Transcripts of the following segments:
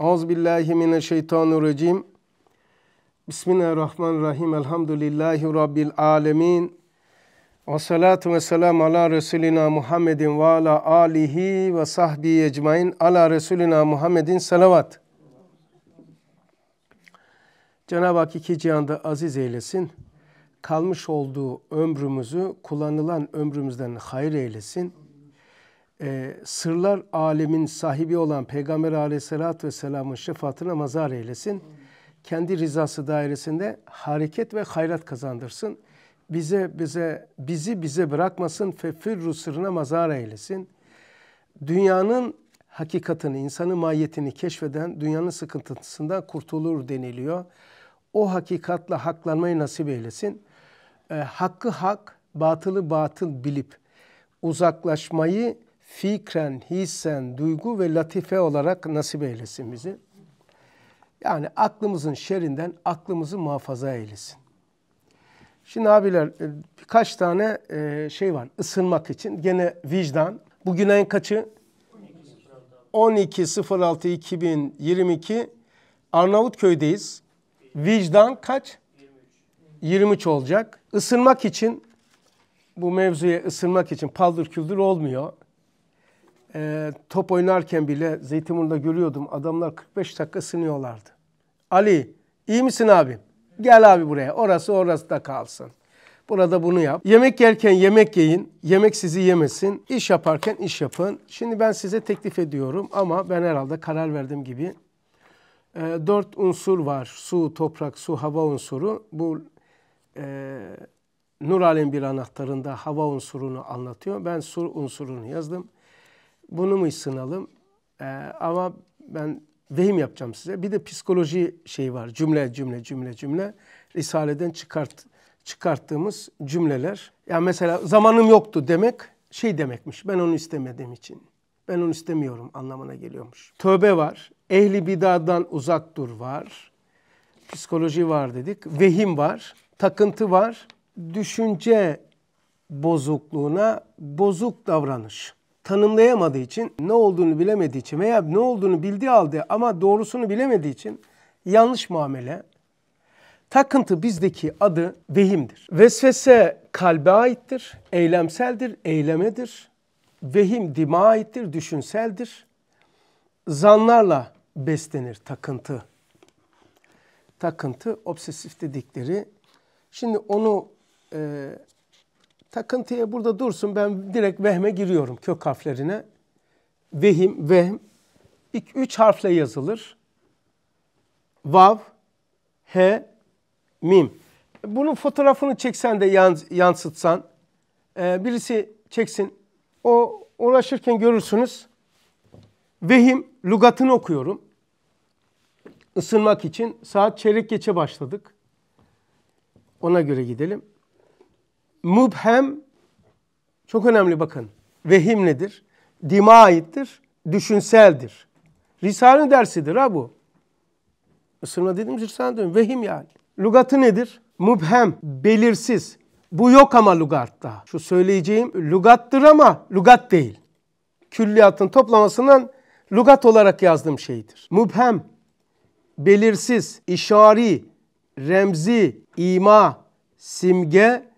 Euzubillahimineşşeytanirracim. Bismillahirrahmanirrahim. Elhamdülillahi Rabbil alemin. Ve salatu ve selamu ala Resulina Muhammedin ve ala alihi ve sahbihi ecmain. Ala Resulina Muhammedin salavat. Cenab-ı Hak iki cihanda aziz eylesin. Kalmış olduğu ömrümüzü kullanılan ömrümüzden hayır eylesin e, sırlar alemin sahibi olan Peygamber aleyhissalatü vesselamın şefaatine mazar eylesin. Kendi rızası dairesinde hareket ve hayrat kazandırsın. Bize bize bizi bize bırakmasın fefirru sırrına mazar eylesin. Dünyanın hakikatini, insanın mahiyetini keşfeden dünyanın sıkıntısından kurtulur deniliyor. O hakikatla haklanmayı nasip eylesin. E, hakkı hak, batılı batıl bilip uzaklaşmayı fikren, hissen, duygu ve latife olarak nasip eylesin bizi. Yani aklımızın şerinden aklımızı muhafaza eylesin. Şimdi abiler e, birkaç tane e, şey var ısınmak için. Gene vicdan. Bugün en kaçı? 12.06.2022 Arnavutköy'deyiz. Vicdan kaç? 23. olacak. Isınmak için bu mevzuya ısınmak için paldır küldür olmuyor e, top oynarken bile Zeytinburnu'da görüyordum adamlar 45 dakika sınıyorlardı. Ali iyi misin abi? Gel abi buraya orası orası da kalsın. Burada bunu yap. Yemek yerken yemek yiyin. Yemek sizi yemesin. İş yaparken iş yapın. Şimdi ben size teklif ediyorum ama ben herhalde karar verdiğim gibi e, dört unsur var. Su, toprak, su, hava unsuru. Bu e, Nur Alem bir anahtarında hava unsurunu anlatıyor. Ben su unsurunu yazdım. Bunu mu sınalım? Ee, ama ben vehim yapacağım size. Bir de psikoloji şeyi var. Cümle cümle cümle cümle. Risaleden çıkart çıkarttığımız cümleler. Yani mesela zamanım yoktu demek şey demekmiş. Ben onu istemediğim için. Ben onu istemiyorum anlamına geliyormuş. Tövbe var. Ehli bidadan uzak dur var. Psikoloji var dedik. Vehim var. Takıntı var. Düşünce bozukluğuna bozuk davranış tanımlayamadığı için, ne olduğunu bilemediği için veya ne olduğunu bildiği halde ama doğrusunu bilemediği için yanlış muamele. Takıntı bizdeki adı vehimdir. Vesvese kalbe aittir, eylemseldir, eylemedir. Vehim dima aittir, düşünseldir. Zanlarla beslenir takıntı. Takıntı obsesif dedikleri. Şimdi onu e, Takıntıya burada dursun ben direkt vehme giriyorum kök harflerine. Vehim, vehm. İlk üç harfle yazılır. Vav, he, mim. Bunun fotoğrafını çeksen de yansıtsan, e, birisi çeksin. O uğraşırken görürsünüz. Vehim, lugatını okuyorum. Isınmak için saat çeyrek geçe başladık. Ona göre gidelim. Mübhem çok önemli bakın. Vehimlidir. Dime aittir. Düşünseldir. Risale dersidir ha bu. Isırma dediğimiz risale diyorum. Vehim yani. Lugatı nedir? Mübhem, belirsiz. Bu yok ama lugatta. Şu söyleyeceğim lugattır ama lugat değil. Külliyatın toplamasından lugat olarak yazdığım şeydir. Mübhem, belirsiz, işari, remzi, ima, simge,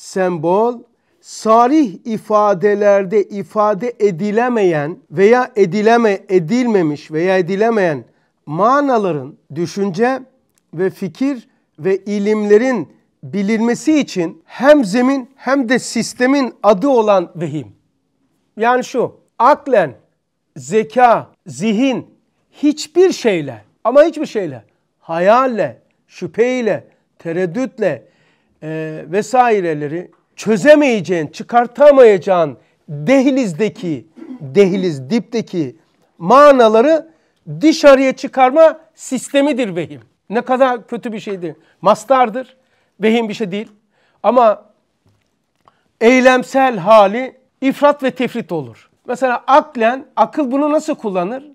sembol, sarih ifadelerde ifade edilemeyen veya edileme edilmemiş veya edilemeyen manaların düşünce ve fikir ve ilimlerin bilinmesi için hem zemin hem de sistemin adı olan vehim. Yani şu, aklen, zeka, zihin hiçbir şeyle ama hiçbir şeyle hayalle, şüpheyle, tereddütle, e, vesaireleri çözemeyeceğin, çıkartamayacağın dehlizdeki, dehliz dipteki manaları dışarıya çıkarma sistemidir vehim. Ne kadar kötü bir şeydir. Mastardır. Vehim bir şey değil. Ama eylemsel hali ifrat ve tefrit olur. Mesela aklen, akıl bunu nasıl kullanır?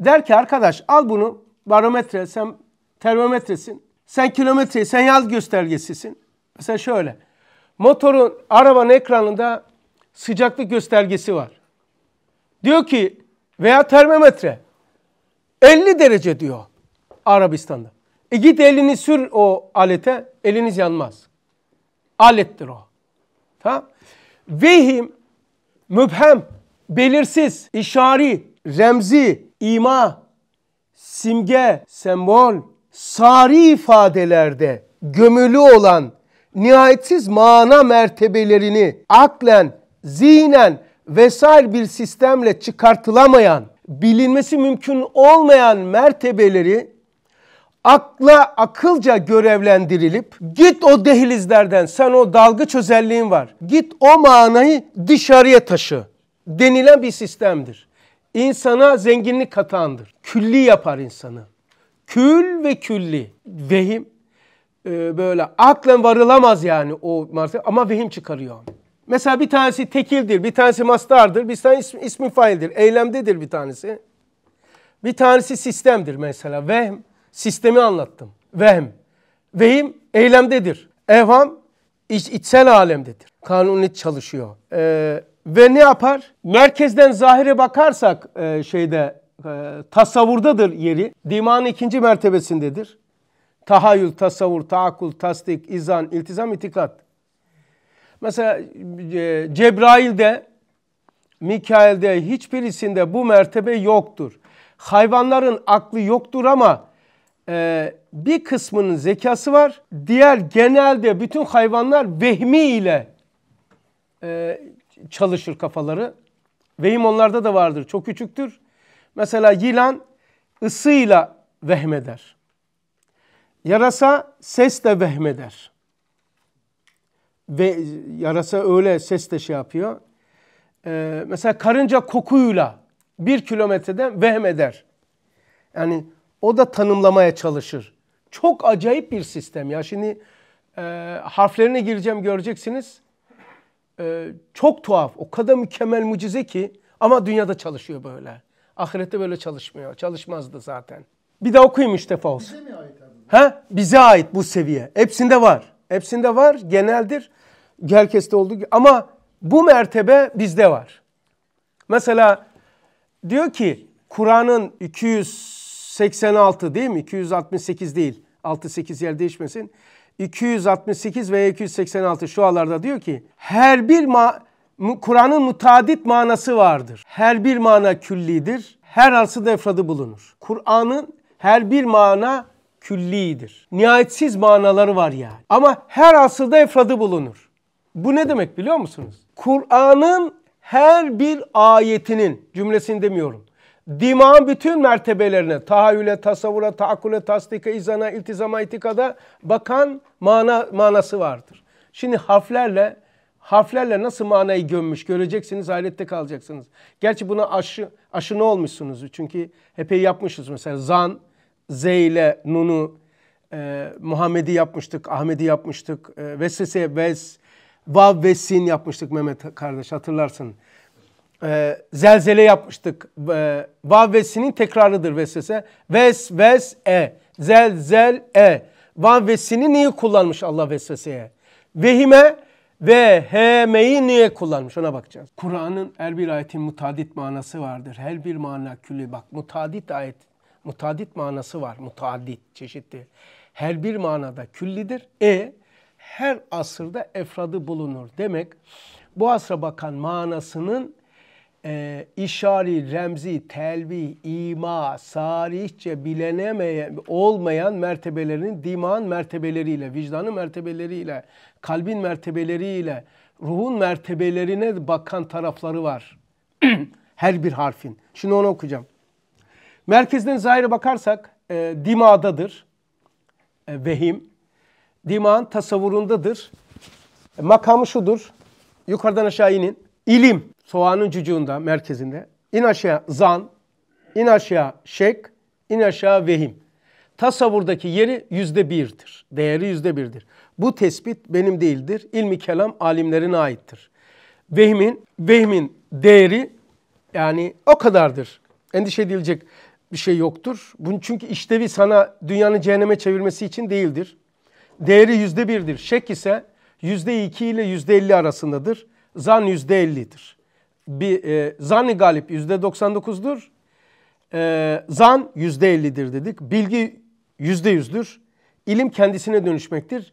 Der ki arkadaş al bunu barometre, sen termometresin, sen kilometre, sen yaz göstergesisin. Mesela şöyle. Motorun, arabanın ekranında sıcaklık göstergesi var. Diyor ki veya termometre 50 derece diyor Arabistan'da. E git elini sür o alete, eliniz yanmaz. Alettir o. Tamam? Vehim, mübhem, belirsiz, işari, remzi, ima, simge, sembol, sari ifadelerde gömülü olan nihayetsiz mana mertebelerini aklen, zihnen vesaire bir sistemle çıkartılamayan, bilinmesi mümkün olmayan mertebeleri akla akılca görevlendirilip git o dehlizlerden sen o dalgıç özelliğin var. Git o manayı dışarıya taşı denilen bir sistemdir. İnsana zenginlik katandır. Külli yapar insanı. Kül ve külli. Vehim e, böyle aklen varılamaz yani o marifet ama vehim çıkarıyor. Mesela bir tanesi tekildir, bir tanesi mastardır, bir tanesi ism, ismi faildir, eylemdedir bir tanesi. Bir tanesi sistemdir mesela. Vehm, sistemi anlattım. Vehm. Vehim eylemdedir. Evham iç, içsel alemdedir. Kanuni çalışıyor. Ee, ve ne yapar? Merkezden zahire bakarsak e, şeyde e, tasavvurdadır yeri. Dimağın ikinci mertebesindedir. Tahayyül, tasavvur, taakul, tasdik, izan, iltizam, itikat. Mesela e, Cebrail'de, Mikail'de hiçbirisinde bu mertebe yoktur. Hayvanların aklı yoktur ama e, bir kısmının zekası var. Diğer genelde bütün hayvanlar vehmi ile e, çalışır kafaları. Vehim onlarda da vardır. Çok küçüktür. Mesela yılan ısıyla vehmeder. Yarasa ses de vehmeder. Ve yarasa öyle ses de şey yapıyor. Ee, mesela karınca kokuyla bir kilometreden vehmeder. Yani o da tanımlamaya çalışır. Çok acayip bir sistem ya. Şimdi e, harflerine gireceğim göreceksiniz. E, çok tuhaf. O kadar mükemmel mucize ki. Ama dünyada çalışıyor böyle. Ahirette böyle çalışmıyor. Çalışmazdı zaten. Bir daha okuyayım üç defa olsun. Bize mi ait Ha? Bize ait bu seviye. Hepsinde var. Hepsinde var. Geneldir. Herkeste olduğu gibi. Ama bu mertebe bizde var. Mesela diyor ki Kur'an'ın 286 değil mi? 268 değil. 6-8 yer değişmesin. 268 ve 286 şu alarda diyor ki her bir ma Kur'an'ın mutadit manası vardır. Her bir mana küllidir. Her arası defradı bulunur. Kur'an'ın her bir mana küllidir. Nihayetsiz manaları var yani. Ama her asılda efradı bulunur. Bu ne demek biliyor musunuz? Kur'an'ın her bir ayetinin cümlesini demiyorum. Dimağın bütün mertebelerine, tahayyüle, tasavvura, taakkule, tasdika, izana, iltizama, itikada bakan mana, manası vardır. Şimdi harflerle harflerle nasıl manayı gömmüş göreceksiniz hayrette kalacaksınız. Gerçi buna aşı, aşını olmuşsunuz çünkü epey yapmışız mesela zan, Z ile Nun'u e, Muhammed'i yapmıştık, Ahmet'i yapmıştık. E, Vesvese'ye Ves, Vav ve Sin yapmıştık Mehmet kardeş hatırlarsın. E, zelzele yapmıştık. E, Vav ve Sin'in tekrarıdır Vesvese. Ves, Ves, E. Zelzel, E. Vav ve Sin'i niye kullanmış Allah Vesvese'ye? Vehime ve hemeyi niye kullanmış ona bakacağız. Kur'an'ın her bir ayetin mutadit manası vardır. Her bir mana külü bak mutadit ayet mutadit manası var. Mutadit çeşitli. Her bir manada küllidir. E her asırda efradı bulunur. Demek bu asra bakan manasının e, işari, remzi, telvi, ima, sarihçe bilenemeyen, olmayan mertebelerinin diman mertebeleriyle, vicdanı mertebeleriyle, kalbin mertebeleriyle, ruhun mertebelerine bakan tarafları var. Her bir harfin. Şimdi onu okuyacağım. Merkezden zahire bakarsak e, dimağdadır. E, vehim. Dimağın tasavvurundadır. E, makamı şudur. Yukarıdan aşağı inin. İlim soğanın cücüğünde, merkezinde. İn aşağı zan, in aşağı şek, in aşağı vehim. Tasavvurdaki yeri yüzde birdir. Değeri yüzde birdir. Bu tespit benim değildir. İlmi kelam alimlerine aittir. Vehmin, vehmin değeri yani o kadardır. Endişe edilecek bir şey yoktur. Bunun çünkü işlevi sana dünyanın cehenneme çevirmesi için değildir. Değeri yüzde birdir. Şek ise yüzde iki ile yüzde elli arasındadır. Zan yüzde ellidir. Bir, e, zan-ı galip yüzde doksan dokuzdur. E, zan yüzde ellidir dedik. Bilgi yüzde yüzdür. İlim kendisine dönüşmektir.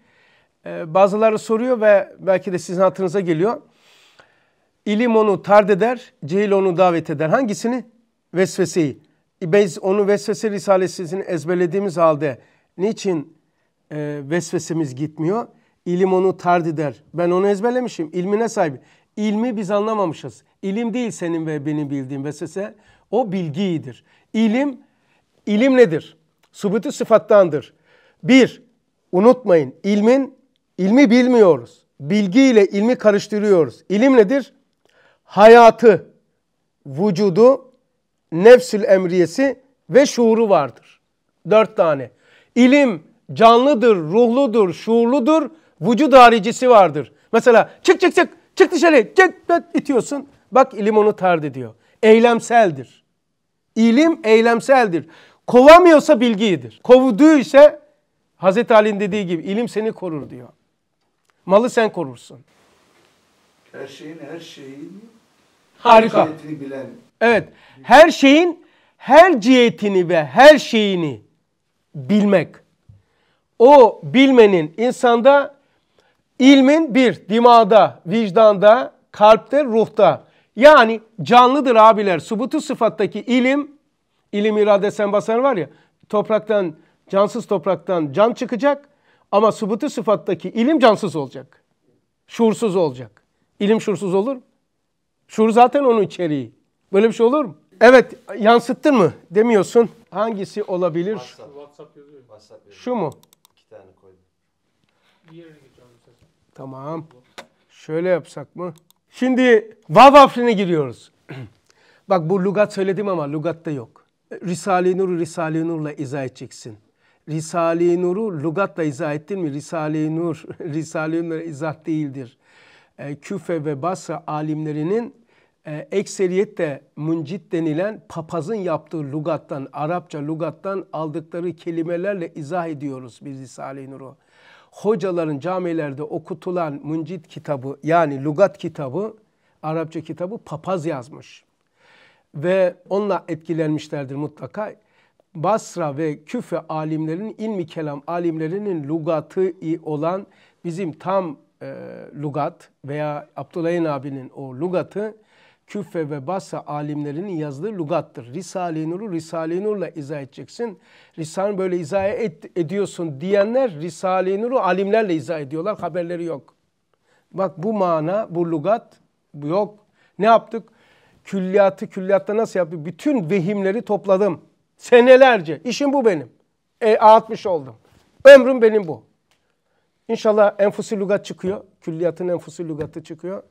E, bazıları soruyor ve belki de sizin hatırınıza geliyor. İlim onu tard eder, cehil onu davet eder. Hangisini? Vesveseyi. Biz onu vesvese risalesini ezberlediğimiz halde niçin e, vesvesemiz gitmiyor? İlim onu tard eder. Ben onu ezberlemişim. İlmine sahip. İlmi biz anlamamışız. İlim değil senin ve benim bildiğim vesvese. O bilgiyidir. İlim, ilim nedir? Subutu sıfattandır. Bir, unutmayın ilmin, ilmi bilmiyoruz. Bilgi ile ilmi karıştırıyoruz. İlim nedir? Hayatı, vücudu, nefsül emriyesi ve şuuru vardır. Dört tane. İlim canlıdır, ruhludur, şuurludur, vücud haricisi vardır. Mesela çık çık çık, çık dışarı, çık pet, itiyorsun. Bak ilim onu tard ediyor. Eylemseldir. İlim eylemseldir. Kovamıyorsa bilgiyidir. ise Hazreti Ali'nin dediği gibi ilim seni korur diyor. Malı sen korursun. Her şeyin her şeyin Harika. bilen Evet. Her şeyin her cihetini ve her şeyini bilmek. O bilmenin insanda ilmin bir dimağda, vicdanda, kalpte, ruhta. Yani canlıdır abiler. Subutu sıfattaki ilim, ilim irade sembasar var ya, topraktan, cansız topraktan can çıkacak ama subutu sıfattaki ilim cansız olacak. Şuursuz olacak. İlim şuursuz olur mu? Şuur zaten onun içeriği. Böyle bir şey olur mu? Evet yansıttın mı demiyorsun. Hangisi olabilir? WhatsApp, WhatsApp yazıyor. WhatsApp Şu mu? İki tane koydum. Diğerini Tamam. Şöyle yapsak mı? Şimdi vav harfine giriyoruz. Bak bu lugat söyledim ama lugatta yok. Risale-i Nur'u Risale-i Nur'la izah edeceksin. Risale-i Nur'u lugatla izah ettin mi? Risale-i Nur, Risale-i Nur'a izah değildir. E, küfe ve Basra alimlerinin e, ekseriyet de muncit denilen papazın yaptığı lugattan, Arapça lugattan aldıkları kelimelerle izah ediyoruz biz Risale-i Nur'u. Hocaların camilerde okutulan muncit kitabı yani lugat kitabı, Arapça kitabı papaz yazmış. Ve onunla etkilenmişlerdir mutlaka. Basra ve Küfe alimlerinin, ilmi kelam alimlerinin lugatı olan bizim tam e, lugat veya Abdülhayin abinin o lugatı Küffe ve Basra alimlerinin yazdığı lugattır. Risale-i Nur'u Risale-i Nur'la izah edeceksin. Risale böyle izah et, ediyorsun diyenler Risale-i Nur'u alimlerle izah ediyorlar. Haberleri yok. Bak bu mana, bu lugat bu yok. Ne yaptık? Külliyatı külliyatta nasıl yaptık? Bütün vehimleri topladım. Senelerce. İşim bu benim. E, atmış oldum. Ömrüm benim bu. İnşallah enfusi lugat çıkıyor. Külliyatın enfusi lugatı çıkıyor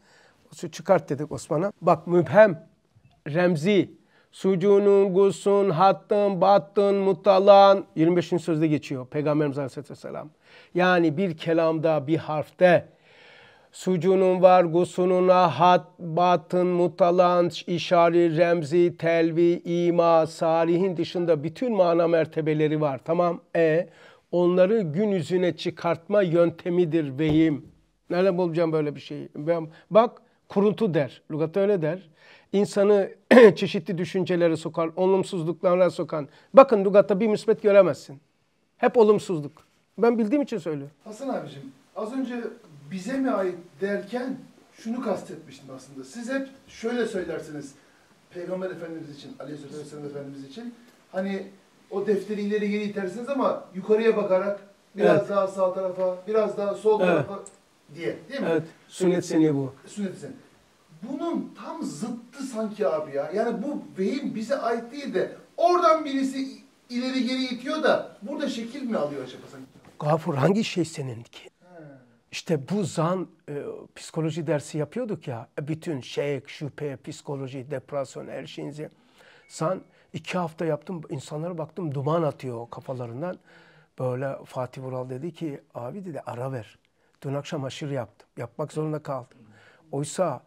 nüfusu çıkart dedik Osman'a. Bak mübhem, remzi, sucunun, gusun, hattın, battın, mutalan 25. sözde geçiyor Peygamberimiz Aleyhisselam. Yani bir kelamda, bir harfte sucunun var, gusununa, hat, batın, mutalan, işari, remzi, telvi, ima, salihin dışında bütün mana mertebeleri var. Tamam. E onları gün yüzüne çıkartma yöntemidir vehim. Nereden bulacağım böyle bir şeyi? Ben, bak kuruntu der. Lugat öyle der. İnsanı çeşitli düşüncelere sokar, olumsuzluklara sokan. Bakın lugatta bir müsbet göremezsin. Hep olumsuzluk. Ben bildiğim için söylüyorum. Hasan abicim az önce bize mi ait derken şunu kastetmiştim aslında. Siz hep şöyle söylersiniz. Peygamber Efendimiz için, Aleyhisselam Efendimiz için hani o defteri ileri geri itersiniz ama yukarıya bakarak biraz evet. daha sağ tarafa, biraz daha sol evet. tarafa diye değil mi? Evet. Sünnet seni bu. Sünnet seni. Bunun tam zıttı sanki abi ya. Yani bu vehim bize ait değil de oradan birisi ileri geri itiyor da burada şekil mi alıyor acaba sanki? Gafur hangi şey senin ki? İşte bu zan e, psikoloji dersi yapıyorduk ya. E, bütün şek, şüphe, psikoloji, depresyon her şeyinizi. Zan iki hafta yaptım. insanlara baktım duman atıyor kafalarından. Böyle Fatih Vural dedi ki abi dedi ara ver. Dün akşam aşırı yaptım. Yapmak zorunda kaldım. Oysa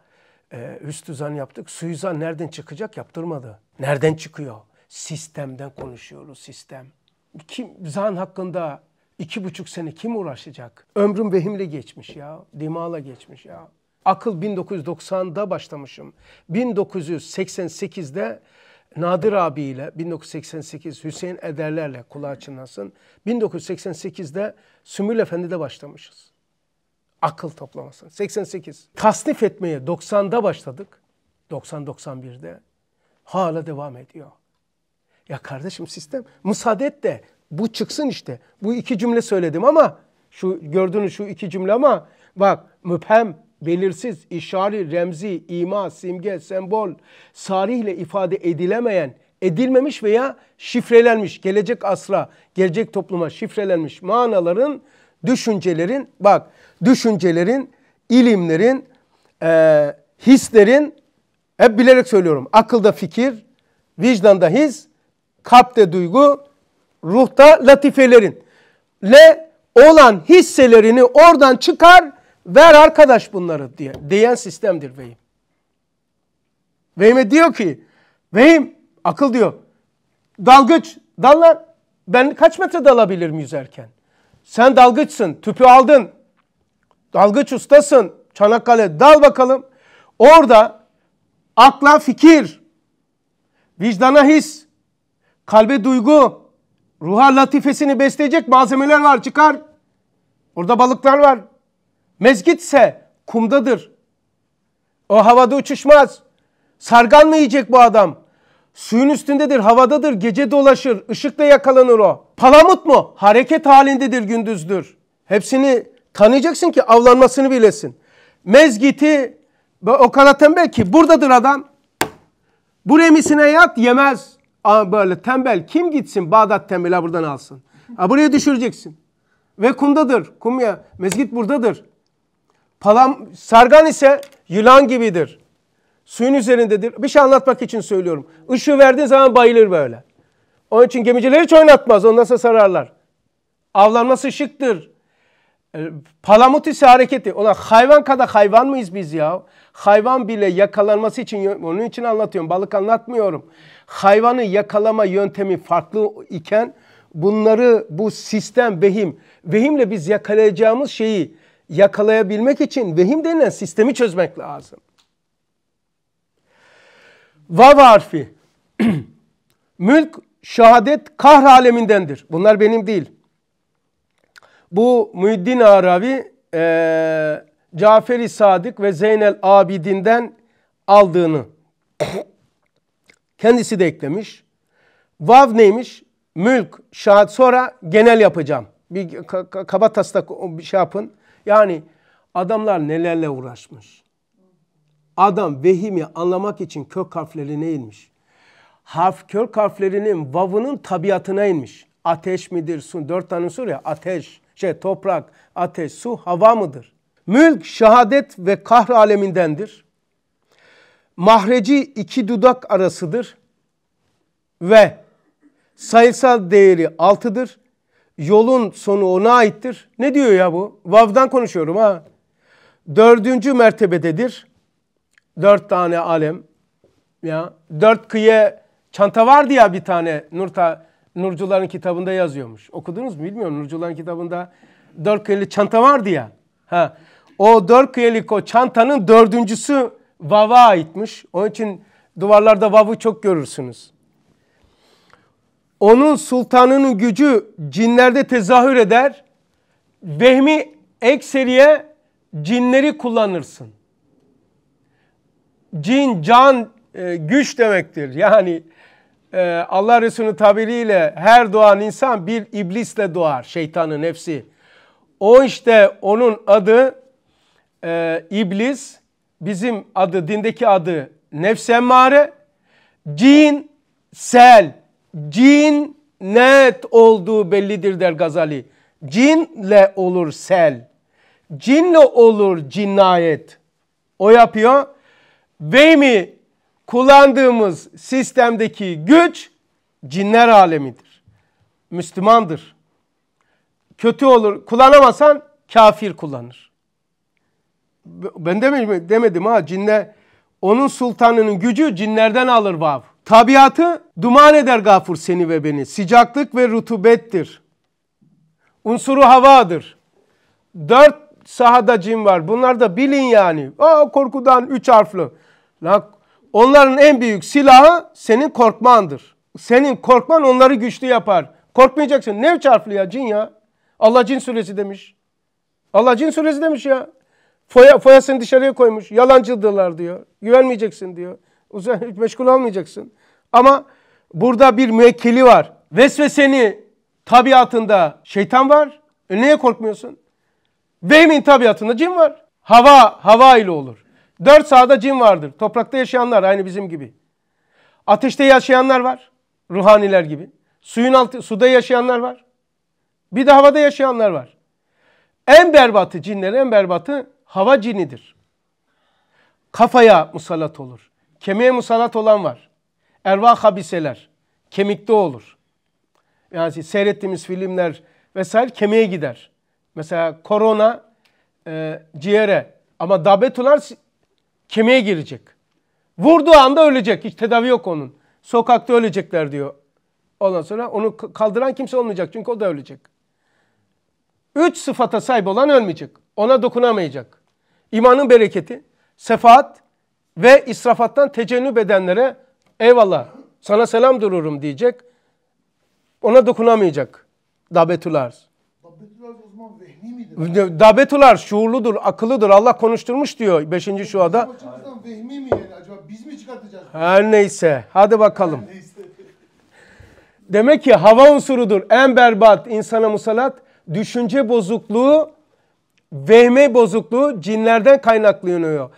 e, üst düzen yaptık. Suizan nereden çıkacak yaptırmadı. Nereden çıkıyor? Sistemden konuşuyoruz sistem. Kim zan hakkında iki buçuk sene kim uğraşacak? Ömrüm vehimle geçmiş ya. Dimağla geçmiş ya. Akıl 1990'da başlamışım. 1988'de Nadir abiyle 1988 Hüseyin Ederler'le kulağı çınlasın. 1988'de Sümül Efendi'de başlamışız. Akıl toplaması. 88. Tasnif etmeye 90'da başladık. 90-91'de. Hala devam ediyor. Ya kardeşim sistem müsaade et de bu çıksın işte. Bu iki cümle söyledim ama şu gördüğünüz şu iki cümle ama bak müphem, belirsiz, işari, remzi, ima, simge, sembol, sarihle ifade edilemeyen, edilmemiş veya şifrelenmiş, gelecek asra, gelecek topluma şifrelenmiş manaların, düşüncelerin bak düşüncelerin, ilimlerin, e, hislerin hep bilerek söylüyorum. Akılda fikir, vicdanda his, kalpte duygu, ruhta latifelerin le olan hisselerini oradan çıkar ver arkadaş bunları diye diyen sistemdir beyim. Vehime diyor ki beyim akıl diyor dalgıç dal ben kaç metre dalabilirim yüzerken? Sen dalgıçsın tüpü aldın dalgıç ustasın. Çanakkale dal bakalım. Orada akla fikir, vicdana his, kalbe duygu, ruha latifesini besleyecek malzemeler var çıkar. Orada balıklar var. Mezgitse kumdadır. O havada uçuşmaz. Sargan mı yiyecek bu adam? Suyun üstündedir, havadadır, gece dolaşır, ışıkla yakalanır o. Palamut mu? Hareket halindedir gündüzdür. Hepsini Tanıyacaksın ki avlanmasını bilesin. Mezgiti ve o tembel ki buradadır adam. Buraya misine yat yemez. Ama böyle tembel kim gitsin Bağdat tembela buradan alsın. Ha, buraya düşüreceksin. Ve kumdadır. Kum ya. Mezgit buradadır. Palam, sargan ise yılan gibidir. Suyun üzerindedir. Bir şey anlatmak için söylüyorum. Işığı verdiğin zaman bayılır böyle. Onun için gemiciler hiç oynatmaz. Ondan sonra sararlar. Avlanması şıktır. E, Palamutisi hareketi. Ulan hayvan kadar hayvan mıyız biz ya? Hayvan bile yakalanması için, onun için anlatıyorum. Balık anlatmıyorum. Hayvanı yakalama yöntemi farklı iken bunları bu sistem vehim. Vehimle biz yakalayacağımız şeyi yakalayabilmek için vehim denilen sistemi çözmek lazım. Vav harfi. Mülk şehadet kahr alemindendir. Bunlar benim değil. Bu Müddin Arabi e, Caferi Sadık ve Zeynel Abidin'den aldığını kendisi de eklemiş. Vav neymiş? Mülk, şahat sonra genel yapacağım. Bir kaba taslak bir şey yapın. Yani adamlar nelerle uğraşmış. Adam vehimi anlamak için kök harflerine inmiş. Harf kök harflerinin vavının tabiatına inmiş. Ateş midir? Dört tane soru ya ateş şey toprak, ateş, su, hava mıdır? Mülk şehadet ve kahr alemindendir. Mahreci iki dudak arasıdır ve sayısal değeri altıdır. Yolun sonu ona aittir. Ne diyor ya bu? Vav'dan konuşuyorum ha. Dördüncü mertebededir. Dört tane alem. Ya dört kıyı çanta vardı ya bir tane Nurta Nurcuların kitabında yazıyormuş. Okudunuz mu bilmiyorum. Nurcuların kitabında dört kıyılı çanta vardı ya. Ha. O dört kıyılık o çantanın dördüncüsü vava aitmiş. Onun için duvarlarda vavı çok görürsünüz. Onun sultanının gücü cinlerde tezahür eder. Vehmi ekseriye cinleri kullanırsın. Cin, can, e, güç demektir. Yani e, Allah Resulü tabiriyle her doğan insan bir iblisle doğar şeytanın nefsi. O işte onun adı e, iblis, bizim adı dindeki adı nefsemmare, cin, sel, cin, net olduğu bellidir der Gazali. Cinle olur sel. Cinle olur cinayet. O yapıyor. mi? kullandığımız sistemdeki güç cinler alemidir. Müslümandır. Kötü olur. Kullanamasan kafir kullanır. Ben demedim, demedim ha cinle Onun sultanının gücü cinlerden alır vav. Tabiatı duman eder gafur seni ve beni. Sıcaklık ve rutubettir. Unsuru havadır. Dört sahada cin var. Bunlar da bilin yani. Aa korkudan üç harfli. La Onların en büyük silahı senin korkmandır. Senin korkman onları güçlü yapar. Korkmayacaksın. Ne çarplı ya cin ya. Allah cin suresi demiş. Allah cin suresi demiş ya. Foya, foyasını dışarıya koymuş. Yalancıdırlar diyor. Güvenmeyeceksin diyor. Meşgul olmayacaksın. Ama burada bir müekkili var. Vesveseni tabiatında şeytan var. E neye korkmuyorsun? Vehmin tabiatında cin var. Hava, hava ile olur. Dört sahada cin vardır. Toprakta yaşayanlar aynı bizim gibi. Ateşte yaşayanlar var. Ruhaniler gibi. Suyun altı, suda yaşayanlar var. Bir de havada yaşayanlar var. En berbatı cinlerin en berbatı hava cinidir. Kafaya musallat olur. Kemiğe musallat olan var. Erva habiseler. Kemikte olur. Yani seyrettiğimiz filmler vesaire kemiğe gider. Mesela korona e, ciğere ama dabetular Kemiğe girecek. Vurduğu anda ölecek. Hiç tedavi yok onun. Sokakta ölecekler diyor. Ondan sonra onu kaldıran kimse olmayacak çünkü o da ölecek. Üç sıfata sahip olan ölmeyecek. Ona dokunamayacak. İmanın bereketi, sefaat ve israfattan tecennüp edenlere eyvallah sana selam dururum diyecek. Ona dokunamayacak. Dabetül arz. Dabetül arz Adamın vehmi midir? Dabetular şuurludur, akıllıdır. Allah konuşturmuş diyor 5. şuada. Hocamızdan vehmi mi yani acaba? Biz mi çıkartacağız? Her neyse. Hadi bakalım. Demek ki hava unsurudur. En berbat insana musallat. Düşünce bozukluğu, vehme bozukluğu cinlerden kaynaklanıyor.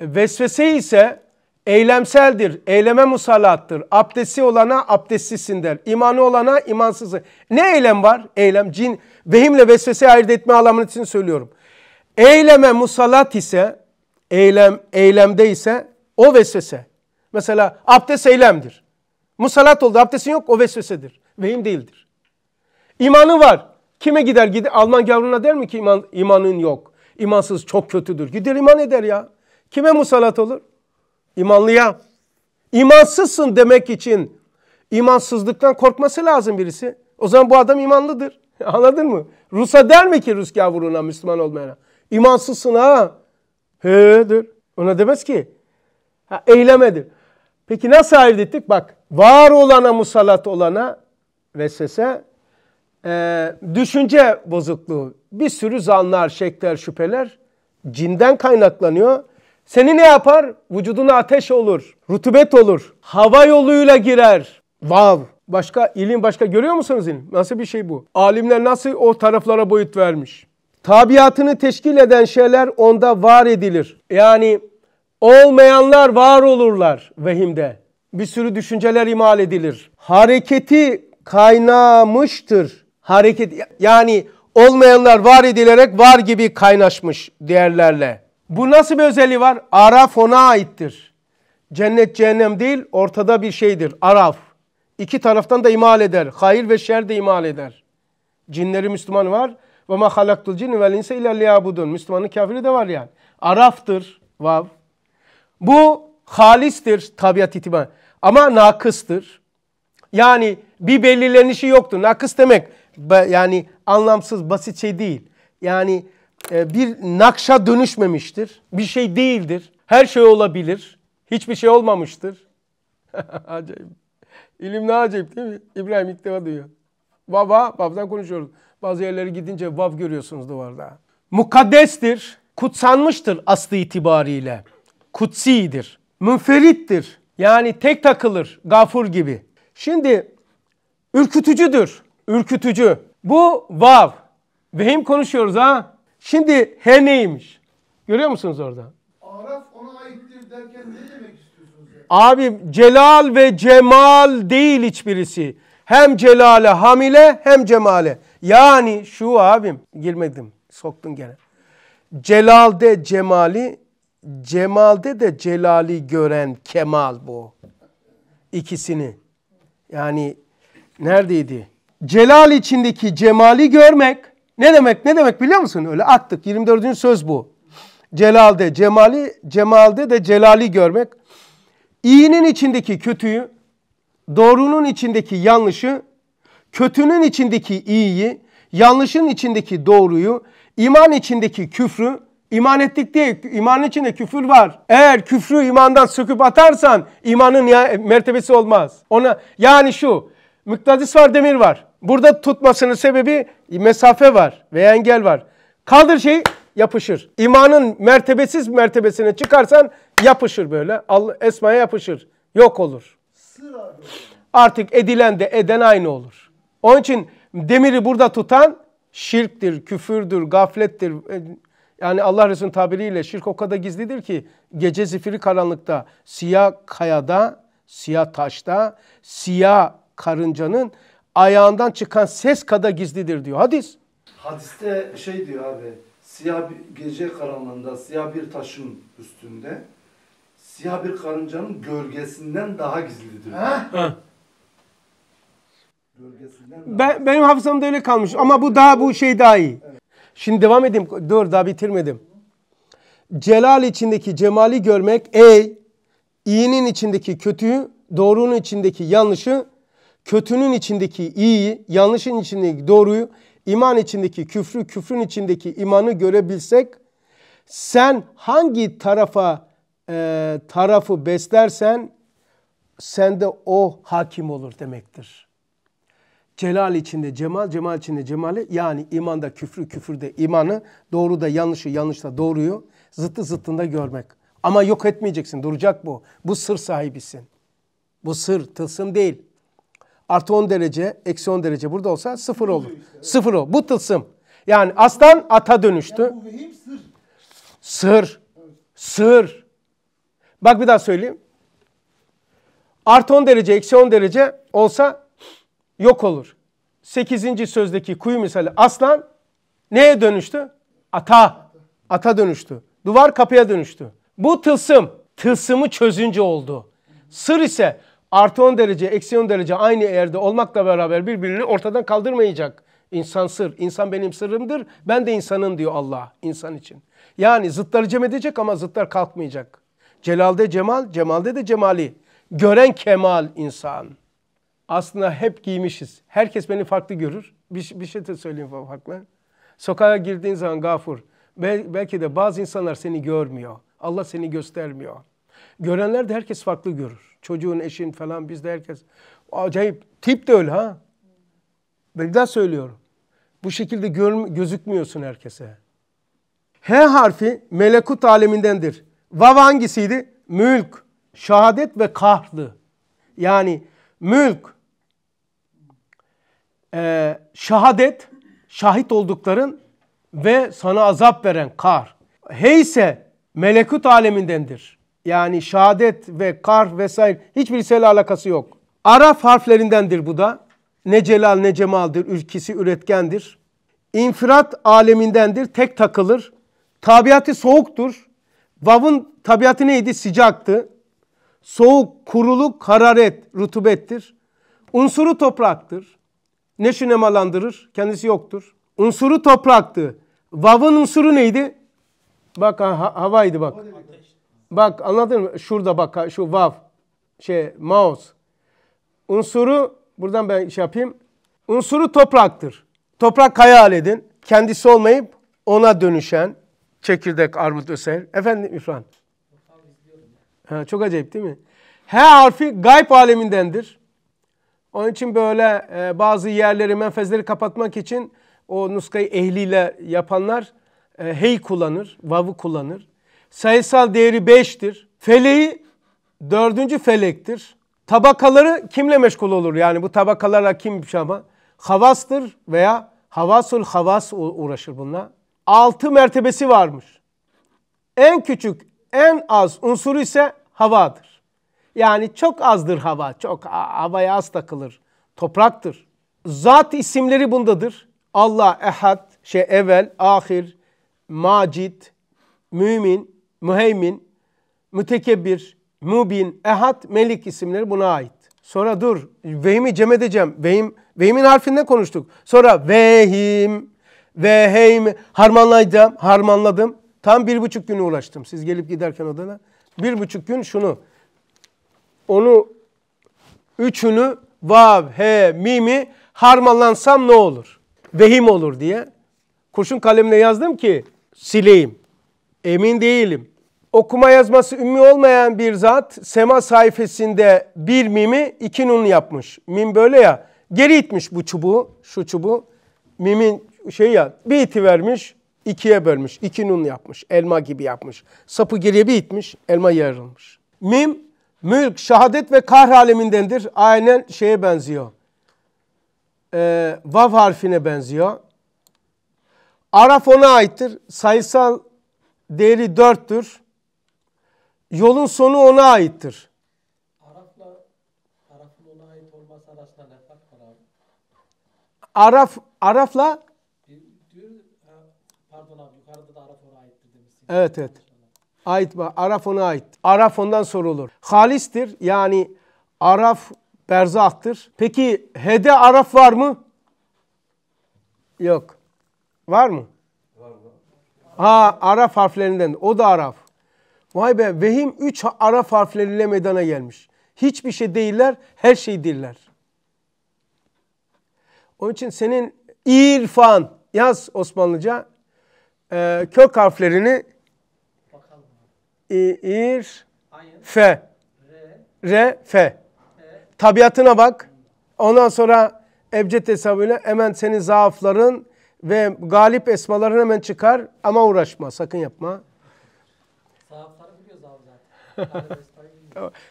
Vesvese ise Eylemseldir, eyleme musallattır. Abdesti olana abdestsizsin der. İmanı olana imansızı. Ne eylem var? Eylem cin, vehimle vesvese ayırt etme alamını için söylüyorum. Eyleme musallat ise, eylem, eylemde ise o vesvese. Mesela abdest eylemdir. Musallat oldu, abdestin yok o vesvesedir. Vehim değildir. İmanı var. Kime gider? gider Alman gavruna der mi ki iman, imanın yok? İmansız çok kötüdür. Gider iman eder ya. Kime musallat olur? İmanlıya. İmansızsın demek için imansızlıktan korkması lazım birisi. O zaman bu adam imanlıdır. Anladın mı? Rus'a der mi ki Rus gavuruna, Müslüman olmayana? İmansızsın ha. He'dir. Ona demez ki. Ha, eylemedir. Peki nasıl ayırt ettik? Bak var olana musallat olana vesvese e, düşünce bozukluğu bir sürü zanlar, şekler, şüpheler cinden kaynaklanıyor. Seni ne yapar? Vücuduna ateş olur, rutubet olur, hava yoluyla girer. Vav! Wow. Başka ilim başka görüyor musunuz ilim? Nasıl bir şey bu? Alimler nasıl o taraflara boyut vermiş? Tabiatını teşkil eden şeyler onda var edilir. Yani olmayanlar var olurlar vehimde. Bir sürü düşünceler imal edilir. Hareketi kaynamıştır. Hareket yani olmayanlar var edilerek var gibi kaynaşmış diğerlerle. Bu nasıl bir özelliği var? Araf ona aittir. Cennet cehennem değil ortada bir şeydir. Araf. İki taraftan da imal eder. Hayır ve şer de imal eder. Cinleri Müslüman var. Ve ma halaktul cinni vel insa illa liyabudun. Müslümanın kafiri de var yani. Araftır. Vav. Bu halistir tabiat itibariyle. Ama nakıstır. Yani bir belirlenişi yoktur. Nakıs demek yani anlamsız, basit şey değil. Yani e, bir nakşa dönüşmemiştir. Bir şey değildir. Her şey olabilir. Hiçbir şey olmamıştır. acayip. İlim ne acayip değil mi? İbrahim ilk defa duyuyor. Baba, babdan konuşuyoruz. Bazı yerlere gidince vav görüyorsunuz duvarda. Mukaddestir, kutsanmıştır aslı itibariyle. Kutsidir, münferittir. Yani tek takılır, gafur gibi. Şimdi ürkütücüdür, ürkütücü. Bu vav. Vehim konuşuyoruz ha. Şimdi he neymiş? Görüyor musunuz orada? Araf ona aittir derken ne demek istiyorsunuz? Yani? Abi celal ve cemal değil hiçbirisi. Hem celale hamile hem cemale. Yani şu abim girmedim soktun gene. Celalde cemali, cemalde de celali gören kemal bu. İkisini. Yani neredeydi? Celal içindeki cemali görmek ne demek ne demek biliyor musun? Öyle attık. 24. söz bu. Celalde, cemali, cemalde de celali görmek. İyinin içindeki kötüyü, doğrunun içindeki yanlışı, kötünün içindeki iyiyi, yanlışın içindeki doğruyu, iman içindeki küfrü, iman ettik diye iman içinde küfür var. Eğer küfrü imandan söküp atarsan imanın ya mertebesi olmaz. Ona yani şu, mıknatıs var, demir var. Burada tutmasının sebebi mesafe var veya engel var. Kaldır şeyi yapışır. İmanın mertebesiz mertebesine çıkarsan yapışır böyle. Esma'ya yapışır. Yok olur. Artık edilen de eden aynı olur. Onun için demiri burada tutan şirktir, küfürdür, gaflettir. E, yani Allah Resulü'nün tabiriyle şirk o kadar gizlidir ki gece zifiri karanlıkta, siyah kayada, siyah taşta, siyah karıncanın ayağından çıkan ses kadar gizlidir diyor hadis. Hadiste şey diyor abi siyah bir gece karanlığında siyah bir taşın üstünde siyah bir karıncanın gölgesinden daha gizlidir. Ha? ben, benim hafızamda öyle kalmış ama bu daha bu şey daha iyi. Şimdi devam edeyim. Dur daha bitirmedim. Celal içindeki cemali görmek ey iyinin içindeki kötüyü, doğrunun içindeki yanlışı kötünün içindeki iyiyi, yanlışın içindeki doğruyu, iman içindeki küfrü, küfrün içindeki imanı görebilsek sen hangi tarafa e, tarafı beslersen sende o hakim olur demektir. Celal içinde cemal, cemal içinde cemali yani imanda küfrü, küfürde imanı, doğru da yanlışı, yanlışta doğruyu zıttı zıttında görmek. Ama yok etmeyeceksin, duracak bu. Bu sır sahibisin. Bu sır, tılsım değil artı 10 derece, eksi 10 derece burada olsa sıfır olur. Sıfır o. Bu tılsım. Yani aslan ata dönüştü. Sır. Sır. Bak bir daha söyleyeyim. Artı 10 derece, eksi 10 derece olsa yok olur. 8. sözdeki kuyu misali aslan neye dönüştü? Ata. Ata dönüştü. Duvar kapıya dönüştü. Bu tılsım. Tılsımı çözünce oldu. Sır ise artı 10 derece, eksi 10 derece aynı yerde olmakla beraber birbirini ortadan kaldırmayacak. İnsan sır, insan benim sırrımdır, ben de insanın diyor Allah insan için. Yani zıtları cem edecek ama zıtlar kalkmayacak. Celalde cemal, cemalde de cemali. Gören kemal insan. Aslında hep giymişiz. Herkes beni farklı görür. Bir, bir şey de söyleyeyim farklı. Sokağa girdiğin zaman gafur. Belki de bazı insanlar seni görmüyor. Allah seni göstermiyor. Görenler de herkes farklı görür çocuğun, eşin falan bizde herkes. Acayip tip de öyle ha. Ben daha söylüyorum. Bu şekilde gör, gözükmüyorsun herkese. H harfi melekut alemindendir. Vav hangisiydi? Mülk, şehadet ve kahlı. Yani mülk, e, şehadet, şahit oldukların ve sana azap veren kar. he ise melekut alemindendir. Yani şadet ve kar vesaire hiçbirisiyle alakası yok. Araf harflerindendir bu da. Ne celal ne cemaldir. Ülkisi üretkendir. İnfirat alemindendir. Tek takılır. Tabiatı soğuktur. Vav'ın tabiatı neydi? Sıcaktı. Soğuk, kuruluk, hararet, rutubettir. Unsuru topraktır. Ne Neşü nemalandırır. Kendisi yoktur. Unsuru topraktı. Vav'ın unsuru neydi? Bak ha, havaydı bak. Bak anladın mı? Şurada bak şu vav şey mouse. Unsuru buradan ben şey yapayım. Unsuru topraktır. Toprak kaya aledin. Kendisi olmayıp ona dönüşen çekirdek armut öser. Efendim İrfan. Ha, çok acayip değil mi? her harfi gayb alemindendir. Onun için böyle e, bazı yerleri, menfezleri kapatmak için o nuskayı ehliyle yapanlar e, hey kullanır, vav'ı kullanır. Sayısal değeri 5'tir. Feleği dördüncü felektir. Tabakaları kimle meşgul olur? Yani bu tabakalarla kim şey ama? Havastır veya havasul havas uğraşır bununla. Altı mertebesi varmış. En küçük, en az unsuru ise havadır. Yani çok azdır hava, çok havaya az takılır. Topraktır. Zat isimleri bundadır. Allah, Ehad, şey evvel, ahir, macid, mümin, müheymin, mütekebbir, mubin, ehad, melik isimleri buna ait. Sonra dur vehimi cem edeceğim. Vehim, vehimin harfinden konuştuk. Sonra vehim, veheyim harmanlayacağım, harmanladım. Tam bir buçuk günü ulaştım. Siz gelip giderken odana. Bir buçuk gün şunu. Onu üçünü vav, he, mimi harmanlansam ne olur? Vehim olur diye. Kurşun kalemle yazdım ki sileyim. Emin değilim okuma yazması ümmi olmayan bir zat sema sayfasında bir mimi iki nun yapmış. Mim böyle ya geri itmiş bu çubuğu şu çubuğu. Mimin şey ya bir iti vermiş ikiye bölmüş. iki nun yapmış elma gibi yapmış. Sapı geriye bir itmiş elma yarılmış. Mim mülk şehadet ve kahr alemindendir. Aynen şeye benziyor. Ee, vav harfine benziyor. Araf ona aittir. Sayısal değeri dörttür. Yolun sonu ona aittir. Arafla Araf'ın ona ait olması arasında ne fark var abi? Araf Araf'la pardon abi yukarıda da Araf ona aittir demişsin. Evet evet. Ait Araf ona ait. Araf ondan sorulur. Halistir yani Araf berzahtır. Peki hede Araf var mı? Yok. Var mı? Var. Ha Araf harflerinden. O da Araf. Vay be vehim üç Araf harfleriyle meydana gelmiş. Hiçbir şey değiller, her şeydirler. Onun için senin irfan yaz Osmanlıca e, kök harflerini Bakalım. i, ir, Ayın. fe, re, re fe. E. Tabiatına bak. Ondan sonra ebced hesabıyla hemen senin zaafların ve galip esmaların hemen çıkar ama uğraşma sakın yapma.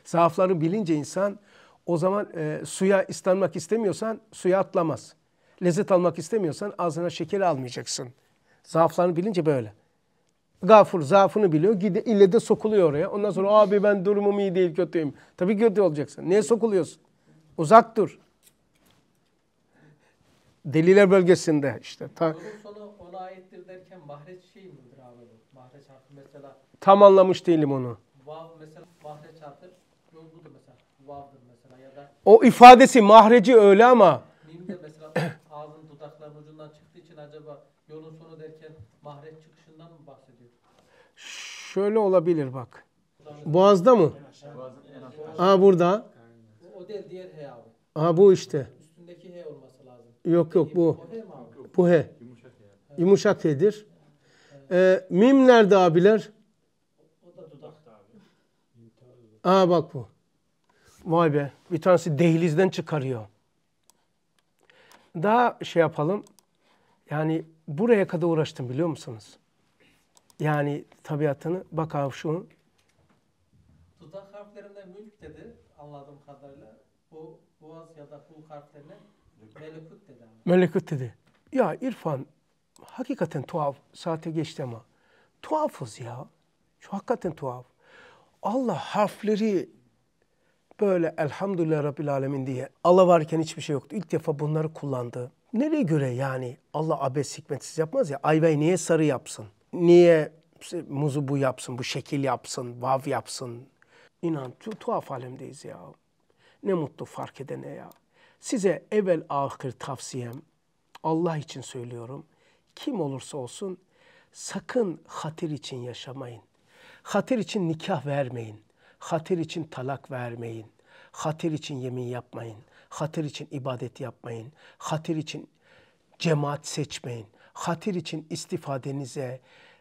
Zaaflarını bilince insan o zaman e, suya ıslanmak istemiyorsan suya atlamaz. Lezzet almak istemiyorsan ağzına şeker almayacaksın. Zaaflarını bilince böyle. Gafur zaafını biliyor. Gide, ille de sokuluyor oraya. Ondan sonra abi ben durumum iyi değil kötüyüm. Tabii kötü olacaksın. Neye sokuluyorsun? Uzak dur. Deliler bölgesinde işte. Ta... sonu ona aittir derken mahreç şey midir abi? Mahreç mesela. Tam anlamış değilim onu. O ifadesi, mahreci öyle ama. Mim de mesela ağzın dudakların ucundan çıktığı için acaba yolun sonu derken mahreç çıkışından mı bahsediyor? Şöyle olabilir bak. Boğazda mı? Aa burada. O değil diğer he abi. Aa bu işte. Üstündeki he olması lazım. Yok yok bu. Bu he. Yumuşak he'dir. Ee, mim nerede abiler? O da dudakta abi. Aa bak bu. Vay be. Bir tanesi dehlizden çıkarıyor. Daha şey yapalım. Yani buraya kadar uğraştım biliyor musunuz? Yani tabiatını. Bak abi şu. Dudak harflerinde mülk dedi anladığım kadarıyla. Bu boğaz ya da bu harflerine melekut dedi. Melekut dedi. Ya İrfan hakikaten tuhaf. Saate geçti ama. Tuhafız ya. Şu hakikaten tuhaf. Allah harfleri böyle elhamdülillah Rabbil Alemin diye Allah varken hiçbir şey yoktu. İlk defa bunları kullandı. Nereye göre yani Allah abes hikmetsiz yapmaz ya. Ayvayı niye sarı yapsın? Niye muzu bu yapsın, bu şekil yapsın, vav yapsın? İnan tu tuhaf alemdeyiz ya. Ne mutlu fark edene ya. Size evvel ahir tavsiyem, Allah için söylüyorum. Kim olursa olsun sakın hatir için yaşamayın. Hatir için nikah vermeyin. Hatır için talak vermeyin. Hatır için yemin yapmayın. Hatır için ibadet yapmayın. Hatır için cemaat seçmeyin. Hatır için istifadenize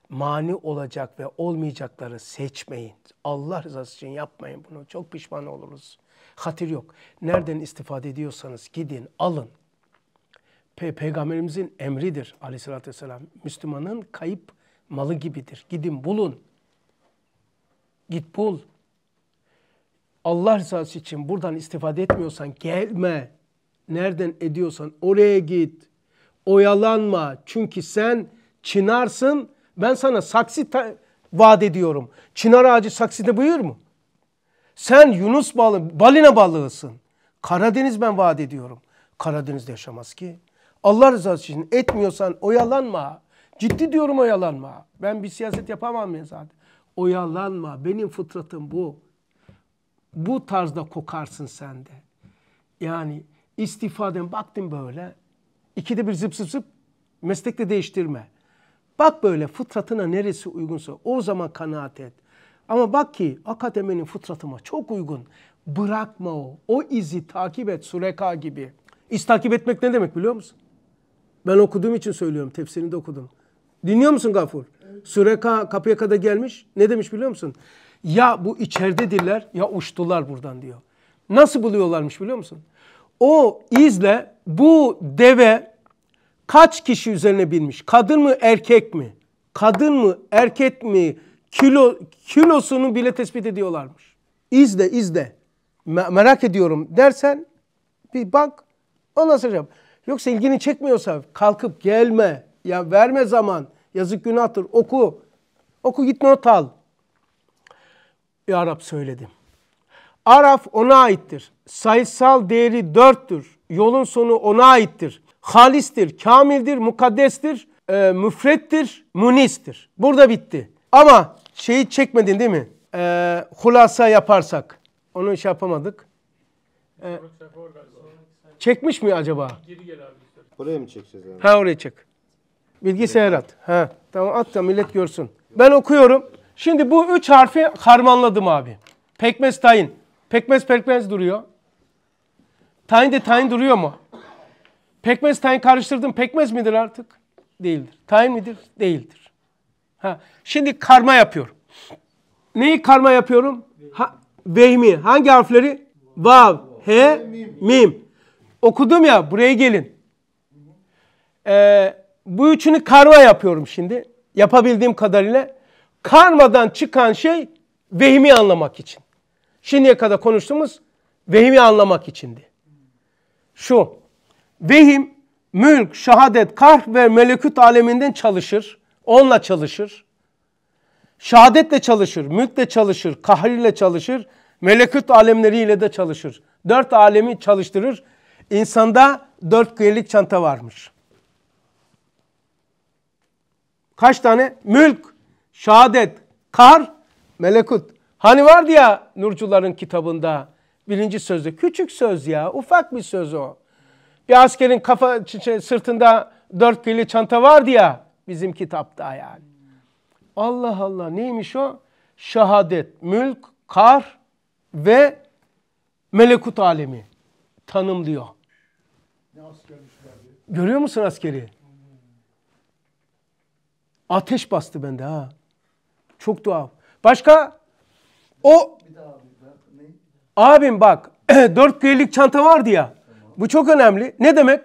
mani olacak ve olmayacakları seçmeyin. Allah rızası için yapmayın bunu. Çok pişman oluruz. Hatır yok. Nereden istifade ediyorsanız gidin, alın. Pe Peygamberimizin emridir aleyhissalatü vesselam. Müslümanın kayıp malı gibidir. Gidin bulun. Git bul. Allah rızası için buradan istifade etmiyorsan gelme. Nereden ediyorsan oraya git. Oyalanma. Çünkü sen çınarsın. Ben sana saksı vaat ediyorum. Çınar ağacı saksıda buyur mu? Sen Yunus balığı, balina balığısın. Karadeniz ben vaat ediyorum. Karadeniz'de yaşamaz ki. Allah rızası için etmiyorsan oyalanma. Ciddi diyorum oyalanma. Ben bir siyaset yapamam ya zaten. Oyalanma. Benim fıtratım bu. Bu tarzda kokarsın sen de. Yani istifaden baktın böyle. İkide bir zıp zıp zıp meslekte de değiştirme. Bak böyle fıtratına neresi uygunsa o zaman kanaat et. Ama bak ki akademinin fıtratıma çok uygun. Bırakma o. O izi takip et Sureka gibi. İz takip etmek ne demek biliyor musun? Ben okuduğum için söylüyorum. Tefsirini de okudum. Dinliyor musun Gafur? Sureka kapıya kadar gelmiş. Ne demiş biliyor musun? Ya bu içeridedirler ya uçtular buradan diyor. Nasıl buluyorlarmış biliyor musun? O izle bu deve kaç kişi üzerine binmiş? Kadın mı erkek mi? Kadın mı erkek mi? Kilo, kilosunu bile tespit ediyorlarmış. İzle izle. Me- merak ediyorum dersen bir bak ondan sonra şey yap. Yoksa ilgini çekmiyorsa kalkıp gelme ya verme zaman yazık günahtır oku. Oku git not al. Ya Rab söyledim. Araf ona aittir. Sayısal değeri dörttür. Yolun sonu ona aittir. Halistir, kamildir, mukaddestir, e, müfrettir, munistir. Burada bitti. Ama şeyi çekmedin değil mi? E, hulasa yaparsak. Onu şey yapamadık. E, çekmiş mi acaba? Buraya mı çekeceğiz? Yani? Ha oraya çek. Bilgisayar at. Ha, tamam at da millet görsün. Ben okuyorum. Şimdi bu üç harfi harmanladım abi. Pekmez tayin. Pekmez pekmez duruyor. Tayin de tayin duruyor mu? Pekmez tayin karıştırdım. Pekmez midir artık? Değildir. Tayin midir? Değildir. Ha. Şimdi karma yapıyorum. Neyi karma yapıyorum? Ha, vehmi. Hangi harfleri? Vav, he, mim. Okudum ya buraya gelin. Ee, bu üçünü karma yapıyorum şimdi. Yapabildiğim kadarıyla karmadan çıkan şey vehmi anlamak için. Şimdiye kadar konuştuğumuz vehmi anlamak içindi. Şu, vehim mülk, şahadet, karh ve melekut aleminden çalışır. Onunla çalışır. şahadetle çalışır, mülkle çalışır, kahirle çalışır, melekut alemleriyle de çalışır. Dört alemi çalıştırır. İnsanda dört kıyelik çanta varmış. Kaç tane? Mülk, şehadet, kar, melekut. Hani vardı ya Nurcuların kitabında birinci sözü. küçük söz ya ufak bir söz o. Bir askerin kafa şey, sırtında dört kili çanta vardı ya bizim kitapta yani. Allah Allah neymiş o? Şehadet, mülk, kar ve melekut alemi tanımlıyor. Görüyor musun askeri? Ateş bastı bende ha. Çok tuhaf. Başka? O abim bak dört kürelik çanta vardı ya. Bu çok önemli. Ne demek?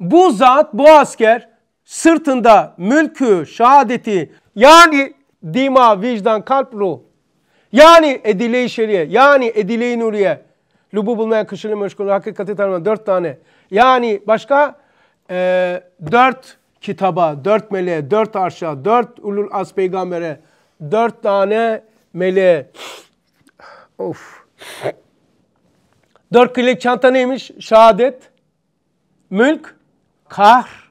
Bu zat, bu asker sırtında mülkü, şehadeti yani dima, vicdan, kalp, ruh. Yani edile-i şeriye, yani edile-i nuriye. Lubu bulmaya kışını meşgulü hakikati tanıma dört tane. Yani başka e, dört kitaba, dört meleğe, dört arşa, dört ulul as peygambere, dört tane mele, Of. Dört kilit çanta neymiş? Şehadet, mülk, kahr.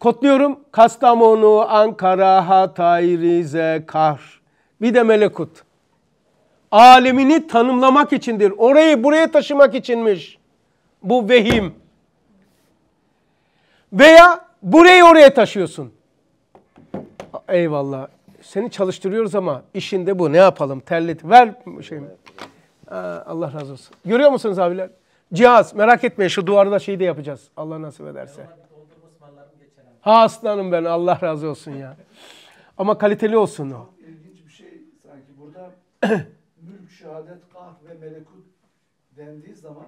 Kotluyorum. Kastamonu, Ankara, Hatay, Rize, kahr. Bir de melekut. Alemini tanımlamak içindir. Orayı buraya taşımak içinmiş. Bu vehim. Veya burayı oraya taşıyorsun. Eyvallah seni çalıştırıyoruz ama işinde bu ne yapalım terlet ver şey Allah razı olsun. Görüyor musunuz abiler? Cihaz merak etmeyin şu duvarda şeyi de yapacağız. Allah nasip ederse. Ha aslanım ben Allah razı olsun ya. Ama kaliteli olsun o. İlginç bir şey sanki burada mülk, şehadet, kahf ve melekut dendiği zaman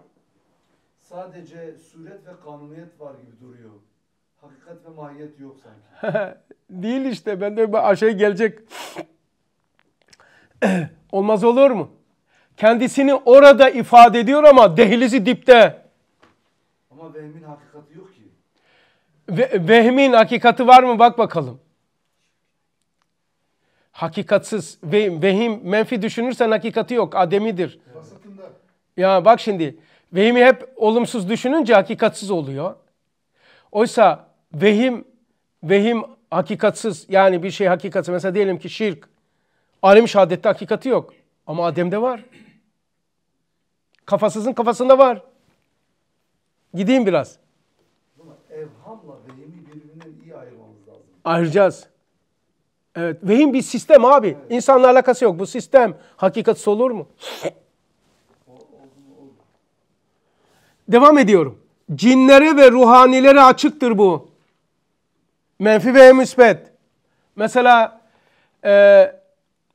sadece suret ve kanuniyet var gibi duruyor hakikat ve mahiyet yok sanki. Değil işte. Ben de aşağı gelecek. Olmaz olur mu? Kendisini orada ifade ediyor ama dehlizi dipte. Ama vehmin hakikati yok ki. Ve, vehmin hakikati var mı? Bak bakalım. Hakikatsız. ve vehim menfi düşünürsen hakikati yok. Ademidir. Basitinde. Ya bak şimdi. Vehimi hep olumsuz düşününce hakikatsız oluyor. Oysa vehim vehim hakikatsız yani bir şey hakikati mesela diyelim ki şirk alem şehadette hakikati yok ama Adem'de var. Kafasızın kafasında var. Gideyim biraz. Evhamla vehimi birbirinden iyi ayırmamız lazım. Ayıracağız. Evet, vehim bir sistem abi. Evet. İnsanla alakası yok. Bu sistem hakikatsiz olur mu? Devam ediyorum. Cinlere ve ruhanilere açıktır bu. Menfi ve müsbet. Mesela e,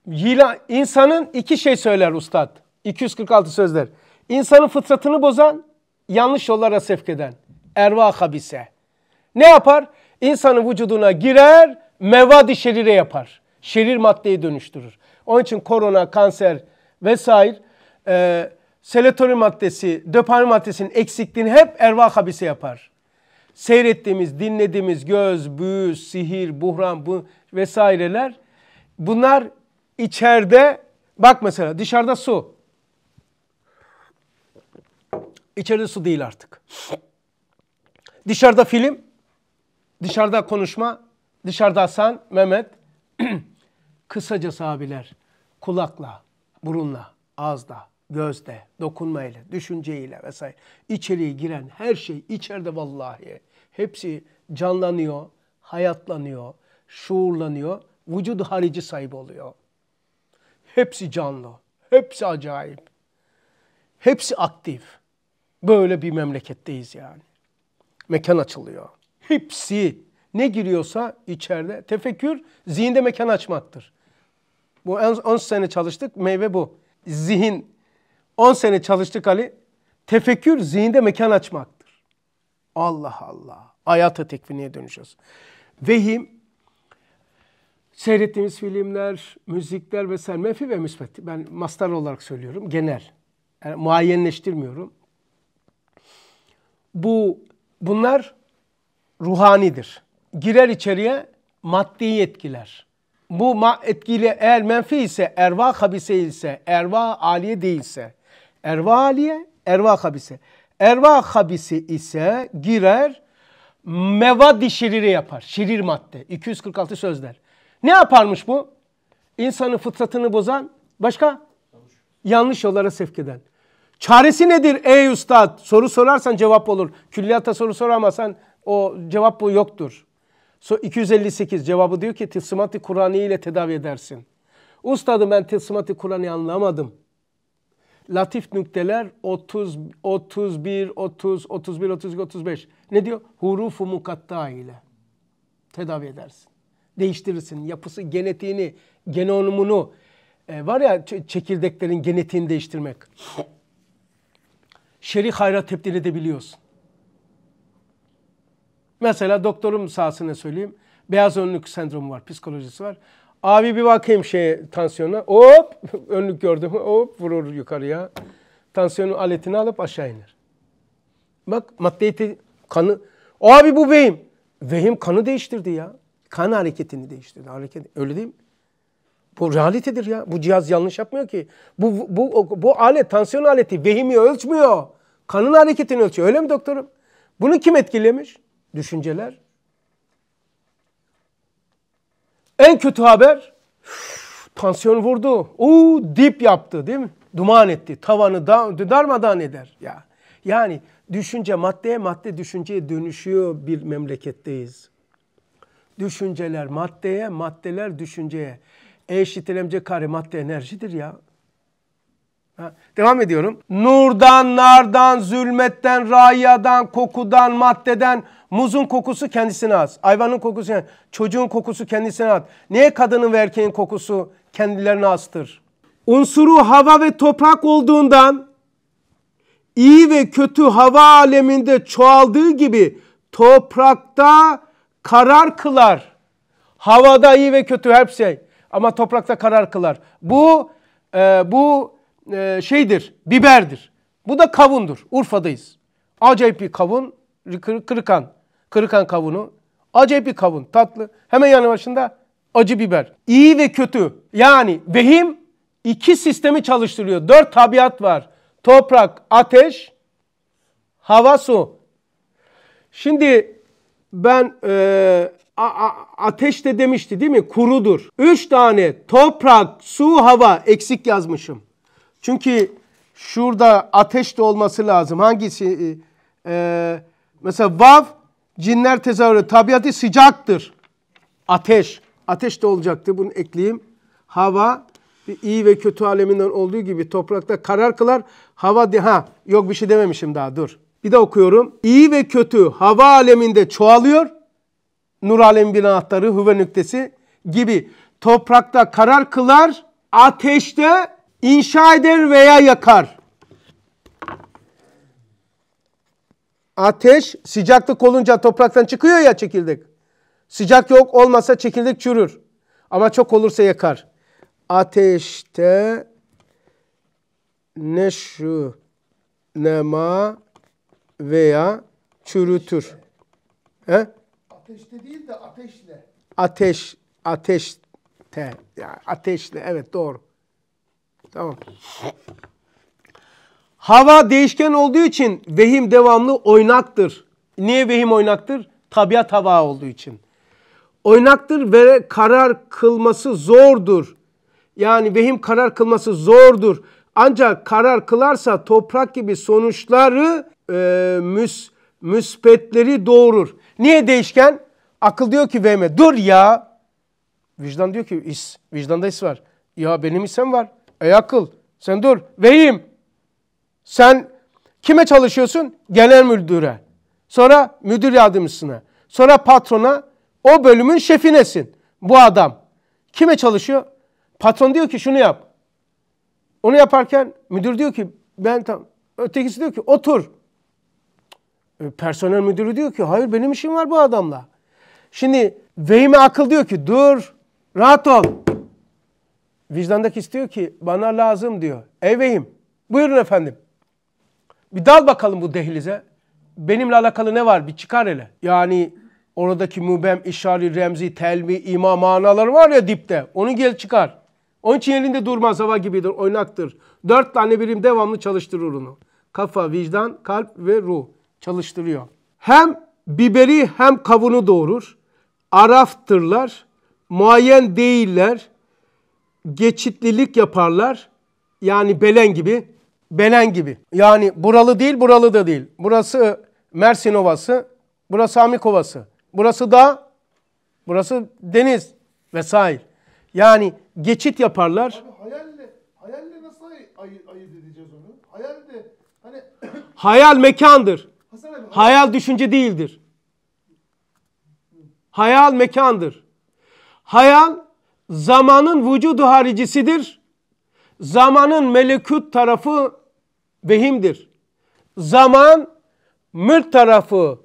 yılan, insanın iki şey söyler ustad. 246 sözler. İnsanın fıtratını bozan, yanlış yollara sevk eden. Erva habise. Ne yapar? İnsanın vücuduna girer, mevadi şerire yapar. Şerir maddeyi dönüştürür. Onun için korona, kanser vesaire e, selatonin maddesi, dopamin maddesinin eksikliğini hep erva habise yapar seyrettiğimiz, dinlediğimiz göz, büyü, sihir, buhran bu vesaireler bunlar içeride bak mesela dışarıda su. İçeride su değil artık. Dışarıda film, dışarıda konuşma, dışarıda Hasan, Mehmet. Kısacası abiler kulakla, burunla, ağızla, gözle, dokunmayla, düşünceyle vesaire içeriye giren her şey içeride vallahi hepsi canlanıyor, hayatlanıyor, şuurlanıyor, vücudu harici sahibi oluyor. Hepsi canlı, hepsi acayip, hepsi aktif. Böyle bir memleketteyiz yani. Mekan açılıyor. Hepsi ne giriyorsa içeride. Tefekkür zihinde mekan açmaktır. Bu 10 sene çalıştık, meyve bu. Zihin 10 sene çalıştık Ali. Tefekkür zihinde mekan açmaktır. Allah Allah. Hayata tekviniye dönüşüyoruz. Vehim, seyrettiğimiz filmler, müzikler vesaire menfi ve müsbet. Ben mastar olarak söylüyorum. Genel. Yani muayyenleştirmiyorum. Bu, bunlar ruhanidir. Girer içeriye maddi etkiler. Bu etkili eğer menfi ise, erva habise ise, erva aliye değilse, Erva Ervaliye, erva habise. Erva habisi ise girer mevadi şeriri yapar. Şerir madde. 246 sözler. Ne yaparmış bu? İnsanın fıtratını bozan başka? Yanlış, yollara sevk eden. Çaresi nedir ey üstad? Soru sorarsan cevap olur. Külliyata soru soramazsan o cevap bu yoktur. So 258 cevabı diyor ki tilsimat-ı Kur'an'ı ile tedavi edersin. Ustadım ben tilsimat-ı Kur'an'ı anlamadım. Latif nükteler 30, 31, 30, 31, 32, 35. Ne diyor? Hurufu mukatta ile tedavi edersin. Değiştirirsin. Yapısı, genetiğini, genomunu. E, var ya çekirdeklerin genetiğini değiştirmek. Şer'i hayra tebdil edebiliyorsun. Mesela doktorum sahasına söyleyeyim. Beyaz önlük sendromu var, psikolojisi var. Abi bir bakayım şeye tansiyona. Hop önlük gördüm. Hop vurur yukarıya. Tansiyonu aletini alıp aşağı iner. Bak maddeyi kanı. Abi bu vehim. Vehim kanı değiştirdi ya. Kan hareketini değiştirdi. Hareket öyle değil mi? Bu realitedir ya. Bu cihaz yanlış yapmıyor ki. Bu, bu, bu, bu alet, tansiyon aleti vehimi ölçmüyor. Kanın hareketini ölçüyor. Öyle mi doktorum? Bunu kim etkilemiş? Düşünceler. En kötü haber tansiyon vurdu. Uuu dip yaptı değil mi? Duman etti. Tavanı da, darmadan eder. Ya. Yani düşünce maddeye madde düşünceye dönüşüyor bir memleketteyiz. Düşünceler maddeye, maddeler düşünceye. E eşittir mc kare madde enerjidir ya devam ediyorum. Nurdan, nardan, zulmetten, rayadan, kokudan, maddeden, muzun kokusu kendisine az. Ayvanın kokusu, çocuğun kokusu kendisine az. Niye kadının ve erkeğin kokusu kendilerine azdır? Unsuru hava ve toprak olduğundan iyi ve kötü hava aleminde çoğaldığı gibi toprakta karar kılar. Havada iyi ve kötü her şey ama toprakta karar kılar. Bu e, bu e, şeydir, biberdir. Bu da kavundur. Urfa'dayız. Acayip bir kavun, kırıkan, kırıkan kavunu. Acayip bir kavun, tatlı. Hemen yanı başında acı biber. İyi ve kötü. Yani vehim iki sistemi çalıştırıyor. Dört tabiat var. Toprak, ateş, hava, su. Şimdi ben e, a, a, ateş de demişti değil mi? Kurudur. Üç tane toprak, su, hava eksik yazmışım. Çünkü şurada ateş de olması lazım. Hangisi? Ee, e, mesela vav cinler tezahürü tabiatı sıcaktır. Ateş. Ateş de olacaktı. Bunu ekleyeyim. Hava iyi ve kötü aleminden olduğu gibi toprakta karar kılar. Hava de ha yok bir şey dememişim daha dur. Bir de okuyorum. İyi ve kötü hava aleminde çoğalıyor. Nur alem binatları, hüve nüktesi gibi toprakta karar kılar. Ateşte inşa eder veya yakar. Ateş sıcaklık olunca topraktan çıkıyor ya çekirdek. Sıcak yok olmasa çekirdek çürür. Ama çok olursa yakar. Ateşte neşru nema veya çürütür. He? Ateşte değil de ateşle. Ateş, ateşte. Yani ateşle evet doğru. Tamam. Hava değişken olduğu için vehim devamlı oynaktır. Niye vehim oynaktır? Tabiat hava olduğu için. Oynaktır ve karar kılması zordur. Yani vehim karar kılması zordur. Ancak karar kılarsa toprak gibi sonuçları e, müs, müspetleri doğurur. Niye değişken? Akıl diyor ki vehme dur ya. Vicdan diyor ki is. Vicdanda is var. Ya benim isem var. Ey akıl sen dur. Vehim. Sen kime çalışıyorsun? Genel müdüre. Sonra müdür yardımcısına. Sonra patrona. O bölümün şefinesin. Bu adam. Kime çalışıyor? Patron diyor ki şunu yap. Onu yaparken müdür diyor ki ben tam. Ötekisi diyor ki otur. E, personel müdürü diyor ki hayır benim işim var bu adamla. Şimdi vehime akıl diyor ki dur rahat ol. Vicdandaki istiyor ki bana lazım diyor. Ey beyim, Buyurun efendim. Bir dal bakalım bu dehlize. Benimle alakalı ne var? Bir çıkar hele. Yani oradaki mübem, işari, remzi, telmi, ima manaları var ya dipte. Onu gel çıkar. Onun için elinde durmaz hava gibidir, oynaktır. Dört tane birim devamlı çalıştırır onu. Kafa, vicdan, kalp ve ruh çalıştırıyor. Hem biberi hem kavunu doğurur. Araftırlar, muayyen değiller, geçitlilik yaparlar. Yani Belen gibi, Belen gibi. Yani buralı değil, buralı da değil. Burası Mersin Ovası, burası Amik Ovası. Burası da, burası deniz vesaire. Yani geçit yaparlar. Abi hayalle, hayalle nasıl ay, ay, ayırt edeceğiz onu? Hayalle, hani... hayal mekandır. Hasan abi, hayal... hayal düşünce değildir. Hayal mekandır. Hayal zamanın vücudu haricisidir. Zamanın melekut tarafı vehimdir. Zaman mülk tarafı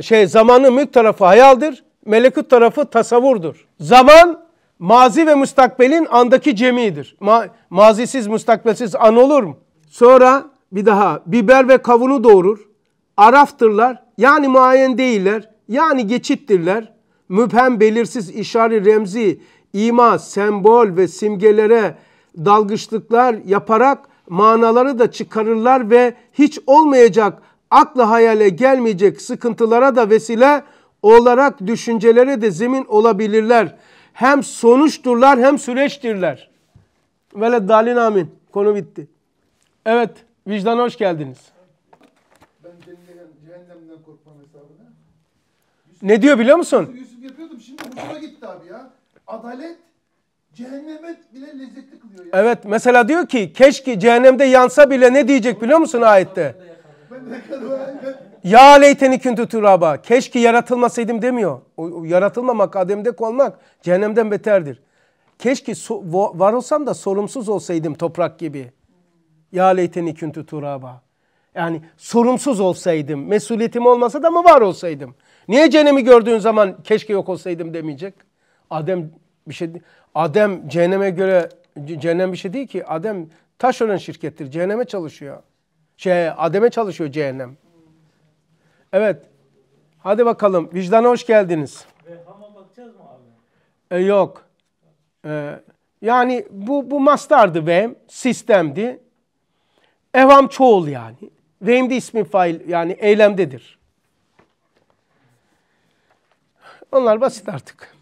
şey zamanın mülk tarafı hayaldir. Melekut tarafı tasavvurdur. Zaman mazi ve müstakbelin andaki cemidir. Ma mazisiz müstakbelsiz an olur mu? Sonra bir daha biber ve kavunu doğurur. Araftırlar yani muayen değiller yani geçittirler müphem belirsiz işari remzi, ima, sembol ve simgelere dalgıçlıklar yaparak manaları da çıkarırlar ve hiç olmayacak akla hayale gelmeyecek sıkıntılara da vesile olarak düşüncelere de zemin olabilirler. Hem sonuçturlar hem süreçtirler. Vele dalin amin. Konu bitti. Evet vicdan hoş geldiniz. Ben cehennemden korkmam hesabına. Ne diyor biliyor musun? hoşuma gitti abi ya. Adalet cehenneme bile lezzetli kılıyor. Yani. Evet mesela diyor ki keşke cehennemde yansa bile ne diyecek biliyor musun ayette? ya leyteni küntü turaba. Keşke yaratılmasaydım demiyor. O, yaratılmamak, ademde konmak cehennemden beterdir. Keşke so, var olsam da sorumsuz olsaydım toprak gibi. Ya leyteni küntü turaba. Yani sorumsuz olsaydım, mesuliyetim olmasa da mı var olsaydım? Niye cehennemi gördüğün zaman keşke yok olsaydım demeyecek? Adem bir şey Adem cehenneme göre cehennem bir şey değil ki. Adem taş ölen şirkettir. Cehenneme çalışıyor. Şey Adem'e çalışıyor cehennem. Evet. Hadi bakalım. Vicdana hoş geldiniz. Ve bakacağız mı abi? E, yok. E, yani bu, bu mastardı vehim. Sistemdi. Evam çoğul yani. Vehim ismi fail yani eylemdedir. Onlar basit artık.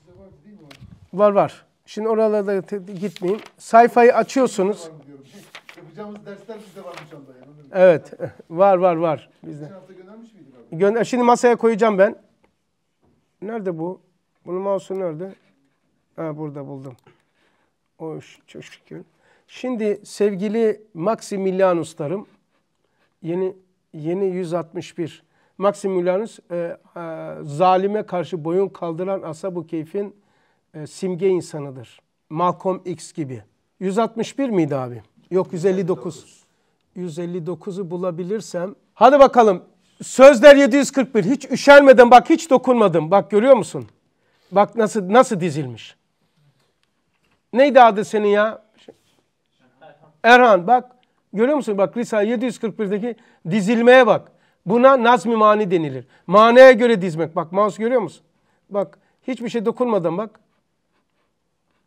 Var var. Şimdi oralarda gitmeyin. Sayfayı açıyorsunuz. Yapacağımız dersler bizde varmış onda. Evet. Var var var. Bizde. Gönder Şimdi masaya koyacağım ben. Nerede bu? Bunun mouse'u nerede? Ha burada buldum. O çok şükür. Şimdi sevgili Maximilianuslarım yeni yeni 161 Maximilianus e, e, zalime karşı boyun kaldıran Asabu Keyf'in e, simge insanıdır. Malcolm X gibi. 161 miydi abi? Yok 159. 159'u bulabilirsem. Hadi bakalım. Sözler 741. Hiç üşermeden bak hiç dokunmadım. Bak görüyor musun? Bak nasıl nasıl dizilmiş. Neydi adı senin ya? Erhan bak görüyor musun? Bak Risale 741'deki dizilmeye bak. Buna nazmi mani denilir. Manaya göre dizmek. Bak mouse görüyor musun? Bak hiçbir şey dokunmadan bak.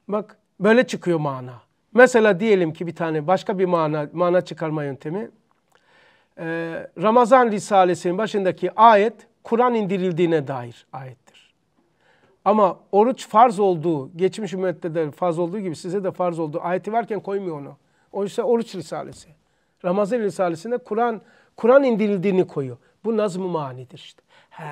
Bak böyle çıkıyor mana. Mesela diyelim ki bir tane başka bir mana, mana çıkarma yöntemi. Ee, Ramazan Risalesi'nin başındaki ayet Kur'an indirildiğine dair ayettir. Ama oruç farz olduğu, geçmiş ümmette de farz olduğu gibi size de farz olduğu ayeti varken koymuyor onu. Oysa oruç Risalesi. Ramazan Risalesi'nde Kur'an Kur'an indirildiğini koyuyor. Bu nazm-ı manidir işte. He.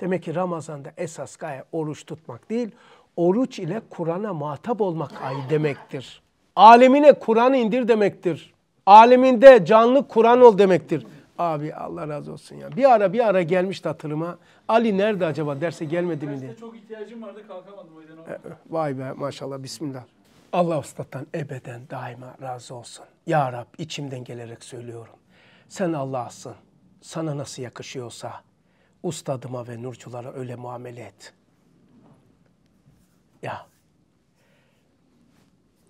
Demek ki Ramazan'da esas gaye oruç tutmak değil, oruç ile Kur'an'a muhatap olmak ay demektir. Alemine Kur'an indir demektir. Aleminde canlı Kur'an ol demektir. Abi Allah razı olsun ya. Bir ara bir ara gelmişti hatırıma. Ali nerede acaba derse gelmedi mi diye. çok ihtiyacım vardı kalkamadım o yüzden. E, e, vay be maşallah bismillah. Allah ustadan ebeden daima razı olsun. Ya Rab içimden gelerek söylüyorum. Sen Allah'sın. Sana nasıl yakışıyorsa ustadıma ve nurculara öyle muamele et. Ya.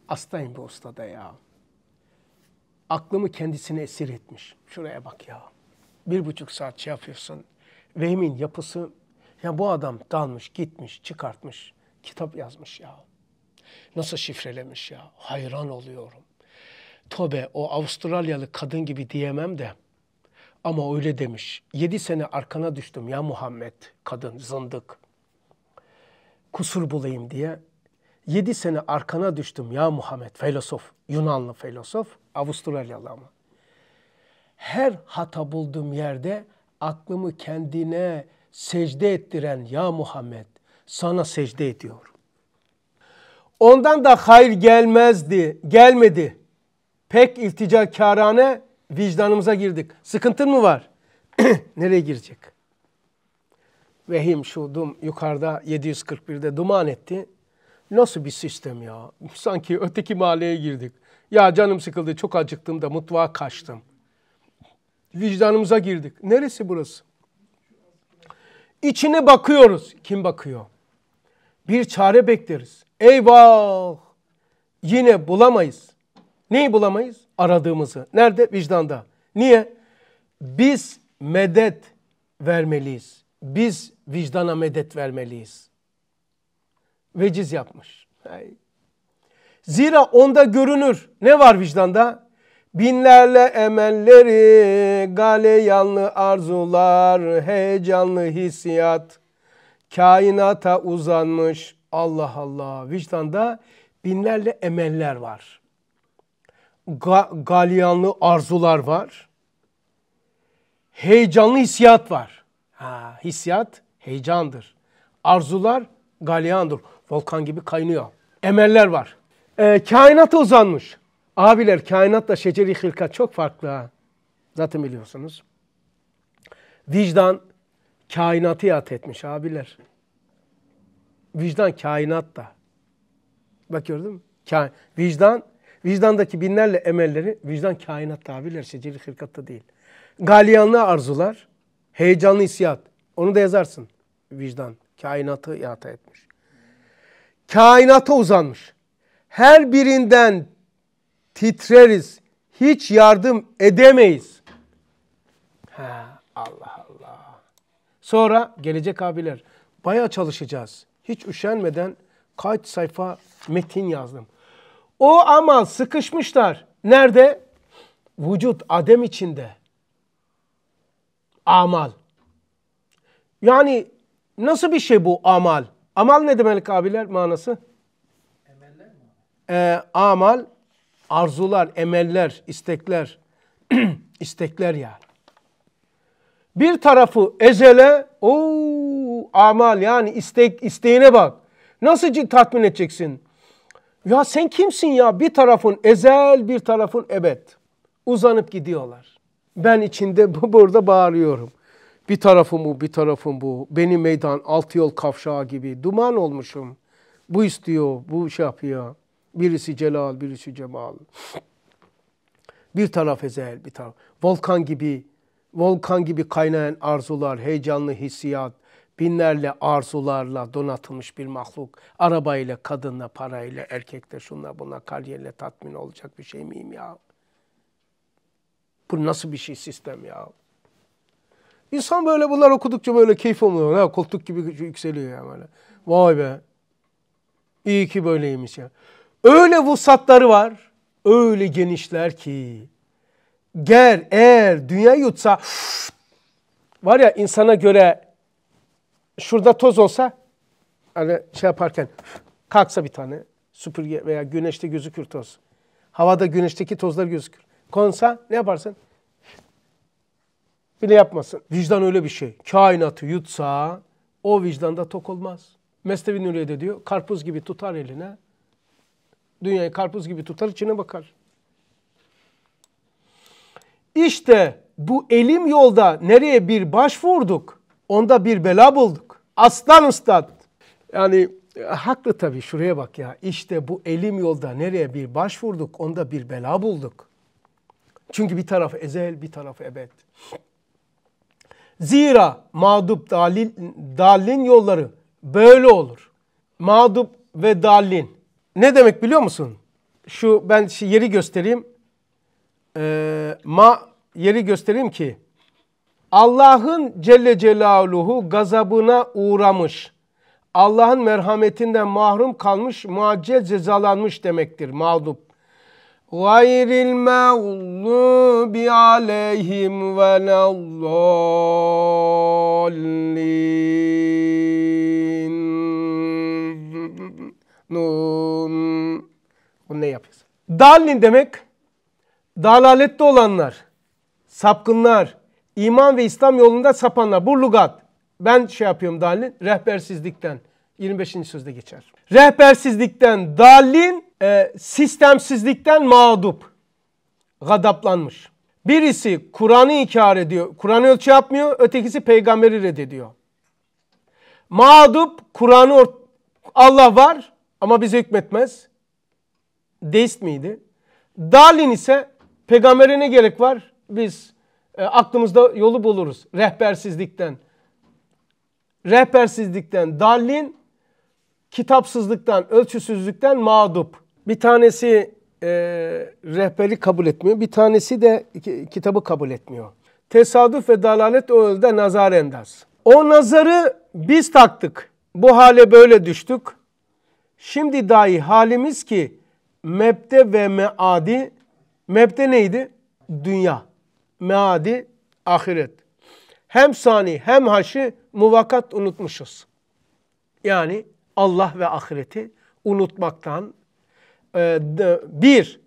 Hastayım bu ustada ya. Aklımı kendisine esir etmiş. Şuraya bak ya. Bir buçuk saat şey yapıyorsun. Vehmin yapısı. Ya bu adam dalmış, gitmiş, çıkartmış. Kitap yazmış ya. Nasıl şifrelemiş ya. Hayran oluyorum. Tobe o Avustralyalı kadın gibi diyemem de ama öyle demiş. Yedi sene arkana düştüm ya Muhammed kadın zındık. Kusur bulayım diye. Yedi sene arkana düştüm ya Muhammed filozof Yunanlı filozof Avustralyalı ama. Her hata bulduğum yerde aklımı kendine secde ettiren ya Muhammed sana secde ediyor. Ondan da hayır gelmezdi, gelmedi pek ilticakârane vicdanımıza girdik. Sıkıntın mı var? Nereye girecek? Vehim şu dum yukarıda 741'de duman etti. Nasıl bir sistem ya? Sanki öteki mahalleye girdik. Ya canım sıkıldı çok acıktım da mutfağa kaçtım. Vicdanımıza girdik. Neresi burası? İçine bakıyoruz. Kim bakıyor? Bir çare bekleriz. Eyvah! Yine bulamayız. Neyi bulamayız? Aradığımızı. Nerede? Vicdanda. Niye? Biz medet vermeliyiz. Biz vicdana medet vermeliyiz. Veciz yapmış. Zira onda görünür. Ne var vicdanda? Binlerle emelleri, galeyanlı arzular, heyecanlı hissiyat, kainata uzanmış Allah Allah. Vicdanda binlerle emeller var ga- galyanlı arzular var. Heyecanlı hissiyat var. Ha, hissiyat heyecandır. Arzular galyandır. Volkan gibi kaynıyor. Emeller var. Ee, kainata uzanmış. Abiler kainatla şeceri hilkat çok farklı ha. Zaten biliyorsunuz. Vicdan kainatı yat etmiş abiler. Vicdan kainatta. Bak gördün vicdan Vicdandaki binlerle emelleri, vicdan kainat tabirler, şeceri hırkatta değil. Galiyanlı arzular, heyecanlı hissiyat. Onu da yazarsın. Vicdan, kainatı yata etmiş. Kainata uzanmış. Her birinden titreriz. Hiç yardım edemeyiz. Ha, Allah Allah. Sonra gelecek abiler. Baya çalışacağız. Hiç üşenmeden kaç sayfa metin yazdım. O ama sıkışmışlar. Nerede? Vücut, adem içinde. Amal. Yani nasıl bir şey bu amal? Amal ne demek abiler manası? Emeller mi? Ee, amal, arzular, emeller, istekler. istekler yani. Bir tarafı ezele, o amal yani istek isteğine bak. Nasıl tatmin edeceksin? Ya sen kimsin ya? Bir tarafın ezel, bir tarafın ebed. Uzanıp gidiyorlar. Ben içinde burada bağırıyorum. Bir tarafım bu, bir tarafım bu. Beni meydan, alt yol kavşağı gibi. Duman olmuşum. Bu istiyor, bu şey yapıyor. Birisi celal, birisi cemal. Bir taraf ezel, bir taraf. Volkan gibi, volkan gibi kaynayan arzular, heyecanlı hissiyat, binlerle arzularla donatılmış bir mahluk. Arabayla, kadınla, parayla, erkekle, şunla buna, kariyerle tatmin olacak bir şey miyim ya? Bu nasıl bir şey sistem ya? İnsan böyle bunlar okudukça böyle keyif oluyor. Ha, koltuk gibi yükseliyor ya böyle. Vay be. İyi ki böyleymiş ya. Öyle vusatları var. Öyle genişler ki. Ger eğer dünya yutsa var ya insana göre şurada toz olsa hani şey yaparken kalksa bir tane süpürge veya güneşte gözükür toz. Havada güneşteki tozlar gözükür. Konsa ne yaparsın? Bile yapmasın. Vicdan öyle bir şey. Kainatı yutsa o vicdanda tok olmaz. Mesnevi de diyor karpuz gibi tutar eline. Dünyayı karpuz gibi tutar içine bakar. İşte bu elim yolda nereye bir başvurduk, onda bir bela bulduk. Aslan ustad. Yani e, haklı tabii şuraya bak ya. İşte bu elim yolda nereye bir başvurduk onda bir bela bulduk. Çünkü bir taraf ezel bir taraf ebed. Zira mağdup dalil, dalin yolları böyle olur. Mağdup ve dalin. Ne demek biliyor musun? Şu ben yeri göstereyim. Ee, ma yeri göstereyim ki Allah'ın Celle Celaluhu gazabına uğramış, Allah'ın merhametinden mahrum kalmış, muaccel cezalanmış demektir mağlup. Gayril mağlubi aleyhim ve lallallin. Nun. Bunu ne yapıyorsun? Dallin demek dalalette olanlar, sapkınlar, İman ve İslam yolunda sapanlar. Bu lugat. Ben şey yapıyorum dalin. Rehbersizlikten. 25. sözde geçer. Rehbersizlikten dalin, e, sistemsizlikten mağdup. Gadaplanmış. Birisi Kur'an'ı inkar ediyor. Kur'an'ı ölçü yapmıyor. Ötekisi peygamberi reddediyor. Mağdup Kur'an'ı Allah var ama bize hükmetmez. Deist miydi? Dalin ise peygambere ne gerek var? Biz e, aklımızda yolu buluruz rehbersizlikten. Rehbersizlikten, dallin, kitapsızlıktan, ölçüsüzlükten mağdup. Bir tanesi e, rehberi kabul etmiyor, bir tanesi de kitabı kabul etmiyor. Tesadüf ve dalalet o ölde nazar endaz. O nazarı biz taktık. Bu hale böyle düştük. Şimdi dahi halimiz ki mebde ve meadi, mebde neydi? Dünya meadi ahiret. Hem sani hem haşi muvakat unutmuşuz. Yani Allah ve ahireti unutmaktan e, bir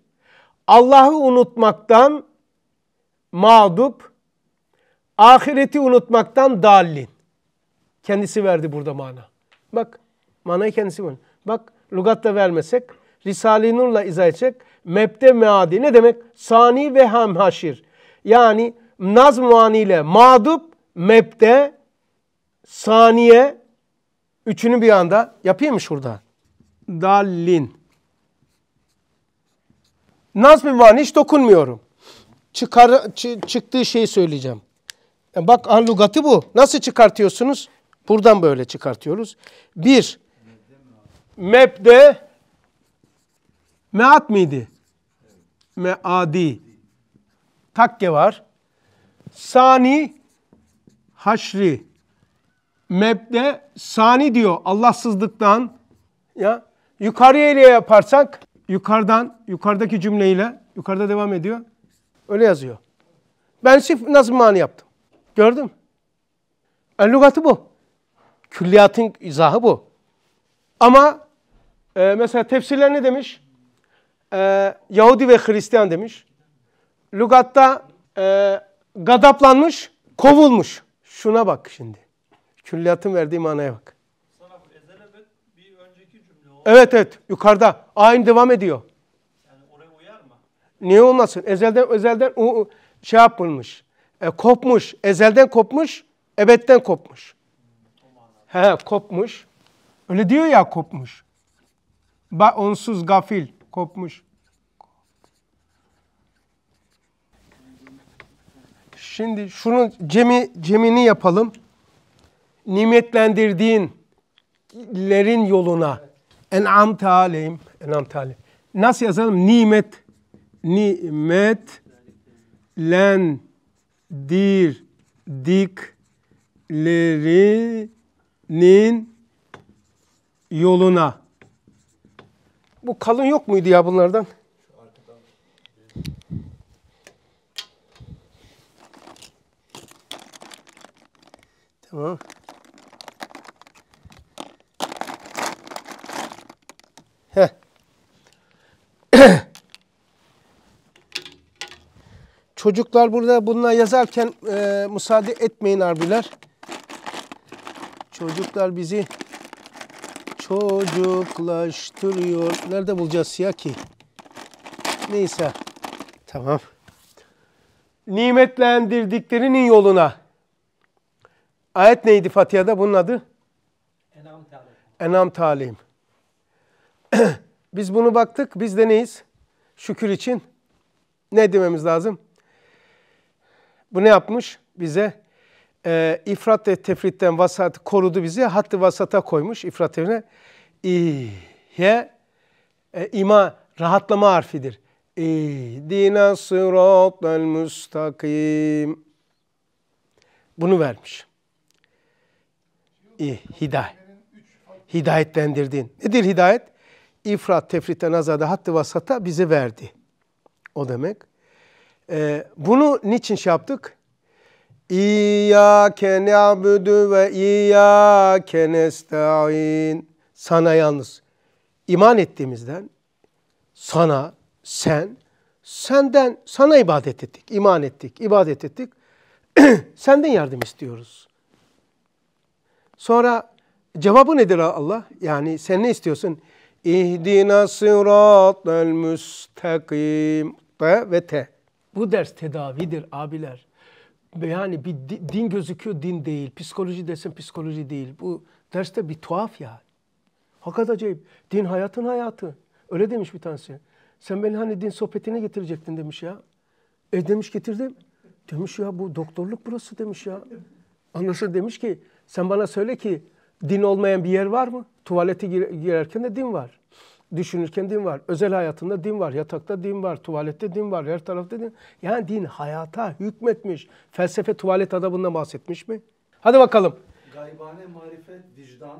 Allah'ı unutmaktan mağdup, ahireti unutmaktan dallin. Kendisi verdi burada mana. Bak, manayı kendisi verdi. Bak, lugatta vermesek, Risale-i Nur'la izah edecek. Mebde meadi ne demek? Sani ve hamhaşir. Yani nazm maniyle madup, mebde, saniye üçünü bir anda yapayım mı şurada? Dallin. Nazm-ı mani hiç dokunmuyorum. Çıkar, çıktığı şeyi söyleyeceğim. Yani e bak alugatı bu. Nasıl çıkartıyorsunuz? Buradan böyle çıkartıyoruz. Bir, mebde meat miydi? Meadi takke var. Sani haşri mebde sani diyor Allahsızlıktan ya yukarıya ile yaparsak yukarıdan yukarıdaki cümleyle yukarıda devam ediyor. Öyle yazıyor. Ben sırf nasıl mani yaptım. Gördüm. mü? lügatı bu. Külliyatın izahı bu. Ama e, mesela tefsirler ne demiş? E, Yahudi ve Hristiyan demiş. Lugatta e, gadaplanmış, kovulmuş. Şuna bak şimdi. Külliyatın verdiği manaya bak. Evet evet yukarıda. Aynı devam ediyor. Yani oraya uyar mı? Niye olmasın? Ezelden özelden şey yapılmış. E, kopmuş. Ezelden kopmuş. Ebedden kopmuş. Hmm, He kopmuş. Öyle diyor ya kopmuş. Ba onsuz gafil kopmuş. Şimdi şunun cemi, cemini yapalım. Nimetlendirdiğinlerin yoluna. En'am talim. En'am talim. Nasıl yazalım? Nimet. Nimet lendirdiklerinin yoluna. Bu kalın yok muydu ya bunlardan? Oh. Heh. Çocuklar burada bununla yazarken e, müsaade etmeyin abiler. Çocuklar bizi çocuklaştırıyor. Nerede bulacağız ya ki? Neyse. Tamam. Nimetlendirdiklerinin yoluna. Ayet neydi Fatiha'da bunun adı? Enam talim. Enam talim. biz bunu baktık. Biz de neyiz? Şükür için ne dememiz lazım? Bu ne yapmış? Bize e, ifrat ve tefritten vasat korudu bizi. Hattı vasata koymuş ifrat evine. İhye e, ima rahatlama harfidir. İhdina sıratel müstakim. Bunu vermiş hidayet. Hidayetlendirdin. Nedir hidayet? İfrat, tefritten azade, hattı vasata bizi verdi. O demek. Ee, bunu niçin şey yaptık? İyyâke ne'abüdü ve iyyâke nesta'in. Sana yalnız iman ettiğimizden sana, sen, senden, sana ibadet ettik, iman ettik, ibadet ettik. Senden yardım istiyoruz. Sonra cevabı nedir Allah? Yani sen ne istiyorsun? İhdina sıratel müstakim te ve te. Bu ders tedavidir abiler. Yani bir din gözüküyor din değil. Psikoloji desen psikoloji değil. Bu derste bir tuhaf ya. Hakikat acayip. Din hayatın hayatı. Öyle demiş bir tanesi. Sen beni hani din sohbetine getirecektin demiş ya. E demiş getirdim. Demiş ya bu doktorluk burası demiş ya. Anası demiş ki sen bana söyle ki din olmayan bir yer var mı? Tuvalete girerken de din var. Düşünürken din var. Özel hayatında din var. Yatakta din var. Tuvalette din var. Her tarafta din. Yani din hayata hükmetmiş. Felsefe tuvalet adabından bahsetmiş mi? Hadi bakalım. Gaybane marifet vicdan.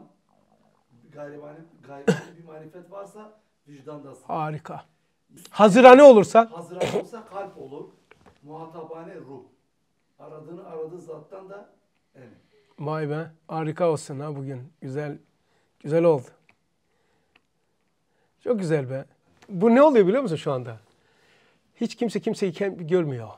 Gaybane, gaybane bir marifet varsa vicdan vicdandasın. Harika. Hazırane olursa? Hazırane olursa kalp olur. Muhatabane ruh. Aradığını aradığı zattan da evet. Vay be. Harika olsun ha bugün. Güzel. Güzel oldu. Çok güzel be. Bu ne oluyor biliyor musun şu anda? Hiç kimse kimseyi görmüyor.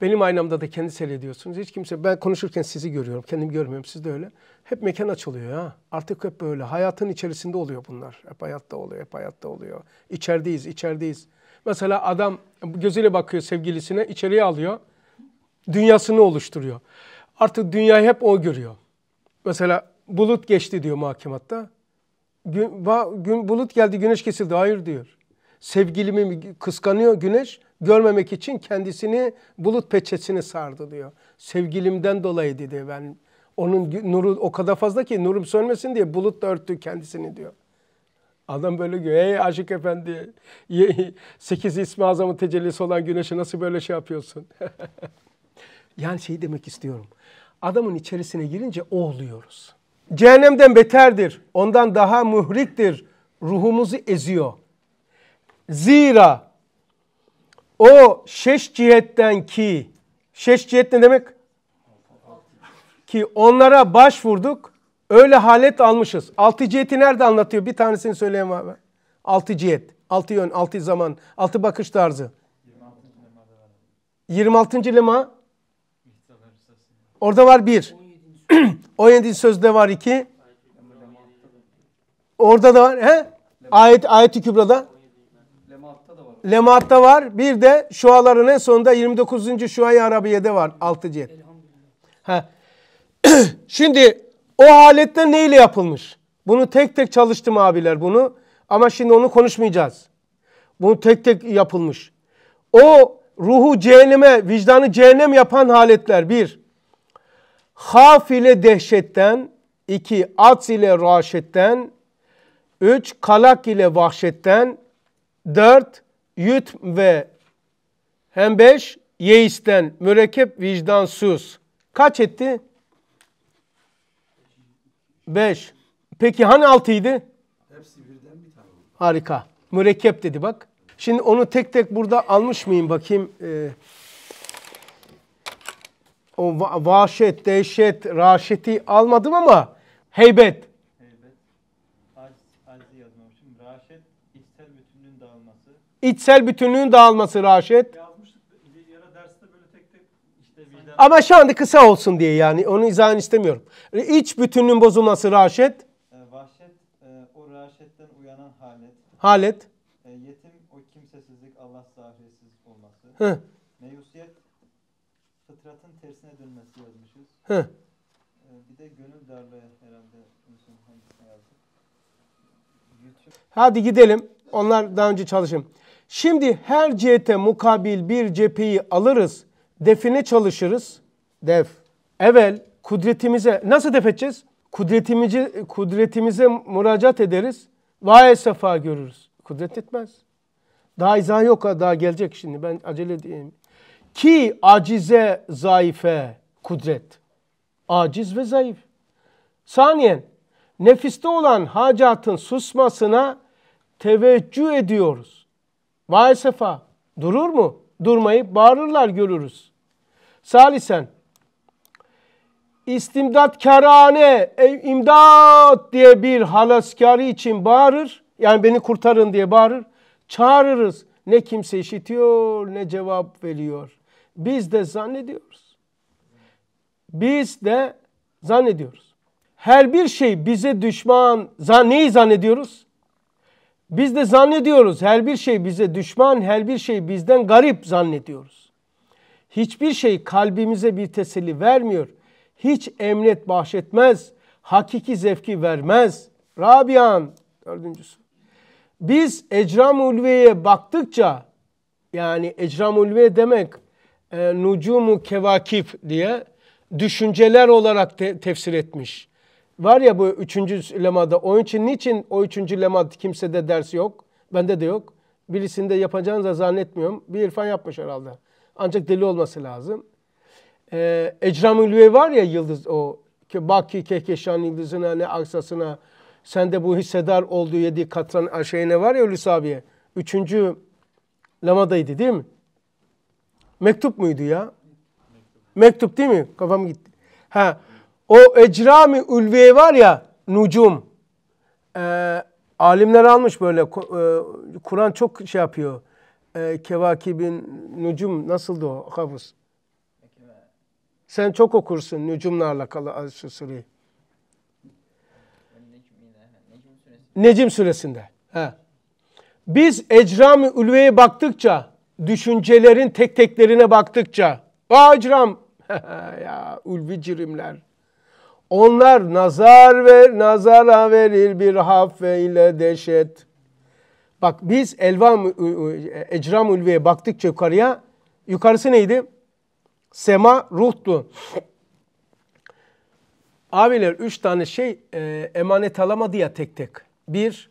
Benim aynamda da kendi seyrediyorsunuz. Hiç kimse, ben konuşurken sizi görüyorum. Kendim görmüyorum, siz de öyle. Hep mekan açılıyor ya. Artık hep böyle. Hayatın içerisinde oluyor bunlar. Hep hayatta oluyor, hep hayatta oluyor. İçerideyiz, içerideyiz. Mesela adam gözüyle bakıyor sevgilisine, içeriye alıyor. Dünyasını oluşturuyor. Artık dünya hep o görüyor. Mesela bulut geçti diyor mahkematta. Gün, va, gün, bulut geldi güneş kesildi. Hayır diyor. Sevgilimi kıskanıyor güneş. Görmemek için kendisini bulut peçesini sardı diyor. Sevgilimden dolayı dedi ben. Onun nuru o kadar fazla ki nurum sönmesin diye bulut da örttü kendisini diyor. Adam böyle diyor. Ey Aşık Efendi. Sekiz ismi azamın tecellisi olan güneşi nasıl böyle şey yapıyorsun? yani şey demek istiyorum adamın içerisine girince o oluyoruz. Cehennemden beterdir, ondan daha mühriktir, ruhumuzu eziyor. Zira o şeş cihetten ki, şeş cihet ne demek? Ki onlara başvurduk, öyle halet almışız. Altı ciheti nerede anlatıyor? Bir tanesini söyleyeyim abi. Altı cihet, altı yön, altı zaman, altı bakış tarzı. 26. lima. Orada var bir. 17. sözde var iki. Orada da var. He? Ayet, ayet-i kübrada. Lemaat'ta var. Bir de şuaların en sonunda 29. şuayı Arabiye'de var. 6 cihet. Ha. şimdi o alette neyle yapılmış? Bunu tek tek çalıştım abiler bunu. Ama şimdi onu konuşmayacağız. Bunu tek tek yapılmış. O ruhu cehenneme, vicdanı cehennem yapan aletler bir. Haf ile dehşetten, iki At ile raşetten, üç Kalak ile vahşetten, dört yüt ve hem beş Yeisten mürekkep vicdansız. Kaç etti? Beş. Peki hani altıydı? Hepsi birden bir tane. Harika. Mürekkep dedi bak. Şimdi onu tek tek burada almış mıyım bakayım. Ee, o va- vahşet, dehşet, raşeti almadım ama heybet. Heybet. Ac, aczi yazmamışım. Raşet, içsel bütünlüğün dağılması. İçsel bütünlüğün dağılması raşet. Yazmıştık ya derste böyle tek tek işte vicdan. Ama şu anda kısa olsun diye yani onu izahını istemiyorum. E, iç bütünlüğün bozulması raşet. E, vahşet, e, o raşetten uyanan halet. Halet. E, yetim, o kimsesizlik, Allah sahibiz olması. Hı. Heh. Ee, bir de gönül darlığı herhalde hani Hadi gidelim. Onlar daha önce çalışın. Şimdi her cihete mukabil bir cepheyi alırız. Define çalışırız. Def. Evvel kudretimize nasıl def edeceğiz? Kudretimizi, kudretimize müracaat ederiz. Vay sefa görürüz. Kudret etmez. Daha izah yok daha gelecek şimdi ben acele edeyim. Ki acize zayıfe kudret aciz ve zayıf. Saniyen, nefiste olan hacatın susmasına teveccüh ediyoruz. Vay sefa, durur mu? Durmayıp bağırırlar görürüz. Salisen, istimdat ey imdat diye bir halaskarı için bağırır. Yani beni kurtarın diye bağırır. Çağırırız. Ne kimse işitiyor ne cevap veriyor. Biz de zannediyoruz biz de zannediyoruz. Her bir şey bize düşman, neyi zannediyoruz? Biz de zannediyoruz her bir şey bize düşman, her bir şey bizden garip zannediyoruz. Hiçbir şey kalbimize bir teselli vermiyor. Hiç emniyet bahşetmez, hakiki zevki vermez. Rabian dördüncüsü. Biz Ecram Ulvi'ye baktıkça yani Ecram Ulviye demek e, Nucumu Kevakif diye düşünceler olarak te tefsir etmiş. Var ya bu üçüncü lemada. Onun için niçin o üçüncü lemada kimsede ders yok? Bende de yok. Birisinde yapacağını da zannetmiyorum. Bir irfan yapmış herhalde. Ancak deli olması lazım. Ee, ecram var ya yıldız o. Ki Baki Kehkeşan yıldızına ne aksasına sen de bu hissedar olduğu yedi katran şeyine var ya Hulusi abiye. Üçüncü lemadaydı değil mi? Mektup muydu ya? Mektup değil mi? Kafam gitti. Ha. O ecrami ülviye var ya nucum. Ee, alimler almış böyle. E, Kur'an çok şey yapıyor. E, kevakibin nucum nasıldı o hafız? Sen çok okursun nucumla alakalı Aziz Suriye. Necim suresinde. Ha. Biz ecram ülveye baktıkça, düşüncelerin tek teklerine baktıkça, o ecram ya ulvi cirimler. Onlar nazar ve nazara verir bir haffe ile deşet. Bak biz elvam ecram ulviye baktıkça yukarıya yukarısı neydi? Sema ruhtu. Abiler üç tane şey e, emanet alamadı ya tek tek. Bir,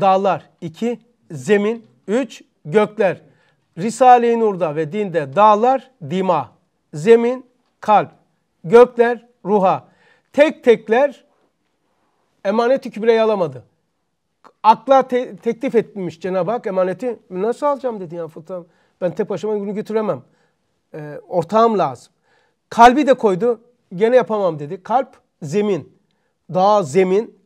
dağlar. iki zemin. Üç, gökler. Risale-i Nur'da ve dinde dağlar, dima zemin kalp, gökler ruha. Tek tekler emaneti kübreye alamadı. Akla te teklif etmiş Cenab-ı Hak emaneti. Nasıl alacağım dedi yani Fıtrat. Ben tek başıma bunu götüremem. E, ortağım lazım. Kalbi de koydu. Gene yapamam dedi. Kalp, zemin. Dağ, zemin.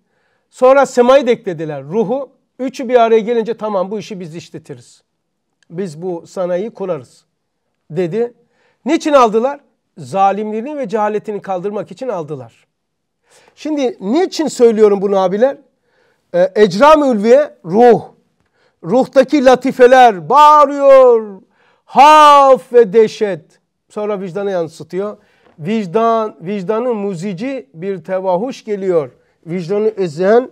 Sonra semayı da eklediler. Ruhu. Üçü bir araya gelince tamam bu işi biz işletiriz. Biz bu sanayi kurarız dedi. Niçin aldılar? Zalimlerini ve cehaletini kaldırmak için aldılar. Şimdi niçin söylüyorum bunu abiler? Ee, Ecram Ülviye ruh. Ruhtaki latifeler bağırıyor. Haf ve dehşet. Sonra vicdana yansıtıyor. Vicdan, vicdanın muzici bir tevahuş geliyor. Vicdanı ezen.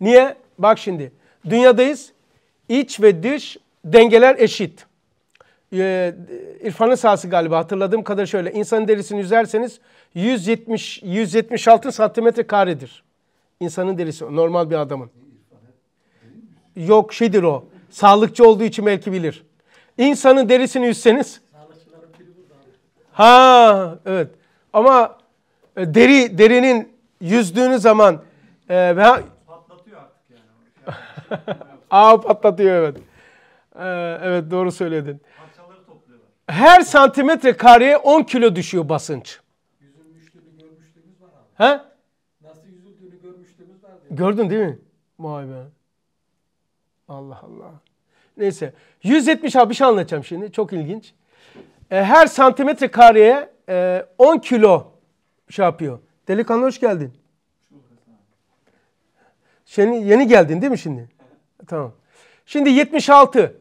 Niye? Bak şimdi. Dünyadayız. İç ve dış dengeler eşit e, irfanın sahası galiba hatırladığım kadar şöyle. İnsanın derisini üzerseniz 170 176 santimetre karedir. İnsanın derisi normal bir adamın. Yok şeydir o. Sağlıkçı olduğu için belki bilir. İnsanın derisini yüzseniz. Ha evet. Ama e, deri derinin yüzdüğünü zaman e, ve patlatıyor artık yani. Şey Aa patlatıyor evet. Ee, evet doğru söyledin her santimetre kareye 10 kilo düşüyor basınç. Üzülmüştüğünü görmüştüğümüz var abi. He? Nasıl üzüldüğünü görmüştüğümüz var. Gördün değil mi? Vay be. Allah Allah. Neyse. 170 abi bir şey anlatacağım şimdi. Çok ilginç. E, her santimetre kareye e, 10 kilo şey yapıyor. Delikanlı hoş geldin. Senin yeni geldin değil mi şimdi? Tamam. Şimdi 76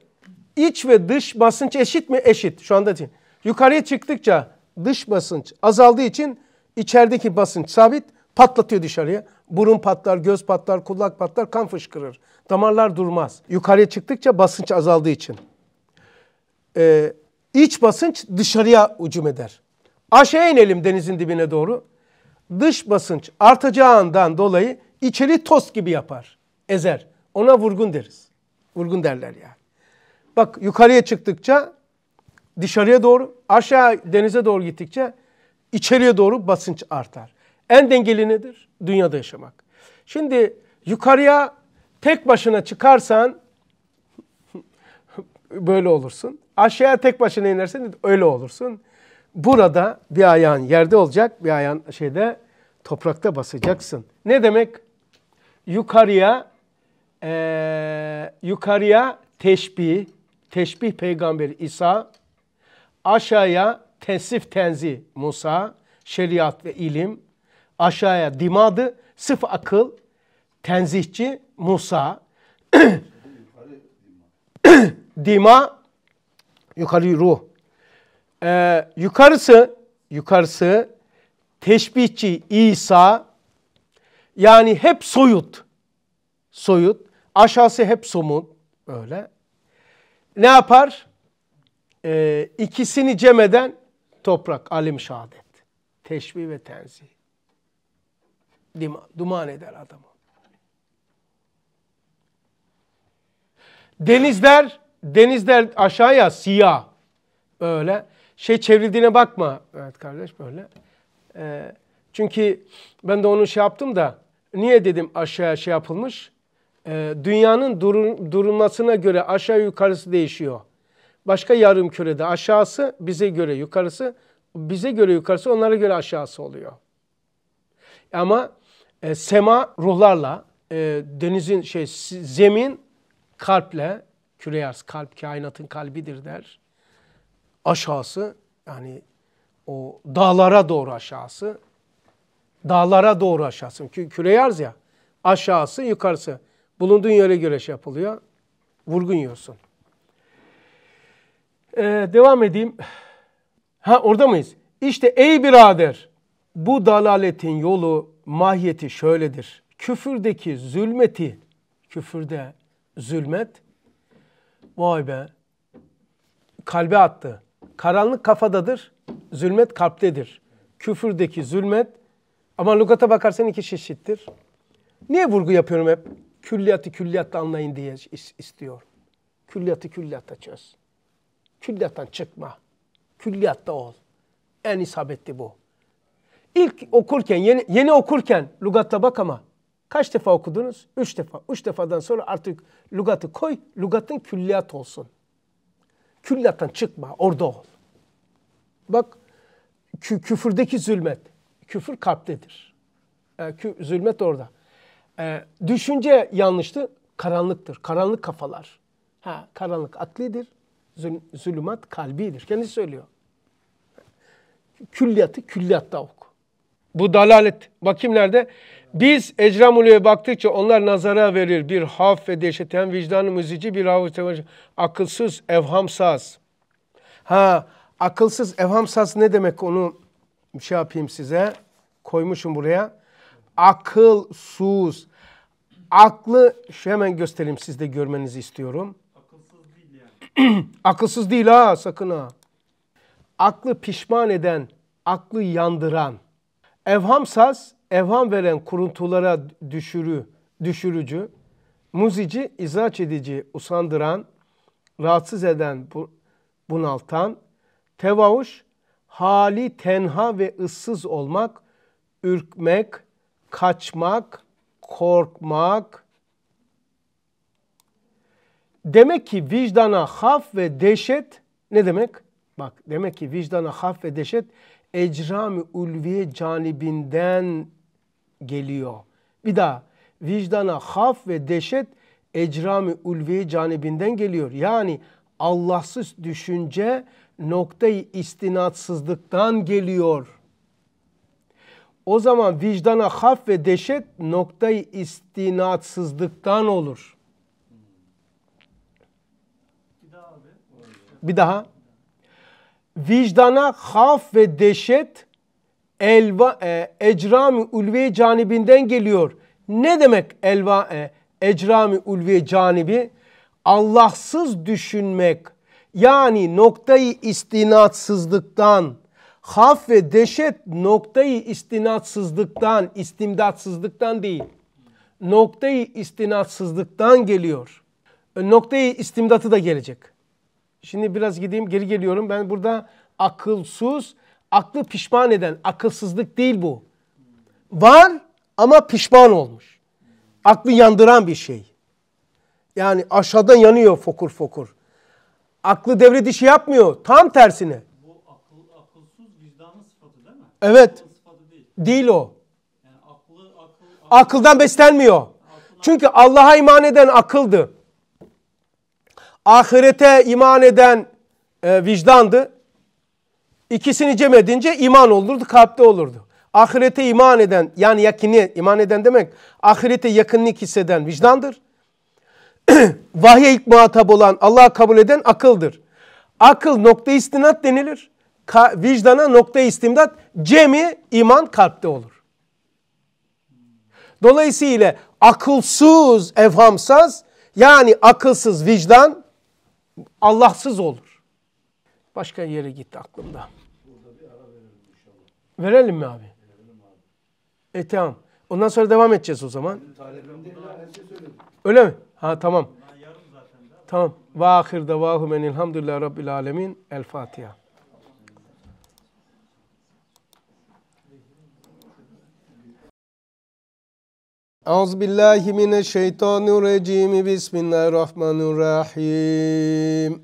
iç ve dış basınç eşit mi? Eşit. Şu anda değil. Yukarıya çıktıkça dış basınç azaldığı için içerideki basınç sabit patlatıyor dışarıya. Burun patlar, göz patlar, kulak patlar, kan fışkırır. Damarlar durmaz. Yukarıya çıktıkça basınç azaldığı için. Ee, iç basınç dışarıya ucum eder. Aşağı inelim denizin dibine doğru. Dış basınç artacağından dolayı içeri tost gibi yapar, ezer. Ona vurgun deriz. Vurgun derler yani. Bak yukarıya çıktıkça dışarıya doğru, aşağı denize doğru gittikçe içeriye doğru basınç artar. En dengeli nedir? Dünyada yaşamak. Şimdi yukarıya tek başına çıkarsan böyle olursun. Aşağıya tek başına inersen öyle olursun. Burada bir ayağın yerde olacak, bir ayağın şeyde toprakta basacaksın. Ne demek? Yukarıya e, yukarıya teşbih, teşbih peygamber İsa, aşağıya tesif tenzi Musa, şeriat ve ilim, aşağıya dimadı, sıf akıl, tenzihçi Musa, dima, yukarı ruh. Ee, yukarısı, yukarısı teşbihçi İsa, yani hep soyut, soyut, aşağısı hep somut, öyle ne yapar? Ee, ikisini cem toprak, alim şahadet. Teşbih ve tenzih. Duman eder adamı. Denizler, denizler aşağıya siyah. Böyle. Şey çevrildiğine bakma. Evet kardeş böyle. Ee, çünkü ben de onu şey yaptım da. Niye dedim aşağıya şey yapılmış? e, dünyanın durun, durulmasına göre aşağı yukarısı değişiyor. Başka yarım kürede aşağısı bize göre yukarısı, bize göre yukarısı onlara göre aşağısı oluyor. Ama e, sema ruhlarla, e, denizin şey zemin kalple, küre arz kalp kainatın kalbidir der. Aşağısı yani o dağlara doğru aşağısı, dağlara doğru aşağısı. Çünkü küre ya aşağısı yukarısı. Bulunduğun yere göre şey yapılıyor. Vurgun yiyorsun. Ee, devam edeyim. Ha orada mıyız? İşte ey birader bu dalaletin yolu mahiyeti şöyledir. Küfürdeki zulmeti, küfürde zulmet, vay be, kalbe attı. Karanlık kafadadır, zulmet kalptedir. Küfürdeki zulmet, ama lugata bakarsan iki çeşittir. Niye vurgu yapıyorum hep? külliyatı külliyatta anlayın diye istiyor. Külliyatı külliyatta çöz. Külliyattan çıkma. Külliyatta ol. En isabetli bu. İlk okurken, yeni, yeni okurken lugatta bak ama kaç defa okudunuz? Üç defa. Üç defadan sonra artık lugatı koy, lugatın külliyat olsun. Külliyattan çıkma, orada ol. Bak kü küfürdeki zulmet. Küfür kalptedir. E, kü zulmet orada. E, düşünce yanlıştı, karanlıktır. Karanlık kafalar. Ha, karanlık aklidir, zül zulümat kalbidir. Kendisi söylüyor. Külliyatı külliyatta oku. Bu dalalet. Bakayım nerede? Biz Ecram baktıkça onlar nazara verir. Bir haf ve dehşet hem vicdanı müzici bir haf akılsız evhamsaz. Ha akılsız evhamsaz ne demek onu şey yapayım size. Koymuşum buraya akılsuz. Aklı şu hemen göstereyim siz de görmenizi istiyorum. Akılsız değil yani. akılsız değil ha sakın ha. Aklı pişman eden, aklı yandıran. Evhamsaz, evham veren kuruntulara düşürü, düşürücü. Muzici, izaç edici, usandıran, rahatsız eden, bunaltan. Tevavuş, hali tenha ve ıssız olmak, ürkmek, kaçmak, korkmak. Demek ki vicdana haf ve deşet ne demek? Bak demek ki vicdana haf ve deşet ecrami ulviye canibinden geliyor. Bir daha vicdana haf ve deşet ecrami ulviye canibinden geliyor. Yani Allahsız düşünce noktayı istinatsızlıktan geliyor.'' O zaman vicdana haf ve deşet noktayı istinatsızlıktan olur. Bir daha. Vicdana haf ve deşet elva e, ecrami ulvi canibinden geliyor. Ne demek elva e, ecrami ulvi canibi? Allahsız düşünmek yani noktayı istinatsızlıktan haf ve deşet noktayı istinatsızlıktan, istimdatsızlıktan değil. Noktayı istinatsızlıktan geliyor. E, noktayı istimdatı da gelecek. Şimdi biraz gideyim geri geliyorum. Ben burada akılsız, aklı pişman eden akılsızlık değil bu. Var ama pişman olmuş. Aklı yandıran bir şey. Yani aşağıdan yanıyor fokur fokur. Aklı devre dışı yapmıyor. Tam tersine. Evet. Değil o. Akıldan beslenmiyor. Çünkü Allah'a iman eden akıldı. Ahirete iman eden e, vicdandı. İkisini cem edince iman olurdu, kalpte olurdu. Ahirete iman eden, yani yakini, iman eden demek, ahirete yakınlık hisseden vicdandır. Vahye ilk muhatap olan, Allah'a kabul eden akıldır. Akıl nokta istinat denilir ka, vicdana nokta istimdat cemi iman kalpte olur. Dolayısıyla akılsız, evhamsaz yani akılsız vicdan Allahsız olur. Başka yere gitti aklımda. Verelim mi abi? E tamam. Ondan sonra devam edeceğiz o zaman. Öyle mi? Ha tamam. Tamam. Vahirde men elhamdülillah rabbil alemin. El Fatiha. Euzubillahimineşşeytanirracim. Bismillahirrahmanirrahim.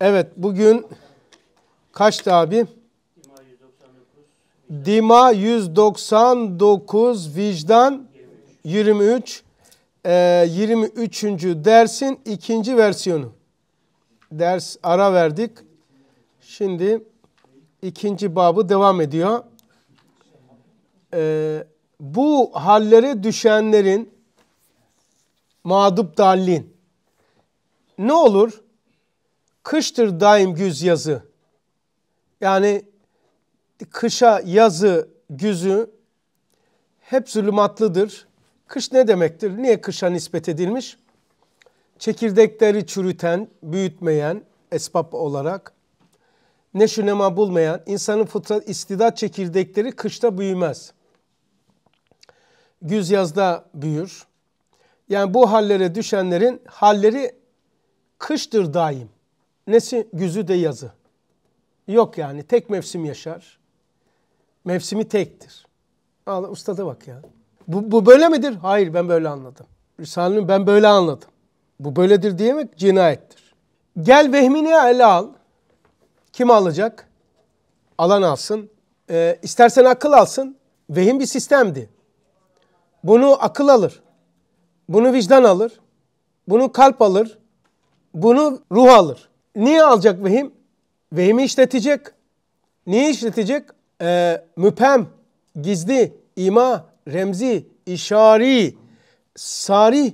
Evet bugün kaçtı abi? Dima 199, vicdan 23, 23. Ee, dersin ikinci versiyonu. Ders ara verdik. Şimdi ikinci babı devam ediyor. Ee, bu hallere düşenlerin mağdup dallin ne olur? Kıştır daim güz yazı. Yani kışa yazı güzü hep zulümatlıdır. Kış ne demektir? Niye kışa nispet edilmiş? Çekirdekleri çürüten, büyütmeyen esbab olarak ne şunema bulmayan insanın fıtrat istidat çekirdekleri kışta büyümez.'' Güz yazda büyür. Yani bu hallere düşenlerin halleri kıştır daim. Nesi güzü de yazı. Yok yani tek mevsim yaşar. Mevsimi tektir. Al ustada bak ya. Bu, bu böyle midir? Hayır ben böyle anladım. Risale'nin ben böyle anladım. Bu böyledir diyemek cinayettir. Gel vehmini ele al. Kim alacak? Alan alsın. Ee, istersen akıl alsın. Vehim bir sistemdi. Bunu akıl alır. Bunu vicdan alır. Bunu kalp alır. Bunu ruh alır. Niye alacak vehim? Vehimi işletecek. Niye işletecek? Ee, müphem, gizli, ima, remzi, işari, sari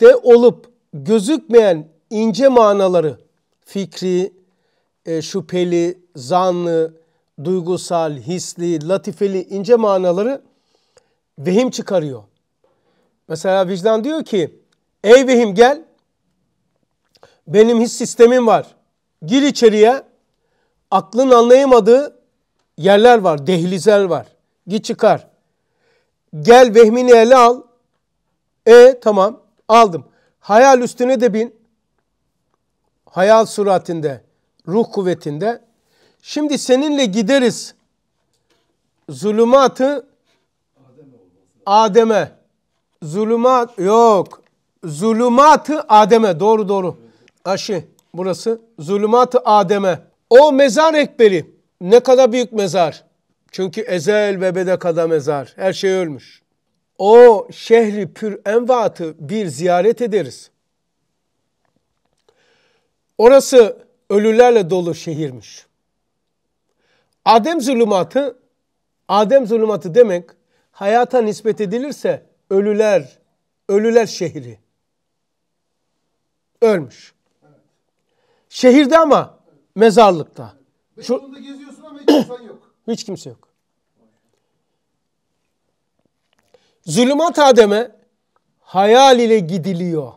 de olup gözükmeyen ince manaları, fikri, e, şüpheli, zanlı, duygusal, hisli, latifeli ince manaları vehim çıkarıyor. Mesela vicdan diyor ki ey vehim gel benim his sistemim var. Gir içeriye aklın anlayamadığı yerler var, dehlizler var. Git çıkar. Gel vehmini ele al. E tamam aldım. Hayal üstüne de bin. Hayal suratinde, ruh kuvvetinde. Şimdi seninle gideriz zulümatı Adem'e zulümat yok. Zulümatı Adem'e doğru doğru. Aşı burası zulümatı Adem'e. O mezar ekberi ne kadar büyük mezar. Çünkü ezel ve bedekada mezar. Her şey ölmüş. O şehri pür envatı bir ziyaret ederiz. Orası ölülerle dolu şehirmiş. Adem zulümatı, Adem zulümatı demek hayata nispet edilirse ölüler, ölüler şehri. Ölmüş. Şehirde ama mezarlıkta. Şu... geziyorsun ama hiç insan yok. Hiç kimse yok. Zulümat Adem'e hayal ile gidiliyor.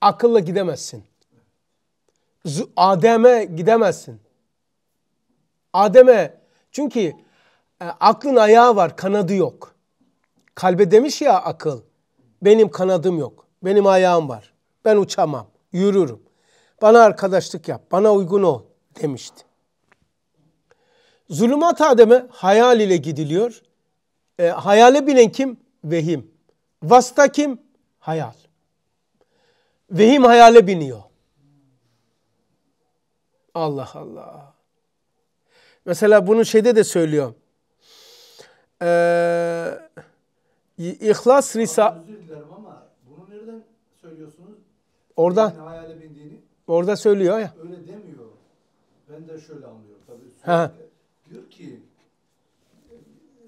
Akılla gidemezsin. Adem'e gidemezsin. Adem'e çünkü e, aklın ayağı var, kanadı yok. Kalbe demiş ya akıl, benim kanadım yok, benim ayağım var, ben uçamam, yürürüm. Bana arkadaşlık yap, bana uygun ol demişti. Zulümat Adem'e hayal ile gidiliyor. E, hayale binen kim? Vehim. Vasta kim? Hayal. Vehim hayale biniyor. Allah Allah. Mesela bunu şeyde de söylüyorum e, İhlas Risa... ama bunu nereden söylüyorsunuz? Orada. bindiğini. Orada söylüyor ya. Öyle demiyor. Ben de şöyle anlıyorum tabii. Ha. Diyor ki e,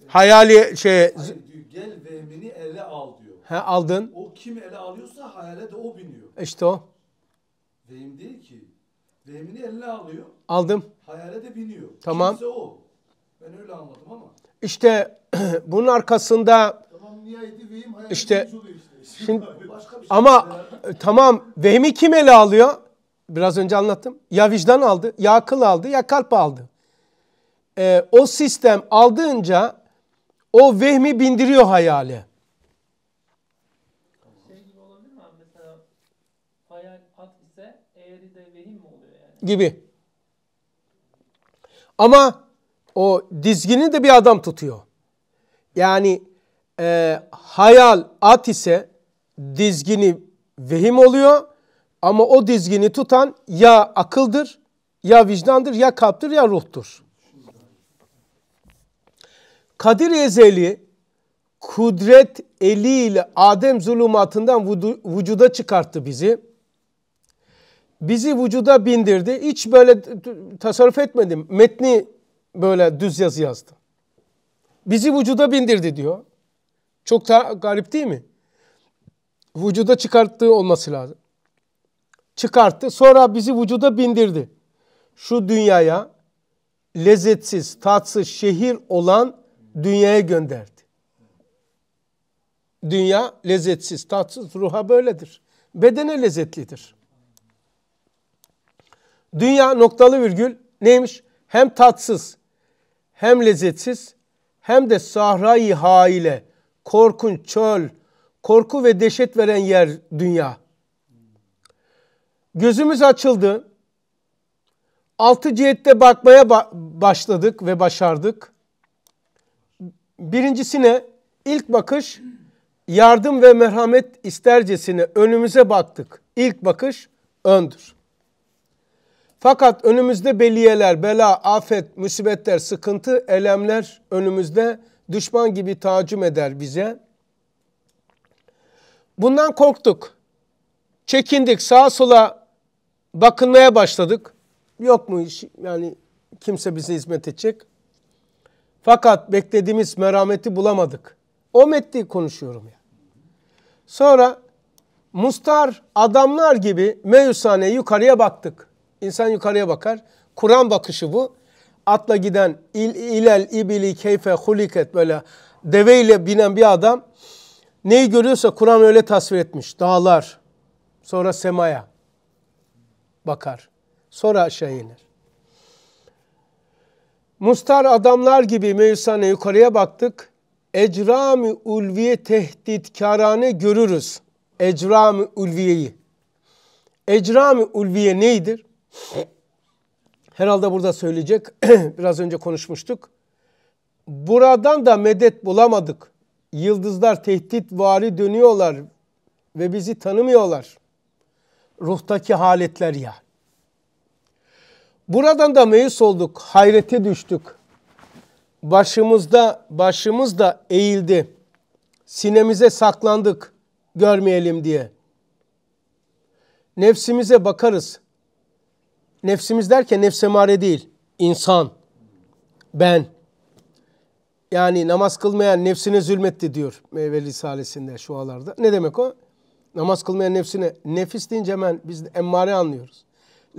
hayali şey gel vehmini ele al diyor. He aldın. O kim ele alıyorsa hayale de o biniyor. İşte o. Vehim değil ki. Vehmini eline alıyor. Aldım. Hayale de biniyor. Tamam. Kimse o. Ben öyle anladım ama. İşte bunun arkasında tamam, niyeydi, vehim, işte, işte. Şimdi, şey, şey ama ya. E, tamam vehmi kim ele alıyor? Biraz önce anlattım. Ya vicdan aldı, ya akıl aldı, ya kalp aldı. Ee, o sistem aldığınca o vehmi bindiriyor hayale. gibi. Ama o dizgini de bir adam tutuyor. Yani e, hayal at ise dizgini vehim oluyor ama o dizgini tutan ya akıldır, ya vicdandır, ya kalptir, ya ruhtur. Kadir Ezeli kudret eliyle Adem zulümatından vücuda çıkarttı bizi. Bizi vücuda bindirdi. Hiç böyle tasarruf etmedim. Metni böyle düz yazı yazdı. Bizi vücuda bindirdi diyor. Çok da garip değil mi? Vücuda çıkarttığı olması lazım. Çıkarttı. Sonra bizi vücuda bindirdi. Şu dünyaya lezzetsiz, tatsız şehir olan dünyaya gönderdi. Dünya lezzetsiz, tatsız ruha böyledir. Bedene lezzetlidir. Dünya noktalı virgül neymiş? Hem tatsız hem lezzetsiz hem de sahrayı haile, korkun çöl, korku ve dehşet veren yer dünya. Gözümüz açıldı. Altı cihette bakmaya ba başladık ve başardık. Birincisine ilk bakış yardım ve merhamet istercesine önümüze baktık. İlk bakış öndür. Fakat önümüzde beliyeler, bela, afet, musibetler, sıkıntı, elemler önümüzde düşman gibi tacım eder bize. Bundan korktuk. Çekindik, sağa sola bakınmaya başladık. Yok mu iş? Yani kimse bize hizmet edecek. Fakat beklediğimiz merhameti bulamadık. O metni konuşuyorum ya. Sonra mustar adamlar gibi meyushaneye yukarıya baktık. İnsan yukarıya bakar. Kur'an bakışı bu. Atla giden il, ilel ibili keyfe huliket böyle deveyle binen bir adam neyi görüyorsa Kur'an öyle tasvir etmiş. Dağlar, sonra semaya bakar. Sonra aşağı iner. Mustar adamlar gibi Mevsane yukarıya baktık. Ecrami ulviye tehditkârane görürüz. Ecrami ulviyeyi. Ecrami ulviye neydir? Herhalde burada söyleyecek. Biraz önce konuşmuştuk. Buradan da medet bulamadık. Yıldızlar tehdit vari dönüyorlar ve bizi tanımıyorlar. Ruhtaki haletler ya. Buradan da meyus olduk, hayrete düştük. Başımızda, başımız da eğildi. Sinemize saklandık görmeyelim diye. Nefsimize bakarız nefsimiz derken nefse mare değil. İnsan, ben. Yani namaz kılmayan nefsine zulmetti diyor Meyveli Risalesi'nde şu alarda. Ne demek o? Namaz kılmayan nefsine. Nefis deyince hemen biz de emmare anlıyoruz.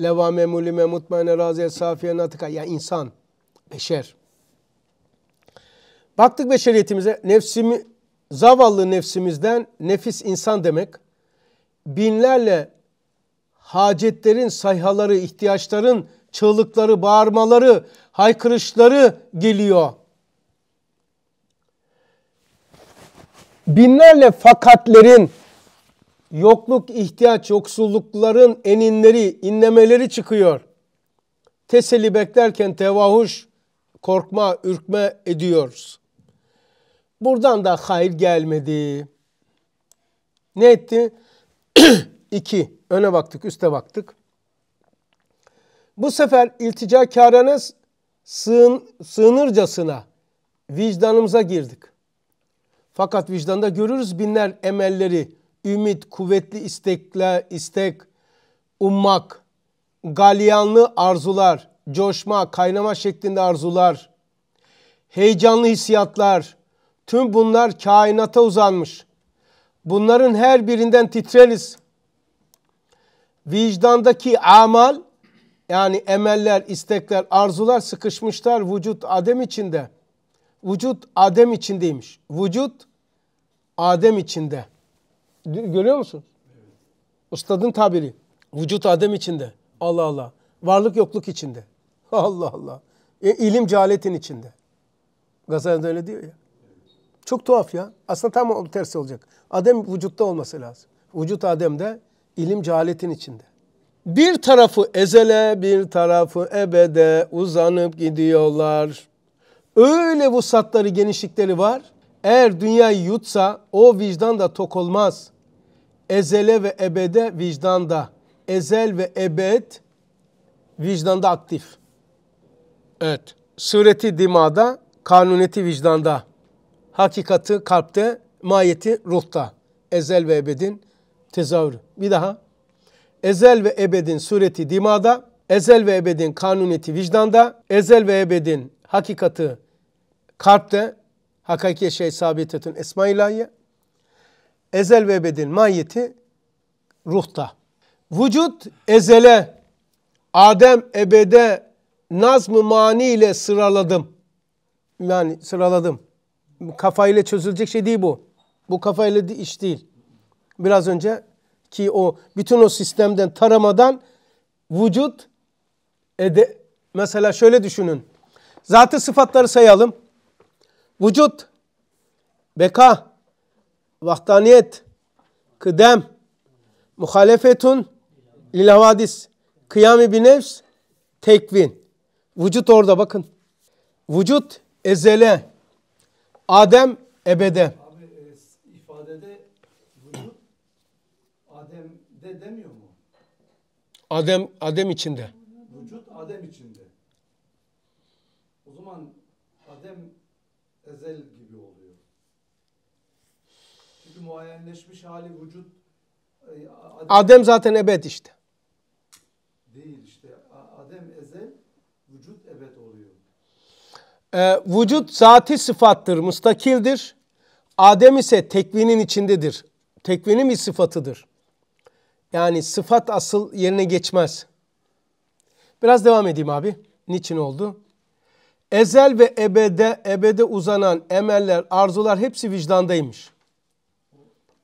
Leva memulime mutmaine raziye safiye natika. Ya insan, beşer. Baktık beşeriyetimize. Nefsimi, zavallı nefsimizden nefis insan demek. Binlerle hacetlerin sayhaları, ihtiyaçların çığlıkları, bağırmaları, haykırışları geliyor. Binlerle fakatlerin, yokluk, ihtiyaç, yoksullukların eninleri, inlemeleri çıkıyor. Teselli beklerken tevahuş, korkma, ürkme ediyoruz. Buradan da hayır gelmedi. Ne etti? İki. Öne baktık, üste baktık. Bu sefer ilticakârene sığın, sığınırcasına vicdanımıza girdik. Fakat vicdanda görürüz binler emelleri, ümit, kuvvetli istekle istek, ummak, galyanlı arzular, coşma, kaynama şeklinde arzular, heyecanlı hissiyatlar, tüm bunlar kainata uzanmış. Bunların her birinden titreriz vicdandaki amal yani emeller, istekler, arzular sıkışmışlar vücut adem içinde. Vücut adem içindeymiş. Vücut adem içinde. Görüyor musun? Ustadın tabiri. Vücut adem içinde. Allah Allah. Varlık yokluk içinde. Allah Allah. E, ilim cehaletin içinde. Gazanede öyle diyor ya. Çok tuhaf ya. Aslında tam tersi olacak. Adem vücutta olması lazım. Vücut Adem'de, İlim cehaletin içinde. Bir tarafı ezele, bir tarafı ebede uzanıp gidiyorlar. Öyle vusatları, genişlikleri var. Eğer dünya yutsa o vicdan da tok olmaz. Ezele ve ebede vicdanda. Ezel ve ebed vicdanda aktif. Evet. Sureti dimada, kanuneti vicdanda. Hakikati kalpte, mayeti ruhta. Ezel ve ebedin tezahürü. Bir daha. Ezel ve ebedin sureti dimada, ezel ve ebedin kanuneti vicdanda, ezel ve ebedin hakikati kalpte, hakiki şey sabitetün esma ilahiye, ezel ve ebedin mahiyeti ruhta. Vücut ezele, Adem ebede nazm-ı mani ile sıraladım. Yani sıraladım. Kafayla çözülecek şey değil bu. Bu kafayla iş değil biraz önce ki o bütün o sistemden taramadan vücut ede mesela şöyle düşünün. Zatı sıfatları sayalım. Vücut, beka, vahdaniyet, kıdem, muhalefetun lil havadis, kıyami bir nefs, tekvin. Vücut orada bakın. Vücut ezele, Adem ebede. Adem Adem içinde. Vücut Adem içinde. O zaman Adem ezel gibi oluyor. Çünkü muayyenleşmiş hali vücut e, Adem, Adem zaten ebed işte. Değil işte. Adem ezel, vücut ebed oluyor. Ee, vücut zati sıfattır, mustakildir. Adem ise tekvinin içindedir. Tekvinin bir sıfatıdır. Yani sıfat asıl yerine geçmez. Biraz devam edeyim abi. Niçin oldu? Ezel ve ebede, ebede uzanan emeller, arzular hepsi vicdandaymış.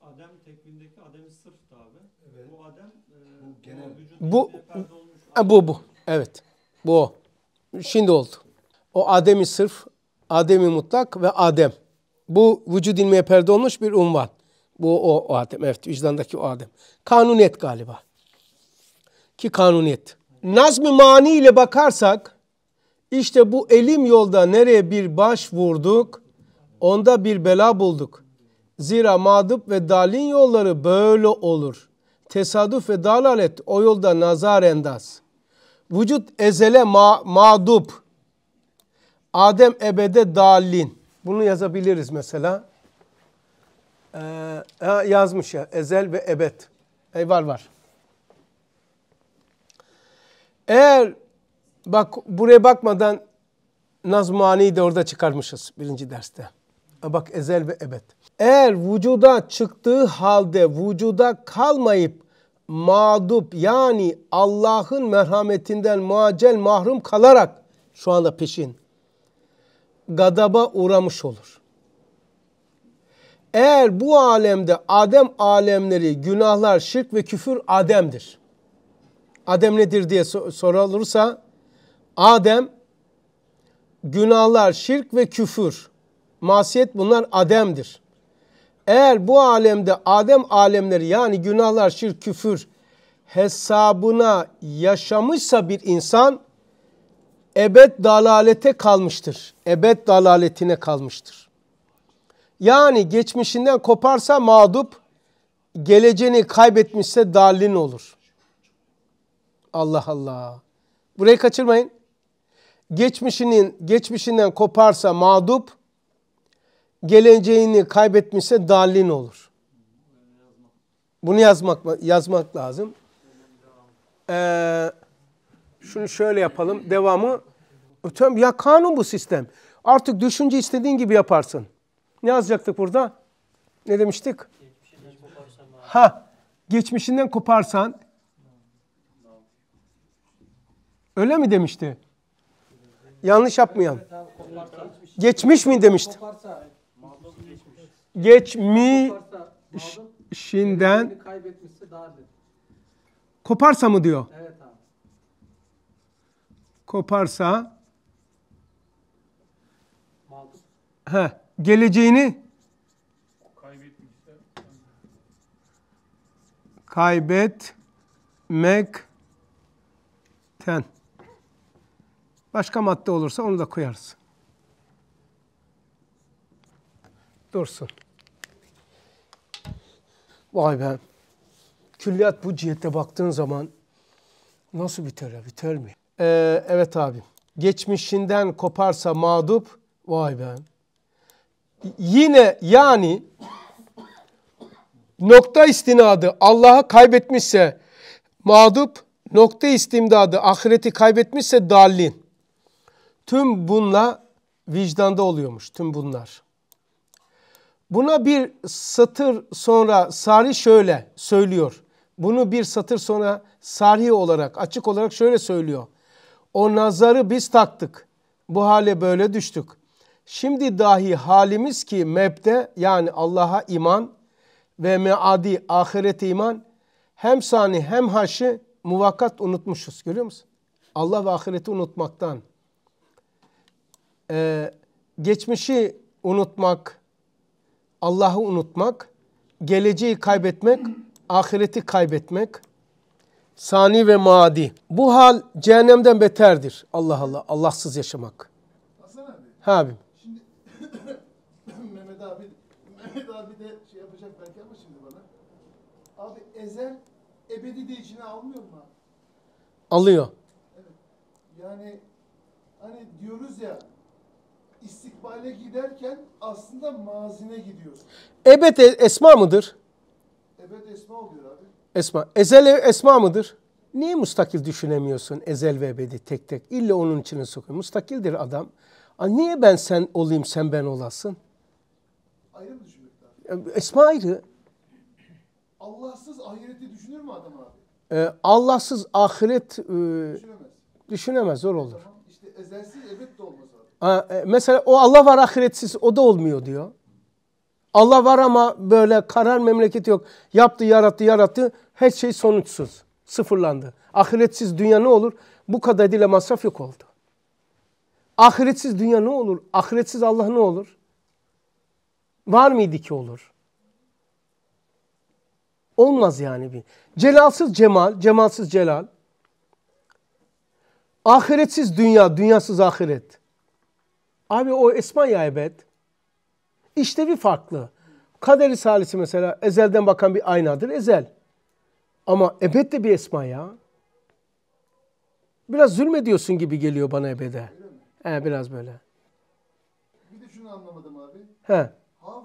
Adem tekvindeki Adem'i sırt abi. Evet. Bu Adem e, genel bu, e, bu, bu, Evet. Bu o. Şimdi oldu. O Adem'i sırf, Adem'i mutlak ve Adem. Bu vücud ilmiye perde olmuş bir unvan. Bu o Adem. Evet vicdandaki o Adem. Kanuniyet galiba. Ki kanuniyet. Nazm-ı mani ile bakarsak işte bu elim yolda nereye bir baş vurduk onda bir bela bulduk. Zira madıp ve dalin yolları böyle olur. Tesadüf ve dalalet o yolda nazar endaz. Vücut ezele ma madup. Adem ebede dalin. Bunu yazabiliriz mesela. Ee, e, yazmış ya ezel ve ebed. Ey var var. Eğer bak buraya bakmadan Nazmani'yi de orada çıkarmışız birinci derste. E, bak ezel ve ebed. Eğer vücuda çıktığı halde vücuda kalmayıp mağdup yani Allah'ın merhametinden muacel mahrum kalarak şu anda peşin gadaba uğramış olur. Eğer bu alemde Adem alemleri, günahlar, şirk ve küfür Adem'dir. Adem nedir diye sorulursa Adem günahlar, şirk ve küfür, masiyet bunlar Adem'dir. Eğer bu alemde Adem alemleri yani günahlar, şirk, küfür hesabına yaşamışsa bir insan ebed dalalete kalmıştır. Ebed dalaletine kalmıştır. Yani geçmişinden koparsa mağdup, geleceğini kaybetmişse dalin olur. Allah Allah. Burayı kaçırmayın. Geçmişinin geçmişinden koparsa mağdup, geleceğini kaybetmişse dalin olur. Bunu yazmak yazmak lazım. Ee, şunu şöyle yapalım. Devamı. Ötem ya kanun bu sistem. Artık düşünce istediğin gibi yaparsın ne yazacaktık burada? Ne demiştik? Ha, geçmişinden koparsan. Öyle mi demişti? Yanlış yapmayan. Geçmiş mi demişti? Geçmişinden koparsa mı diyor? Koparsa He geleceğini kaybetmekten. Başka madde olursa onu da koyarız. Dursun. Vay be. Külliyat bu cihette baktığın zaman nasıl biter ya? Biter mi? Ee, evet abi. Geçmişinden koparsa mağdup, vay be yine yani nokta istinadı Allah'ı kaybetmişse mağdup, nokta istimdadı ahireti kaybetmişse dallin. Tüm bunla vicdanda oluyormuş tüm bunlar. Buna bir satır sonra Sari şöyle söylüyor. Bunu bir satır sonra sari olarak açık olarak şöyle söylüyor. O nazarı biz taktık. Bu hale böyle düştük. Şimdi dahi halimiz ki mebde yani Allah'a iman ve meadi ahirete iman hem sani hem haşi muvakkat unutmuşuz. Görüyor musun? Allah ve ahireti unutmaktan. Ee, geçmişi unutmak, Allah'ı unutmak, geleceği kaybetmek, ahireti kaybetmek, sani ve madi. Bu hal cehennemden beterdir. Allah Allah, Allahsız yaşamak. Hasan abi. Ha abim. ezel ebedi de içine almıyor mu Alıyor. Yani hani diyoruz ya istikbale giderken aslında mazine gidiyoruz. Ebed e, esma mıdır? Ebed esma oluyor abi. Esma. Ezel e, esma mıdır? Niye mustakil düşünemiyorsun ezel ve ebedi tek tek? İlle onun içine sokuyor. Mustakildir adam. A niye ben sen olayım sen ben olasın? Ayrı mı düşünmek Esma ayrı. Allahsız ahireti düşünür mü adam abi? E, Allahsız ahiret e, düşünemez. Düşünemez zor olur. İşte ezelsiz ebed de olmaz abi. E, mesela o Allah var ahiretsiz o da olmuyor diyor. Allah var ama böyle karar memleketi yok. Yaptı, yarattı, yarattı. Her şey sonuçsuz. Sıfırlandı. Ahiretsiz dünya ne olur? Bu kadar dile masraf yok oldu. Ahiretsiz dünya ne olur? Ahiretsiz Allah ne olur? Var mıydı ki olur? Olmaz yani bir. Celalsız cemal, Cemalsız celal. Ahiretsiz dünya, dünyasız ahiret. Abi o esma yaybet. bir farklı. Kader-i mesela ezelden bakan bir aynadır, ezel. Ama ebed de bir esma ya. Biraz zulmediyorsun gibi geliyor bana ebede. He biraz böyle. Bir de şunu anlamadım abi. He. Haf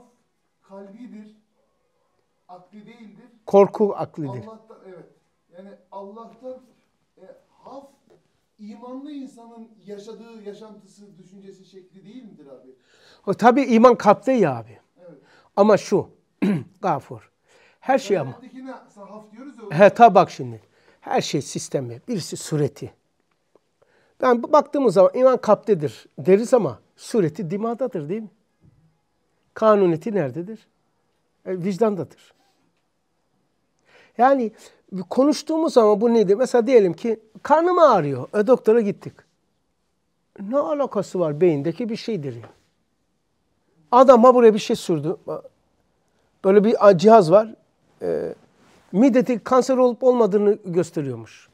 kalbidir, akli değildir. Korku aklidir. Allah'tan, evet. Yani Allah'tan e, haf imanlı insanın yaşadığı yaşantısı, düşüncesi, şekli değil midir abi? O, tabii iman kalpte ya abi. Evet. Ama şu, gafur. Her şey ama. Sahaf diyoruz ya. He tabi bak şimdi. Her şey sistemi, birisi sureti. Yani baktığımız zaman iman kalptedir deriz ama sureti dimadadır değil mi? Kanuneti nerededir? E, vicdandadır. Yani konuştuğumuz ama bu nedir? Mesela diyelim ki karnım ağrıyor. E, doktora gittik. Ne alakası var beyindeki bir şeydir yani. Adama buraya bir şey sürdü. Böyle bir cihaz var. E, mideti kanser olup olmadığını gösteriyormuş.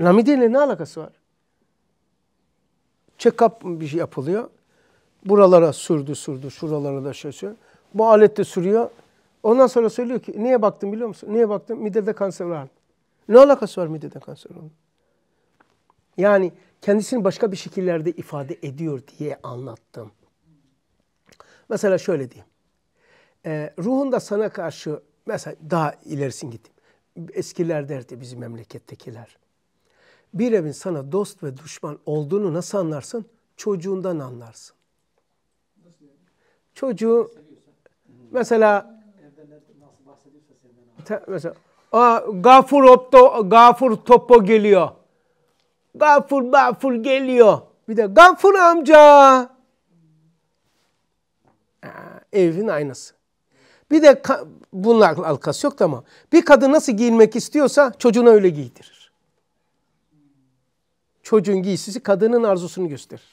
La mideyle ne alakası var? Check-up bir şey yapılıyor. Buralara sürdü sürdü. Şuralara da şey sürüyor. Bu alet de sürüyor. Ondan sonra söylüyor ki niye baktım biliyor musun? Niye baktım? Midede kanser var. Ne alakası var midede kanser olan? Yani kendisini başka bir şekillerde ifade ediyor diye anlattım. Mesela şöyle diyeyim. E, ee, ruhunda sana karşı mesela daha ilerisin gittim. Eskiler derdi bizim memlekettekiler. Bir evin sana dost ve düşman olduğunu nasıl anlarsın? Çocuğundan anlarsın. Çocuğu mesela mesela Aa, Gafur Opto, Gafur Topo geliyor. Gafur Gafur geliyor. Bir de Gafur amca. Aa, evin aynası. Bir de bunlar alakası yok tamam. Bir kadın nasıl giyinmek istiyorsa çocuğuna öyle giydirir. Çocuğun giysisi kadının arzusunu gösterir.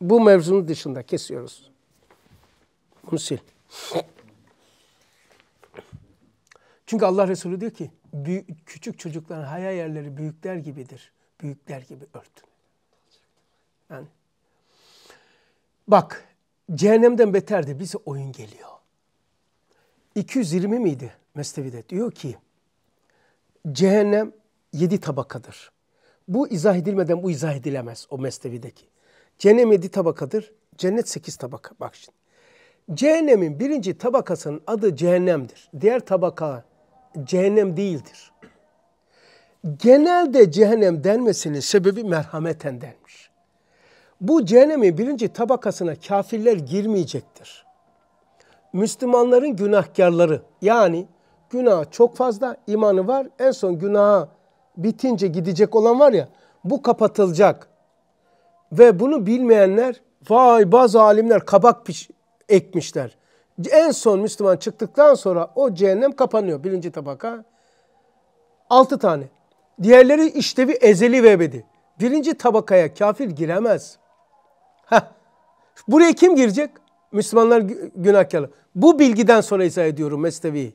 Bu mevzunun dışında kesiyoruz. Musil. sil. Çünkü Allah Resulü diyor ki büyük, küçük çocukların haya yerleri büyükler gibidir. Büyükler gibi örtün. Yani bak cehennemden beterdi bize oyun geliyor. 220 miydi Mesnevi'de? Diyor ki cehennem yedi tabakadır. Bu izah edilmeden bu izah edilemez o Mesnevi'deki. Cehennem yedi tabakadır. Cennet sekiz tabaka. Bak şimdi. Cehennemin birinci tabakasının adı cehennemdir. Diğer tabaka cehennem değildir. Genelde cehennem denmesinin sebebi merhameten denmiş. Bu cehennemin birinci tabakasına kafirler girmeyecektir. Müslümanların günahkarları yani günah çok fazla imanı var. En son günaha bitince gidecek olan var ya bu kapatılacak. Ve bunu bilmeyenler vay bazı alimler kabak piş ekmişler en son Müslüman çıktıktan sonra o cehennem kapanıyor. Birinci tabaka. Altı tane. Diğerleri işlevi ezeli ve ebedi. Birinci tabakaya kafir giremez. Heh. Buraya kim girecek? Müslümanlar günahkarlar. Bu bilgiden sonra izah ediyorum Mesnevi'yi.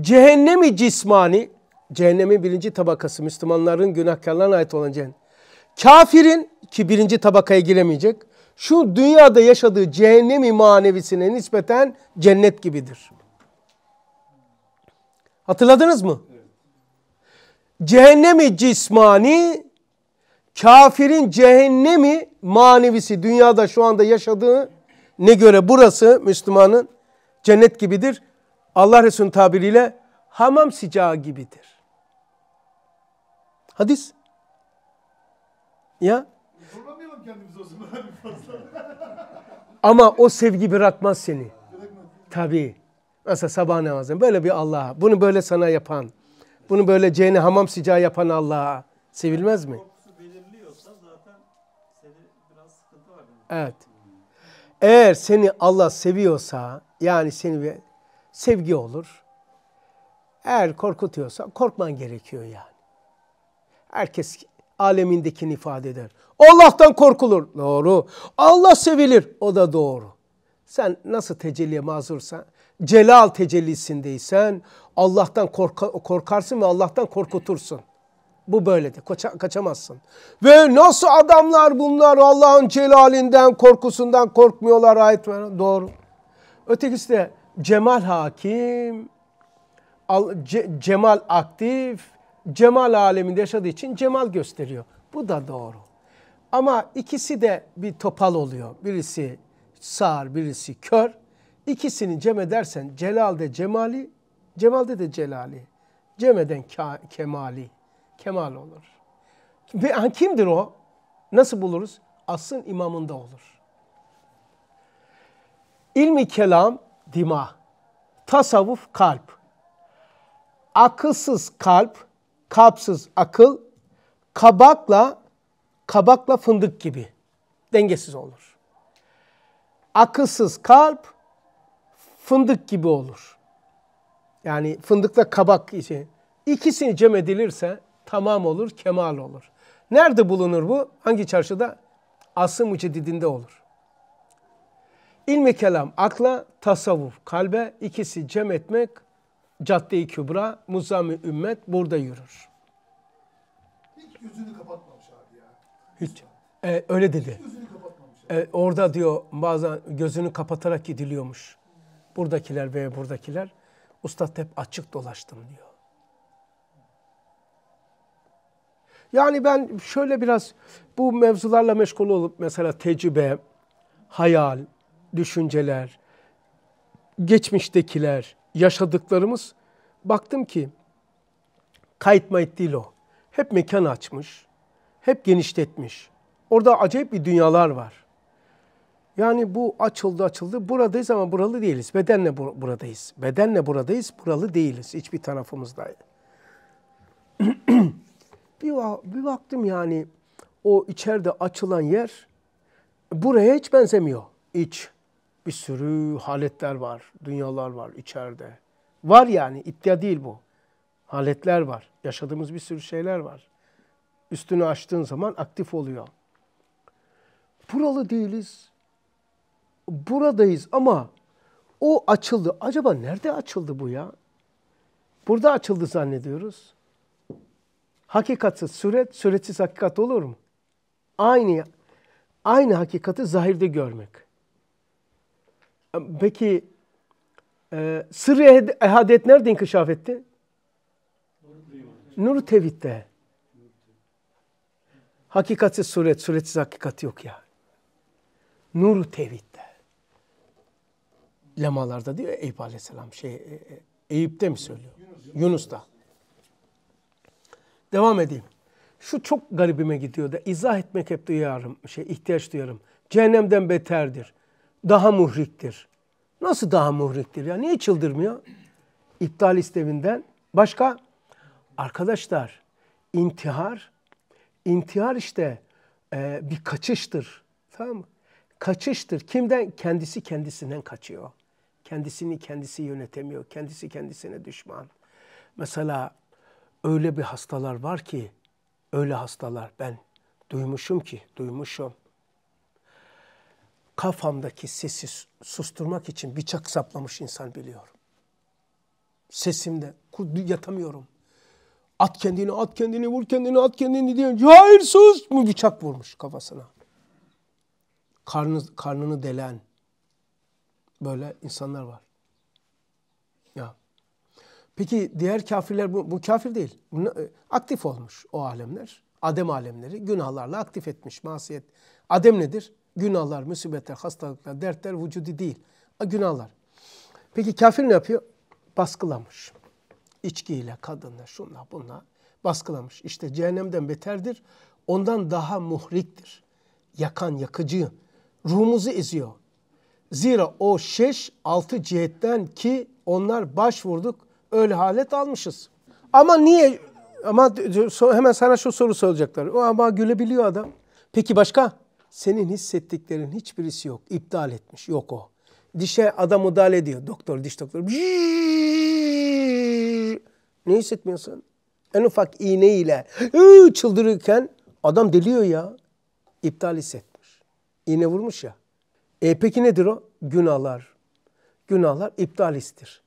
Cehennemi cismani, cehennemin birinci tabakası Müslümanların günahkarlarına ait olan cehennem. Kafirin ki birinci tabakaya giremeyecek şu dünyada yaşadığı cehennemi manevisine nispeten cennet gibidir. Hatırladınız mı? Cehennemi cismani, kafirin cehennemi manevisi dünyada şu anda yaşadığı ne göre burası Müslümanın cennet gibidir. Allah Resulü'nün tabiriyle hamam sıcağı gibidir. Hadis. Ya Zorlamayalım kendimizi o zaman fazla. Ama o sevgi bırakmaz seni. Tabii. Mesela sabah namazı. Böyle bir Allah'a. Bunu böyle sana yapan. Bunu böyle cehennem hamam sıcağı yapan Allah'a. Sevilmez mi? Evet. Eğer seni Allah seviyorsa yani seni bir sevgi olur. Eğer korkutuyorsa korkman gerekiyor yani. Herkes alemindekini ifade eder. Allah'tan korkulur. Doğru. Allah sevilir. O da doğru. Sen nasıl tecelliye mazursan, celal tecellisindeysen Allah'tan korka, korkarsın ve Allah'tan korkutursun. Bu böyledir. Koça, kaçamazsın. Ve nasıl adamlar bunlar Allah'ın celalinden, korkusundan korkmuyorlar ayet ver. Doğru. Ötekisi de cemal hakim, cemal aktif, cemal aleminde yaşadığı için cemal gösteriyor. Bu da doğru. Ama ikisi de bir topal oluyor. Birisi sağır, birisi kör. İkisini cem edersen Celal de cemali, Cemal de de celali. Cem eden kemali, kemal olur. Ve kimdir o? Nasıl buluruz? Asın imamında olur. İlmi kelam dima, tasavvuf kalp. Akılsız kalp Kapsız akıl kabakla kabakla fındık gibi dengesiz olur. Akılsız kalp fındık gibi olur. Yani fındıkla kabak için. ikisini cem edilirse tamam olur, kemal olur. Nerede bulunur bu? Hangi çarşıda? Aslı mücedidinde olur. İlmi kelam akla, tasavvuf kalbe ikisi cem etmek Cadde-i Kübra, muzam Ümmet burada yürür. Hiç yüzünü kapatmamış abi ya. Hiç. E, öyle dedi. Hiç gözünü kapatmamış. E, orada diyor bazen gözünü kapatarak gidiliyormuş. Buradakiler ve buradakiler. Ustad hep açık dolaştım diyor. Yani ben şöyle biraz bu mevzularla meşgul olup mesela tecrübe, hayal, düşünceler, geçmiştekiler, yaşadıklarımız baktım ki kayıt mayıt değil o. Hep mekan açmış, hep genişletmiş. Orada acayip bir dünyalar var. Yani bu açıldı açıldı. Buradayız ama buralı değiliz. Bedenle bur buradayız. Bedenle buradayız, buralı değiliz. Hiçbir tarafımızda. bir, bir baktım yani o içeride açılan yer buraya hiç benzemiyor. İç bir sürü haletler var, dünyalar var içeride. Var yani, iddia değil bu. Haletler var, yaşadığımız bir sürü şeyler var. Üstünü açtığın zaman aktif oluyor. Buralı değiliz, buradayız ama o açıldı. Acaba nerede açıldı bu ya? Burada açıldı zannediyoruz. Hakikatsiz suret, suretsiz hakikat olur mu? Aynı aynı hakikati zahirde görmek. Peki e, sırrı ehadet nerede inkişaf etti? Nur tevhidde. Hakikati suret, suretsiz hakikati yok ya. Nur tevhidde. Lemalarda diyor Eyüp Aleyhisselam şey e, e, Eyüp'te mi söylüyor? Yunus. Yunus'ta. Devam edeyim. Şu çok garibime gidiyor da izah etmek hep duyarım, şey ihtiyaç duyarım. Cehennemden beterdir daha muhriktir. Nasıl daha muhriktir? Ya niye çıldırmıyor? İptal istevinden. Başka? Arkadaşlar intihar, intihar işte e, bir kaçıştır. Tamam mı? Kaçıştır. Kimden? Kendisi kendisinden kaçıyor. Kendisini kendisi yönetemiyor. Kendisi kendisine düşman. Mesela öyle bir hastalar var ki, öyle hastalar ben duymuşum ki, duymuşum kafamdaki sesi susturmak için bıçak saplamış insan biliyorum. Sesimde yatamıyorum. At kendini, at kendini, vur kendini, at kendini diyor. Hayır sus! mu? bıçak vurmuş kafasına. Karnı, karnını delen böyle insanlar var. Ya. Peki diğer kafirler bu, bu kafir değil. E, aktif olmuş o alemler. Adem alemleri günahlarla aktif etmiş masiyet. Adem nedir? Günahlar, musibetler, hastalıklar, dertler vücudi değil. Günahlar. Peki kafir ne yapıyor? Baskılamış. İçkiyle, kadınla, şunla, bunla baskılamış. İşte cehennemden beterdir. Ondan daha muhriktir. Yakan, yakıcı. Ruhumuzu eziyor. Zira o şeş altı cihetten ki onlar başvurduk öyle halet almışız. Ama niye ama hemen sana şu soru soracaklar. O ama gülebiliyor adam. Peki başka? senin hissettiklerin hiçbirisi yok. İptal etmiş. Yok o. Dişe adam müdahale ediyor. Doktor, diş doktoru. Ne hissetmiyorsun? En ufak iğneyle çıldırırken adam deliyor ya. İptal hissetmiş. İğne vurmuş ya. E peki nedir o? Günahlar. Günahlar iptal histir.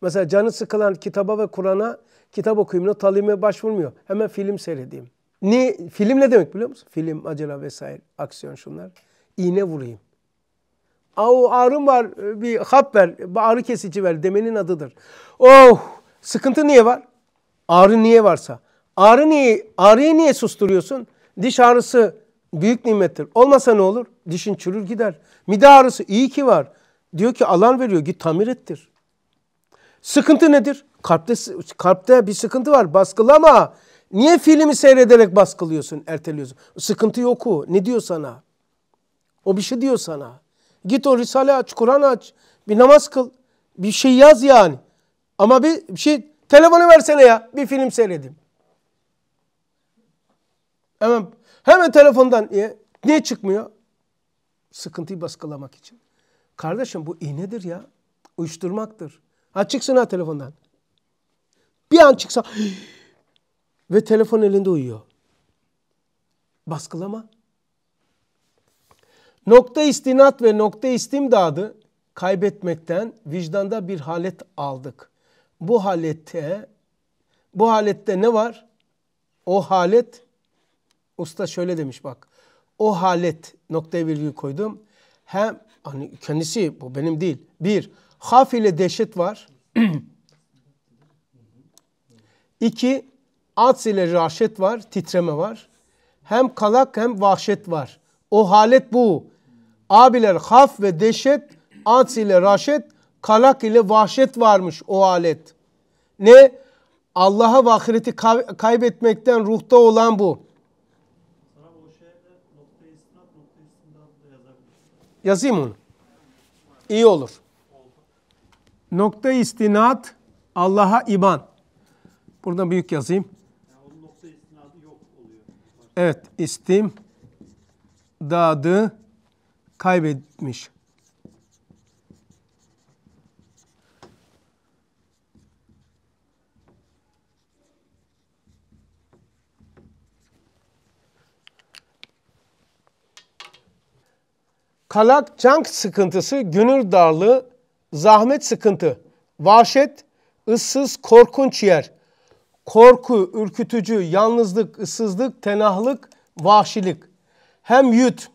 Mesela canı sıkılan kitaba ve Kur'an'a kitap okuyayım, not başvurmuyor. Hemen film seyredeyim. Ni, film ne demek biliyor musun? Film, acela vesaire, aksiyon şunlar. İğne vurayım. Au ağrım var bir hap ver, ağrı kesici ver demenin adıdır. Oh sıkıntı niye var? Ağrı niye varsa. Ağrı niye, ağrıyı niye susturuyorsun? Diş ağrısı büyük nimettir. Olmasa ne olur? Dişin çürür gider. Mide ağrısı iyi ki var. Diyor ki alan veriyor git tamir ettir. Sıkıntı nedir? Kalpte, kalpte bir sıkıntı var baskılama. Niye filmi seyrederek baskılıyorsun, erteliyorsun? Sıkıntıyı oku. Ne diyor sana? O bir şey diyor sana. Git o Risale aç, Kur'an aç. Bir namaz kıl. Bir şey yaz yani. Ama bir, bir şey telefonu versene ya. Bir film seyredeyim. Hemen, hemen telefondan niye, niye çıkmıyor? Sıkıntıyı baskılamak için. Kardeşim bu iğnedir ya. Uyuşturmaktır. Ha çıksın ha telefondan. Bir an çıksa ve telefon elinde uyuyor. Baskılama. Nokta istinat ve nokta istimdadı kaybetmekten vicdanda bir halet aldık. Bu halette bu halette ne var? O halet usta şöyle demiş bak. O halet noktaya virgül koydum. Hem hani kendisi bu benim değil. Bir, haf ile dehşet var. İki, Ats ile raşet var, titreme var. Hem kalak hem vahşet var. O halet bu. Abiler haf ve deşet, ats ile raşet, kalak ile vahşet varmış o alet. Ne? Allah'a ve ahireti kaybetmekten ruhta olan bu. Yazayım onu. İyi olur. Nokta istinat Allah'a iman. Burada büyük yazayım. Evet, istim dadı kaybetmiş. Kalak cank sıkıntısı, gönül darlığı, zahmet sıkıntı, vahşet, ıssız, korkunç yer, korku, ürkütücü, yalnızlık, ıssızlık, tenahlık, vahşilik. Hem yüt,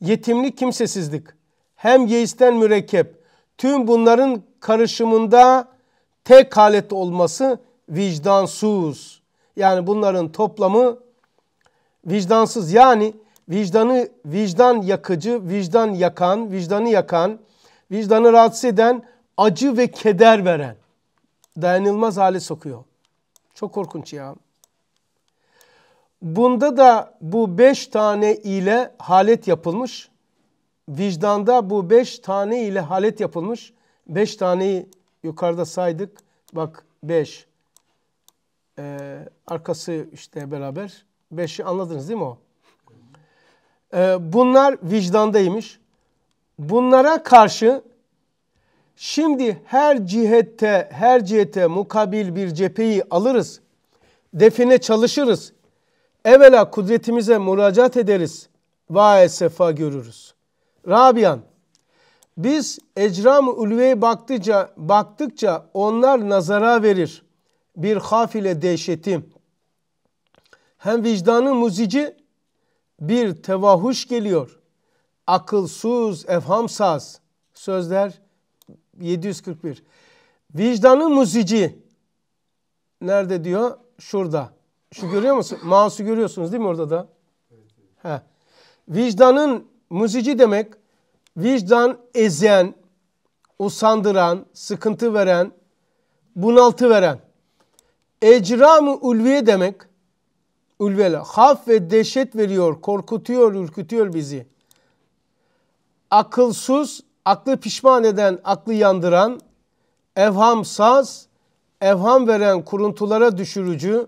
yetimlik, kimsesizlik, hem yeisten mürekkep. Tüm bunların karışımında tek halet olması vicdansız. Yani bunların toplamı vicdansız. Yani vicdanı vicdan yakıcı, vicdan yakan, vicdanı yakan, vicdanı rahatsız eden, acı ve keder veren dayanılmaz hale sokuyor. Çok korkunç ya. Bunda da bu beş tane ile halet yapılmış. Vicdanda bu beş tane ile halet yapılmış. Beş taneyi yukarıda saydık. Bak beş. Ee, arkası işte beraber. Beşi anladınız değil mi o? Ee, bunlar vicdandaymış. Bunlara karşı Şimdi her cihette, her cihete mukabil bir cepheyi alırız. Define çalışırız. Evvela kudretimize müracaat ederiz. Vae sefa görürüz. Rabian, biz ecram-ı ulveye baktıkça, baktıkça onlar nazara verir. Bir hafile dehşetim. Hem vicdanı muzici bir tevahuş geliyor. Akılsız, efhamsaz sözler 741. Vicdanı muzici. Nerede diyor? Şurada. Şu görüyor musun? Mouse'u görüyorsunuz değil mi orada da? He. Vicdanın muzici demek vicdan ezen, usandıran, sıkıntı veren, bunaltı veren. Ecram-ı ulviye demek. Ulvele. Haf ve dehşet veriyor, korkutuyor, ürkütüyor bizi. Akılsız, aklı pişman eden, aklı yandıran, evham saz, evham veren kuruntulara düşürücü,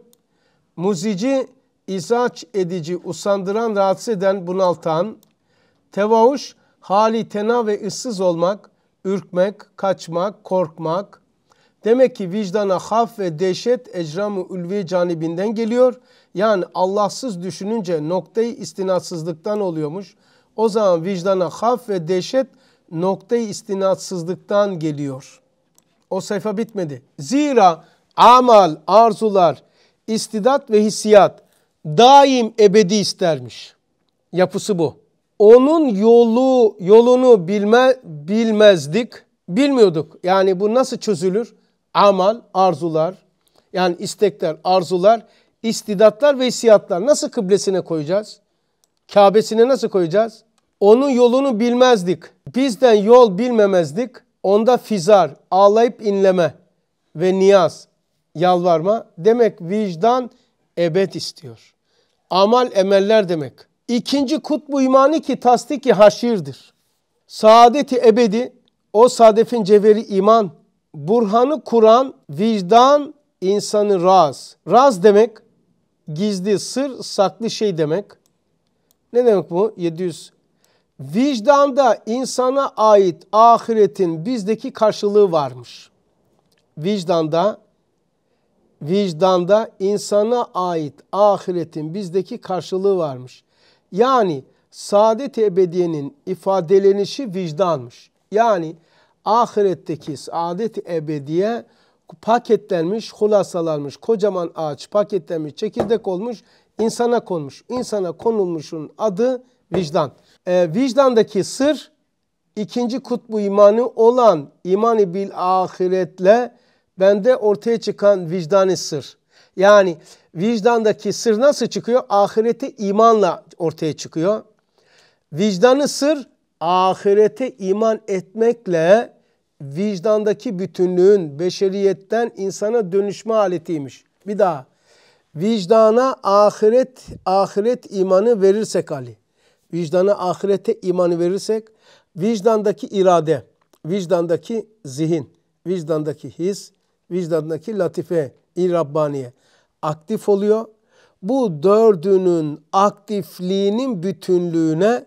muzici, izaç edici, usandıran, rahatsız eden, bunaltan, tevahuş, hali tena ve ıssız olmak, ürkmek, kaçmak, korkmak. Demek ki vicdana haf ve dehşet ecram-ı ülvi canibinden geliyor. Yani Allahsız düşününce noktayı istinatsızlıktan oluyormuş. O zaman vicdana haf ve dehşet noktayı istinatsızlıktan geliyor. O sayfa bitmedi. Zira amal, arzular, istidat ve hissiyat daim ebedi istermiş. Yapısı bu. Onun yolu yolunu bilme, bilmezdik, bilmiyorduk. Yani bu nasıl çözülür? Amal, arzular, yani istekler, arzular, istidatlar ve hissiyatlar nasıl kıblesine koyacağız? Kâbesine nasıl koyacağız? Onun yolunu bilmezdik. Bizden yol bilmemezdik. Onda fizar, ağlayıp inleme ve niyaz, yalvarma. Demek vicdan ebed istiyor. Amal emeller demek. İkinci kutbu imanı ki tasdiki haşirdir. Saadeti ebedi, o sadefin cevheri iman. Burhanı kuran vicdan insanı raz. Raz demek gizli, sır, saklı şey demek. Ne demek bu? 700 vicdanda insana ait ahiretin bizdeki karşılığı varmış. Vicdanda vicdanda insana ait ahiretin bizdeki karşılığı varmış. Yani saadet ebediyenin ifadelenişi vicdanmış. Yani ahiretteki saadet ebediye paketlenmiş, hulasalanmış, kocaman ağaç paketlenmiş, çekirdek olmuş, insana konmuş. İnsana konulmuşun adı vicdan e, vicdandaki sır ikinci kutbu imanı olan imanı bil ahiretle bende ortaya çıkan vicdani sır. Yani vicdandaki sır nasıl çıkıyor? Ahirete imanla ortaya çıkıyor. Vicdanı sır ahirete iman etmekle vicdandaki bütünlüğün beşeriyetten insana dönüşme aletiymiş. Bir daha vicdana ahiret ahiret imanı verirsek Ali vicdana ahirete iman verirsek vicdandaki irade, vicdandaki zihin, vicdandaki his, vicdandaki latife, irabbaniye aktif oluyor. Bu dördünün aktifliğinin bütünlüğüne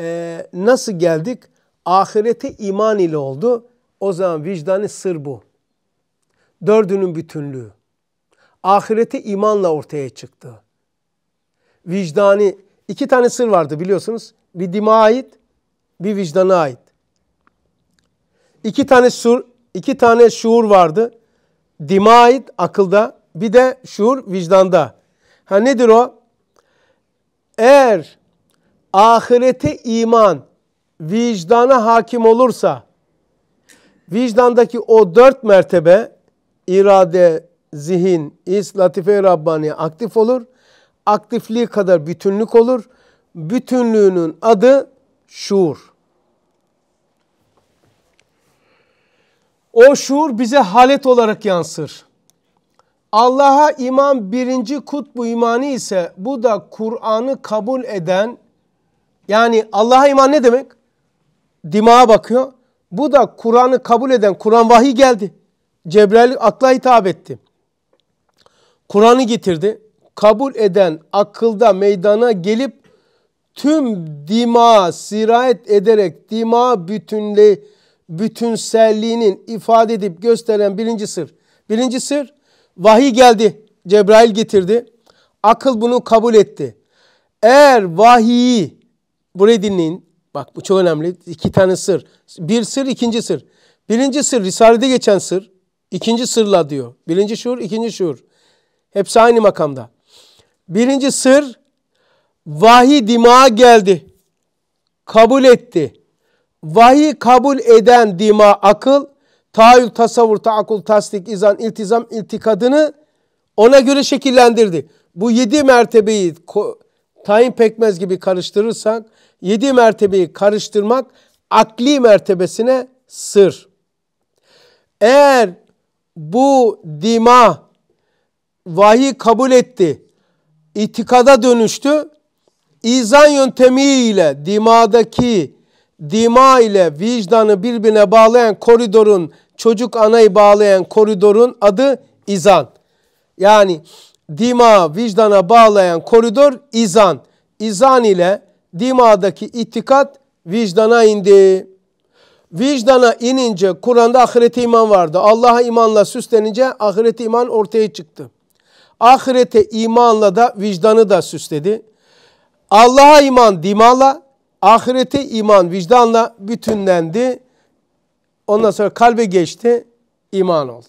e, nasıl geldik? Ahirete iman ile oldu. O zaman vicdanı sır bu. Dördünün bütünlüğü. Ahirete imanla ortaya çıktı. Vicdani İki tane sır vardı biliyorsunuz. Bir dime ait, bir vicdana ait. İki tane sur, iki tane şuur vardı. Dime ait akılda, bir de şuur vicdanda. Ha nedir o? Eğer ahirete iman vicdana hakim olursa vicdandaki o dört mertebe irade, zihin, is, latife-i Rabbani aktif olur aktifliği kadar bütünlük olur. Bütünlüğünün adı şuur. O şuur bize halet olarak yansır. Allah'a iman birinci kutbu imanı ise bu da Kur'an'ı kabul eden yani Allah'a iman ne demek? Dimağa bakıyor. Bu da Kur'an'ı kabul eden Kur'an vahiy geldi. Cebrail akla hitap etti. Kur'an'ı getirdi kabul eden akılda meydana gelip tüm dima sirayet ederek dima bütünle bütünselliğinin ifade edip gösteren birinci sır. Birinci sır vahiy geldi. Cebrail getirdi. Akıl bunu kabul etti. Eğer vahiyi burayı dinleyin. Bak bu çok önemli. İki tane sır. Bir sır, ikinci sır. Birinci sır Risale'de geçen sır. İkinci sırla diyor. Birinci şuur, ikinci şuur. Hepsi aynı makamda. Birinci sır vahiy dimağa geldi. Kabul etti. Vahiy kabul eden dima akıl, tahayyül, tasavvur, taakul, tasdik, izan, iltizam, iltikadını ona göre şekillendirdi. Bu yedi mertebeyi tayin pekmez gibi karıştırırsak, yedi mertebeyi karıştırmak akli mertebesine sır. Eğer bu dima vahiy kabul etti, itikada dönüştü. İzan yöntemiyle dimadaki dima ile vicdanı birbirine bağlayan koridorun çocuk anayı bağlayan koridorun adı izan. Yani dima vicdana bağlayan koridor izan. İzan ile dimadaki itikat vicdana indi. Vicdana inince Kur'an'da ahirete iman vardı. Allah'a imanla süslenince ahirete iman ortaya çıktı ahirete imanla da vicdanı da süsledi. Allah'a iman dimala, ahirete iman vicdanla bütünlendi. Ondan sonra kalbe geçti, iman oldu.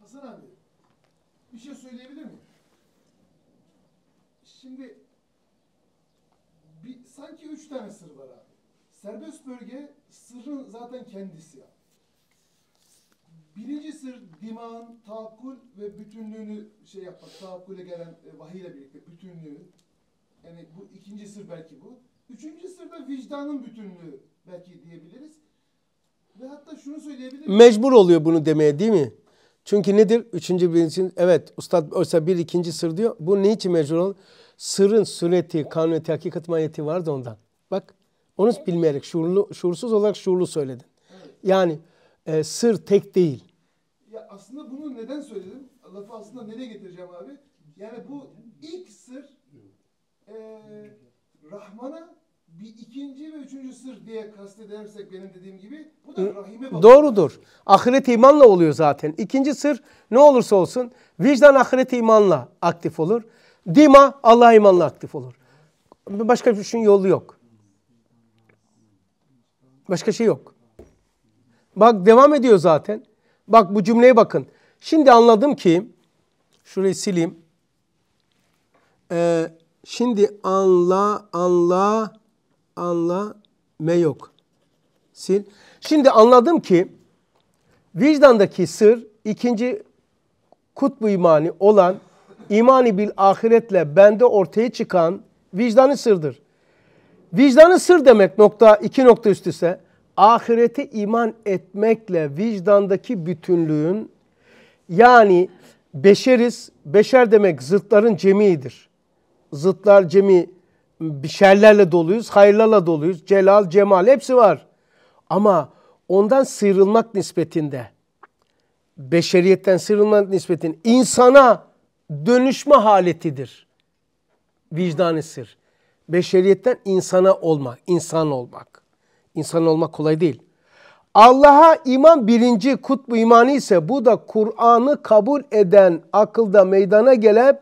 Hasan abi, bir şey söyleyebilir miyim? Şimdi bir, sanki üç tane sır var abi. Serbest bölge sırrın zaten kendisi. Birinci sır diman tahakkul ve bütünlüğünü şey yapmak. Tahakkule gelen e, vahiyle birlikte bütünlüğü. Yani bu ikinci sır belki bu. Üçüncü sır sırda vicdanın bütünlüğü belki diyebiliriz. Ve hatta şunu söyleyebilirim Mecbur oluyor bunu demeye değil mi? Çünkü nedir? Üçüncü birinci, evet ustad oysa bir ikinci sır diyor. Bu niçin mecbur oluyor? Sırın sureti, kanuneti, hakikat mahiyeti vardı ondan. Bak onu bilmeyerek, şuurlu, şuursuz olarak şuurlu söyledin. Evet. Yani e, sır tek değil. Ya aslında bunu neden söyledim? Lafı aslında nereye getireceğim abi? Yani bu ilk sır e, Rahman'a bir ikinci ve üçüncü sır diye kastedersek benim dediğim gibi bu da rahime bakıyor. Doğrudur. Ahiret imanla oluyor zaten. İkinci sır ne olursa olsun vicdan ahiret imanla aktif olur. Dima Allah imanla aktif olur. Başka bir şeyin yolu yok. Başka şey yok. Bak devam ediyor zaten. Bak bu cümleye bakın. Şimdi anladım ki, şurayı sileyim. Ee, şimdi anla, anla, anla me yok. Sil. Şimdi anladım ki vicdandaki sır ikinci kutbu imani olan imani bil ahiretle bende ortaya çıkan vicdanı sırdır. Vicdanı sır demek nokta iki nokta üst üste ahirete iman etmekle vicdandaki bütünlüğün yani beşeriz, beşer demek zıtların cemidir. Zıtlar cemi bir şerlerle doluyuz, hayırlarla doluyuz. Celal, cemal hepsi var. Ama ondan sıyrılmak nispetinde, beşeriyetten sıyrılmak nispetin insana dönüşme haletidir. vicdanı sır. Beşeriyetten insana olmak, insan olmak. İnsan olmak kolay değil. Allah'a iman birinci kutbu imanı ise bu da Kur'an'ı kabul eden akılda meydana gelip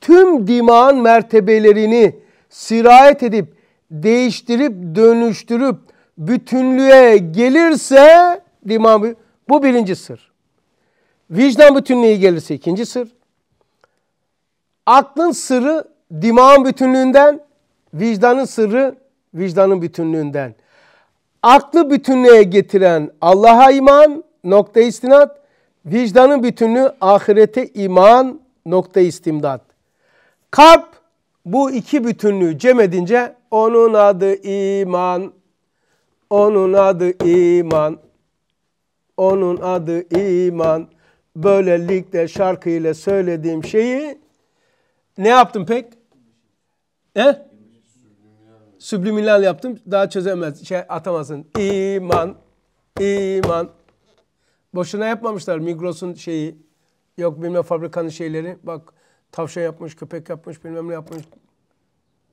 tüm dimağın mertebelerini sirayet edip değiştirip dönüştürüp bütünlüğe gelirse dimağ bu birinci sır. Vicdan bütünlüğe gelirse ikinci sır. Aklın sırrı dimağın bütünlüğünden, vicdanın sırrı vicdanın bütünlüğünden aklı bütünlüğe getiren Allah'a iman nokta istinat, vicdanın bütünlüğü ahirete iman nokta istimdat. Kalp bu iki bütünlüğü cem edince onun adı iman, onun adı iman, onun adı iman. Böylelikle şarkıyla söylediğim şeyi ne yaptım pek? Eh? Subliminal yaptım. Daha çözemez. Şey atamazsın. İman. İman. Boşuna yapmamışlar Migros'un şeyi. Yok bilmem fabrikanın şeyleri. Bak tavşan yapmış, köpek yapmış, bilmem ne yapmış.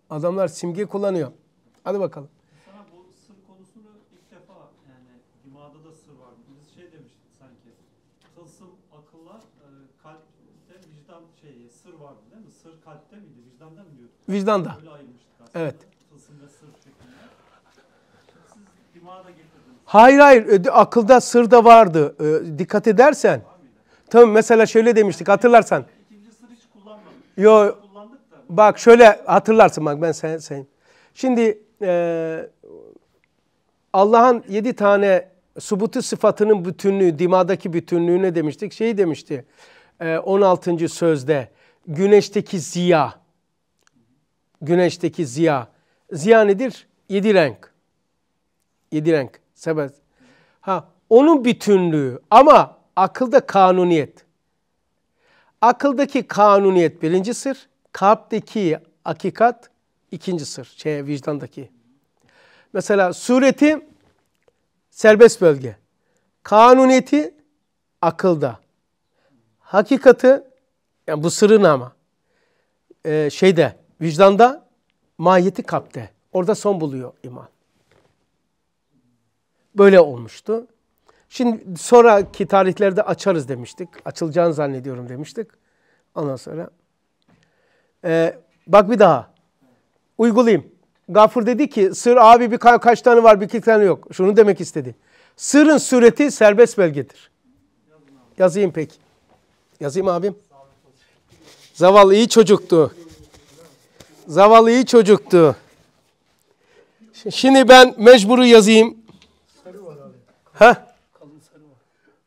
Adamlar simge kullanıyor. Hadi bakalım. bu sır konusunu ilk defa yani imada da sır var. Biz şey demiştik sanki. Tılsım akılla e, kalpte vicdan şey sır vardı değil mi? Sır kalpte miydi? Vicdanda mı diyorduk? Vicdanda. Öyle ayırmıştık aslında. Evet. Hayır hayır akılda sır da vardı. E, dikkat edersen. Tamam mesela şöyle demiştik hatırlarsan. yok bak şöyle hatırlarsın bak ben sen, sen. Şimdi e, Allah'ın yedi tane subutu sıfatının bütünlüğü, dimadaki bütünlüğü ne demiştik? Şey demişti e, 16. sözde güneşteki ziya. Güneşteki ziya. Ziya nedir? Yedi renk. Yedi renk. Sebez. Ha, onun bütünlüğü ama akılda kanuniyet. Akıldaki kanuniyet birinci sır, kalpteki hakikat ikinci sır, şey, vicdandaki. Mesela sureti serbest bölge. Kanuniyeti akılda. Hakikati, yani bu sırrın ama, e, şeyde, vicdanda, mahiyeti kalpte. Orada son buluyor iman böyle olmuştu. Şimdi sonraki tarihlerde açarız demiştik. Açılacağını zannediyorum demiştik. Ondan sonra ee, bak bir daha uygulayayım. Gafur dedi ki sır abi bir ka kaç tane var bir iki tane yok. Şunu demek istedi. Sırın sureti serbest belgedir. Yazayım peki. Yazayım abim. Zavallı iyi çocuktu. Zavallı iyi çocuktu. Şimdi ben mecburu yazayım. He? Kalın sarı var.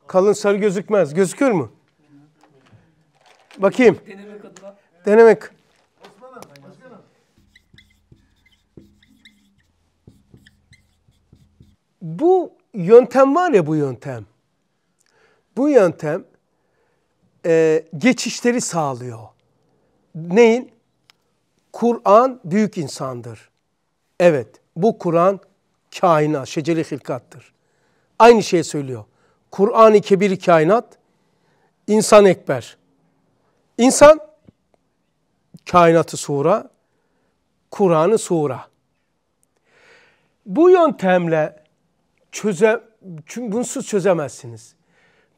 Kalın sarı gözükmez. Gözükür mü? Bakayım. Denemek adına. Denemek. Bu yöntem var ya bu yöntem. Bu yöntem e, geçişleri sağlıyor. Neyin? Kur'an büyük insandır. Evet bu Kur'an kainat, şeceli hilkattır. Aynı şeyi söylüyor. Kur'an-ı Kebir kainat, insan ekber. İnsan, kainatı sura, Kur'an'ı sura. Bu yöntemle çöze, bunsuz çözemezsiniz.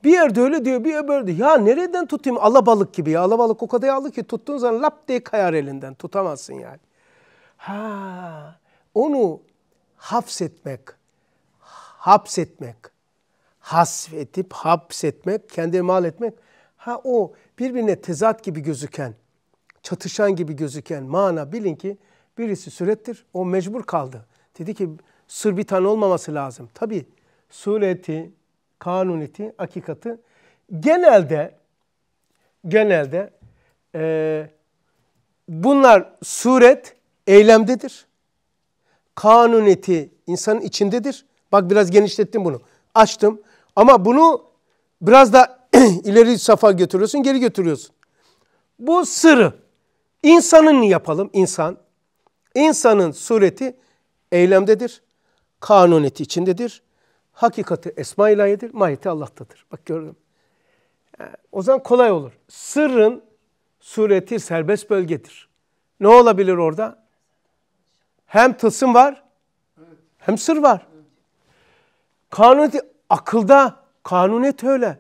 Bir yerde öyle diyor, bir yerde böyle diyor. Ya nereden tutayım alabalık gibi ya. Alabalık o kadar yağlı ki tuttuğun zaman lap diye kayar elinden. Tutamazsın yani. Ha, onu hapsetmek, hapsetmek. hasvetip hapsetmek, kendini mal etmek. Ha o birbirine tezat gibi gözüken, çatışan gibi gözüken mana bilin ki birisi surettir. O mecbur kaldı. Dedi ki sır bir tane olmaması lazım. Tabi sureti, kanuneti, akikatı genelde genelde e, bunlar suret eylemdedir. Kanuneti insanın içindedir. Bak biraz genişlettim bunu. Açtım. Ama bunu biraz da ileri safa götürüyorsun, geri götürüyorsun. Bu sırrı insanın yapalım insan. İnsanın sureti eylemdedir. Kanuniyeti içindedir. Hakikati esma ilahidir, mahiyeti Allah'tadır. Bak gördüm. Ee, o zaman kolay olur. Sırrın sureti serbest bölgedir. Ne olabilir orada? Hem tılsım var, hem sır var. Kanun akılda kanunet öyle.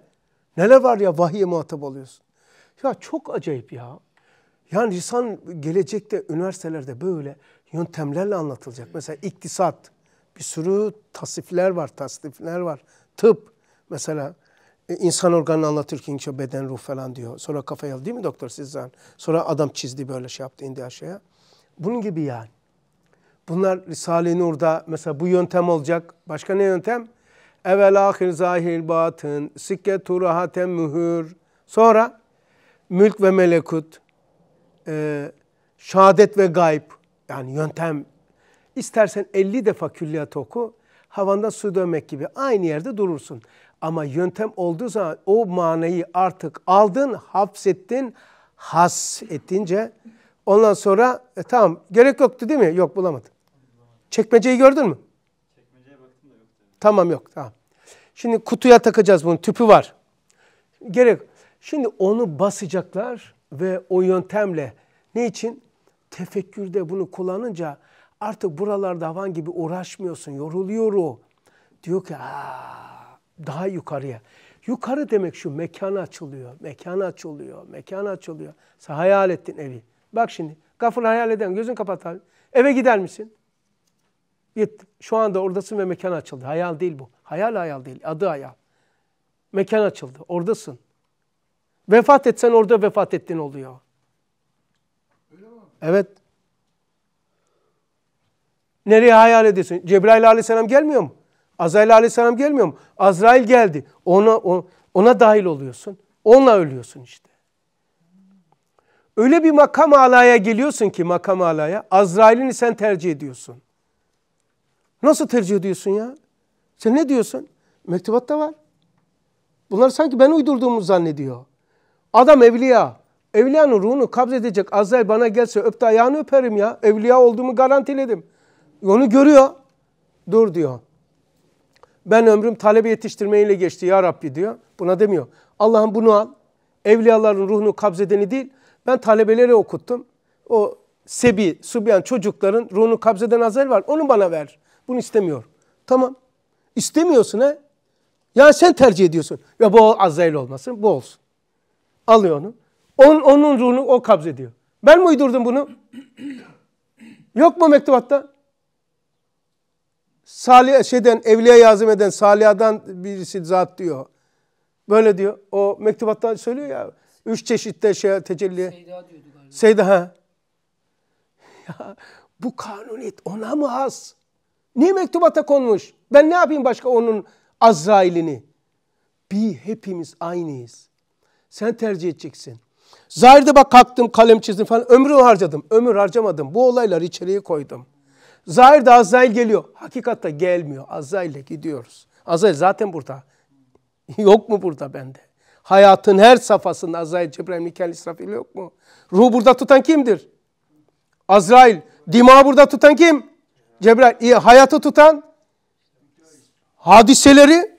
Neler var ya vahiye muhatap oluyorsun. Ya çok acayip ya. Yani insan gelecekte üniversitelerde böyle yöntemlerle anlatılacak. Mesela iktisat, bir sürü tasifler var, tasnifler var. Tıp mesela e, insan organını anlatırken işte beden, ruh falan diyor. Sonra kafaya aldı değil mi doktor sizden? Sonra adam çizdi böyle şey yaptı, indi aşağıya. Bunun gibi yani. Bunlar Risale-i Nur'da mesela bu yöntem olacak. Başka ne yöntem? Evvel ahir zahir batın, sikketu rahaten mühür. Sonra mülk ve melekut, e, şehadet ve gayb yani yöntem. İstersen 50 defa külliyat oku, havanda su dönmek gibi aynı yerde durursun. Ama yöntem olduğu zaman o manayı artık aldın, hapsettin, has ettince ondan sonra e, tamam gerek yoktu değil mi? Yok bulamadım. Çekmeceyi gördün mü? Çekmeceye baktım da yok. Tamam yok tamam. Şimdi kutuya takacağız bunun tüpü var. Gerek. Şimdi onu basacaklar ve o yöntemle ne için? Tefekkürde bunu kullanınca artık buralarda havan gibi uğraşmıyorsun. Yoruluyor o. Diyor ki daha yukarıya. Yukarı demek şu mekana açılıyor, mekana açılıyor, mekana açılıyor. Sen hayal ettin evi. Bak şimdi gafur hayal eden gözün kapat abi. Eve gider misin? Git. Şu anda oradasın ve mekan açıldı. Hayal değil bu. Hayal hayal değil, adı hayal. Mekan açıldı, oradasın. Vefat etsen orada vefat ettin oluyor. Evet. Nereye hayal ediyorsun? Cebrail aleyhisselam gelmiyor mu? Azrail aleyhisselam gelmiyor mu? Azrail geldi. Ona, ona, ona dahil oluyorsun. Onunla ölüyorsun işte. Öyle bir makam alaya geliyorsun ki makam alaya. Azrail'ini sen tercih ediyorsun. Nasıl tercih ediyorsun ya? Sen ne diyorsun? Mektubatta var. Bunlar sanki ben uydurduğumu zannediyor. Adam evliya. Evliyanın ruhunu kabzedecek Azrail bana gelse öptü ayağını öperim ya. Evliya olduğumu garantiledim. Onu görüyor. Dur diyor. Ben ömrüm talebi yetiştirmeyle geçti ya Rabbi diyor. Buna demiyor. Allah'ım bunu al. Evliyaların ruhunu kabzedeni değil. Ben talebeleri okuttum. O sebi, subyan çocukların ruhunu kabzeden Azrail var. Onu bana ver. Bunu istemiyor. Tamam. İstemiyorsun ha. Ya sen tercih ediyorsun. Ya bu Azrail olmasın, bu olsun. Alıyor onu. Onun, onun ruhunu o kabz ediyor. Ben mi uydurdum bunu? Yok mu mektubatta? Salih şeyden Evliya Yazım eden Saliha'dan birisi zat diyor. Böyle diyor. O mektubatta söylüyor ya. Üç çeşitte şey tecelli. Seyda diyordu galiba. Seyda ha. Ya bu kanuniyet ona mı has? Niye mektubata konmuş? Ben ne yapayım başka onun Azrail'ini? Bir hepimiz aynıyız. Sen tercih edeceksin. Zahirde bak kalktım kalem çizdim falan ömrü harcadım. Ömür harcamadım. Bu olaylar içeriye koydum. Zahirde Azrail geliyor. Hakikatta gelmiyor. Azrail'le gidiyoruz. Azrail zaten burada. yok mu burada bende? Hayatın her safhasında Azrail, Cebrail, Mikail, İsrafil yok mu? Ruh burada tutan kimdir? Azrail. Dima burada tutan kim? Cebrail. İyi, hayatı tutan hadiseleri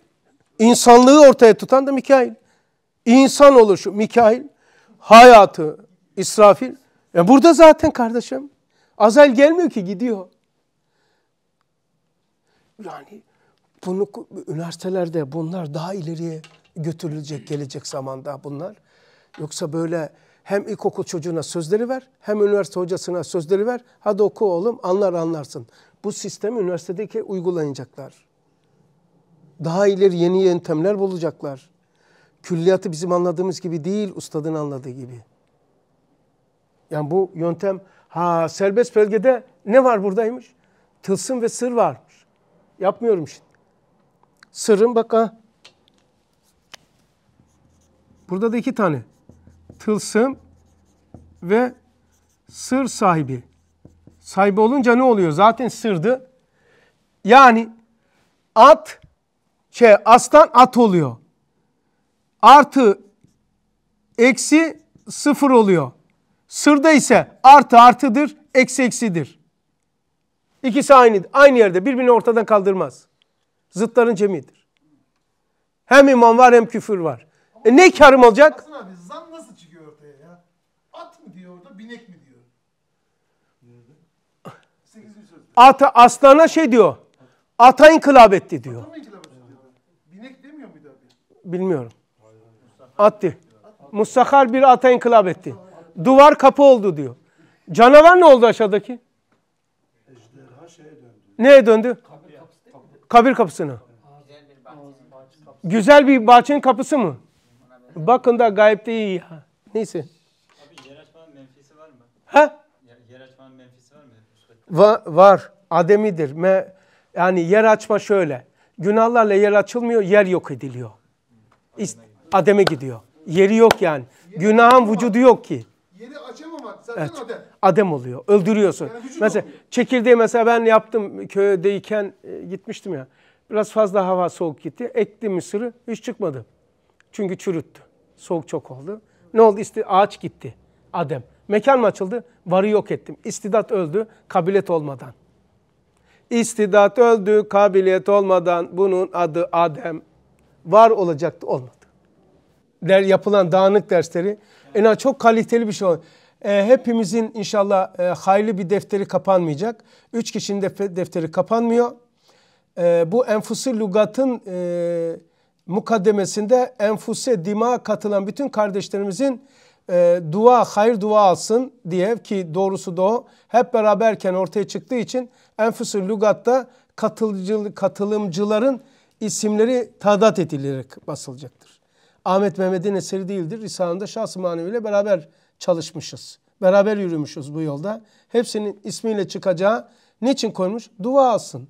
insanlığı ortaya tutan da Mikail. İnsan oluşu Mikail, hayatı İsrafil. E burada zaten kardeşim Azel gelmiyor ki gidiyor. Yani bunu üniversitelerde bunlar daha ileriye götürülecek gelecek zamanda bunlar. Yoksa böyle hem ilkokul çocuğuna sözleri ver, hem üniversite hocasına sözleri ver. Hadi oku oğlum anlar anlarsın. Bu sistem üniversitedeki uygulanacaklar. Daha ileri yeni yöntemler bulacaklar. Külliyatı bizim anladığımız gibi değil, ustadın anladığı gibi. Yani bu yöntem, ha serbest bölgede ne var buradaymış? Tılsım ve sır varmış. Yapmıyorum şimdi. Sırrın bak ha. Burada da iki tane. Tılsım ve sır sahibi. Sahibi olunca ne oluyor? Zaten sırdı. Yani at şey aslan at oluyor. Artı eksi sıfır oluyor. Sırda ise artı artıdır, eksi eksidir. İkisi aynı, aynı yerde birbirini ortadan kaldırmaz. Zıtların cemidir. Hem iman var hem küfür var. e ne karım olacak? abi zam nasıl çıkıyor ortaya ya? At mı diyor orada, binek mi diyor? At aslana şey diyor. Ata inkılap etti diyor. Ata Bilmiyorum. Attı. Musakar bir ata inkılap etti. Duvar kapı oldu diyor. Canavar ne oldu aşağıdaki? Neye döndü? Kabir kapısına. Güzel bir bahçenin kapısı mı? Bakın da gayip değil ya. Neyse. Ha? Yer açmanın menfisi var mı? Va var. Ademidir. Me yani yer açma şöyle. Günahlarla yer açılmıyor, yer yok ediliyor ademe gidiyor. Yeri yok yani. Yeri Günahın açamamak. vücudu yok ki. Yeri açamamak zaten evet. adem. Adem oluyor. Öldürüyorsun. Yani mesela oluyor. çekirdeği mesela ben yaptım köydeyken e, gitmiştim ya. Biraz fazla hava soğuk gitti. Ekti mısırı hiç çıkmadı. Çünkü çürüttü. Soğuk çok oldu. Ne oldu? İşte ağaç gitti. Adem. Mekan mı açıldı? Varı yok ettim. İstidat öldü kabilet olmadan. İstidat öldü kabiliyet olmadan bunun adı Adem var olacaktı olmadı. Der, yapılan dağınık dersleri en az çok kaliteli bir şey oldu. E, hepimizin inşallah e, hayli bir defteri kapanmayacak. Üç kişinin de, defteri kapanmıyor. E, bu enfusi lugatın e, mukaddemesinde enfuse dima katılan bütün kardeşlerimizin e, dua, hayır dua alsın diye ki doğrusu da o hep beraberken ortaya çıktığı için enfusul lugatta katılımcıların isimleri tadat edilerek basılacaktır. Ahmet Mehmet'in eseri değildir. Risale'nin de şahsı maneviyle beraber çalışmışız. Beraber yürümüşüz bu yolda. Hepsinin ismiyle çıkacağı niçin koymuş? Dua alsın.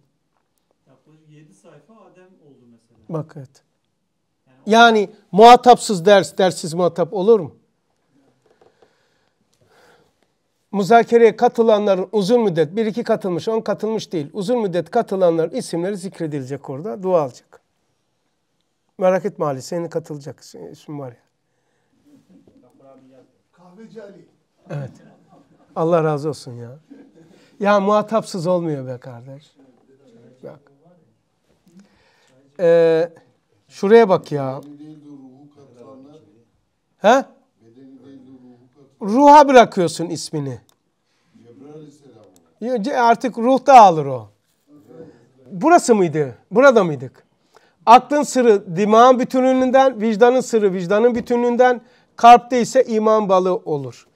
Yaklaşık 7 sayfa Adem oldu mesela. Bak evet. Yani, yani muhatapsız ders, derssiz muhatap olur mu? müzakereye katılanların uzun müddet, bir iki katılmış, on katılmış değil. Uzun müddet katılanların isimleri zikredilecek orada, dua alacak. Merak etme Ali, seni katılacak isim var ya. Kahveci Ali. Evet. Allah razı olsun ya. Ya muhatapsız olmuyor be kardeş. Bak. Ee, şuraya bak ya. He? ruha bırakıyorsun ismini. Artık ruh da alır o. Burası mıydı? Burada mıydık? Aklın sırrı dimağın bütünlüğünden, vicdanın sırrı vicdanın bütünlüğünden, kalpte ise iman balı olur.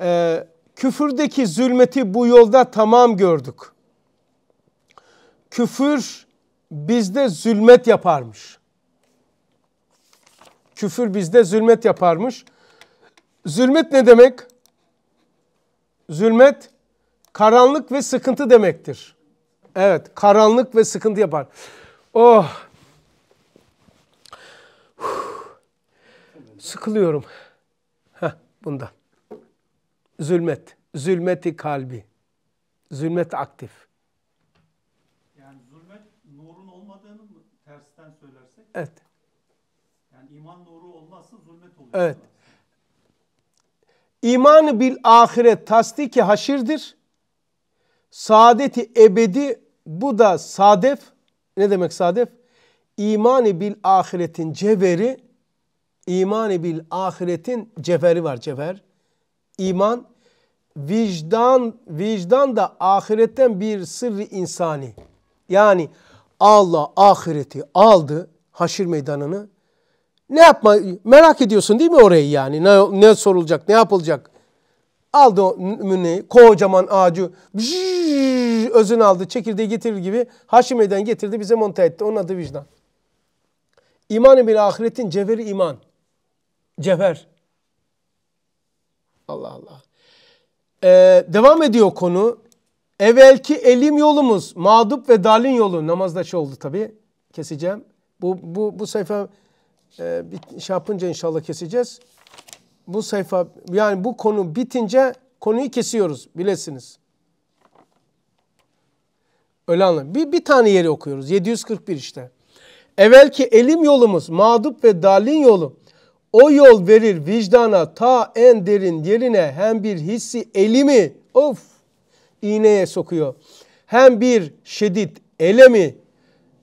Ee, küfürdeki zulmeti bu yolda tamam gördük. Küfür bizde zulmet yaparmış. Küfür bizde zulmet yaparmış. Zulmet ne demek? Zulmet karanlık ve sıkıntı demektir. Evet, karanlık ve sıkıntı yapar. Oh. Sıkılıyorum. Ha, bunda. Zulmet. Zulmeti kalbi. Zulmet aktif. Yani zulmet nurun olmadığını mı tersten söylersek? Evet. Yani iman nuru olmazsa zulmet oluyor. Evet. İmanı bil ahiret tasdiki haşirdir. Saadeti ebedi bu da sadef. Ne demek sadef? İmanı bil ahiretin cevheri, imani bil ahiretin cevheri var cevher. İman, vicdan, vicdan da ahiretten bir sırrı insani. Yani Allah ahireti aldı, haşir meydanını, ne yapma merak ediyorsun değil mi orayı yani? Ne, ne sorulacak, ne yapılacak? Aldı ne kocaman ağacı, özün aldı, çekirdeği getirir gibi Haşime'den getirdi bize monte etti. Onun adı vicdan. İmanı bir ahiretin cevheri iman. Cevher. Allah Allah. Ee, devam ediyor konu. Evvelki elim yolumuz, mağdup ve dalin yolu. Namazda şey oldu tabii. Keseceğim. Bu, bu, bu sayfa e, bit, şey yapınca inşallah keseceğiz. Bu sayfa yani bu konu bitince konuyu kesiyoruz bilesiniz. Öyle anlam. Bir, bir tane yeri okuyoruz. 741 işte. Evvelki elim yolumuz mağdup ve dalin yolu. O yol verir vicdana ta en derin yerine hem bir hissi elimi of iğneye sokuyor. Hem bir şiddet elemi.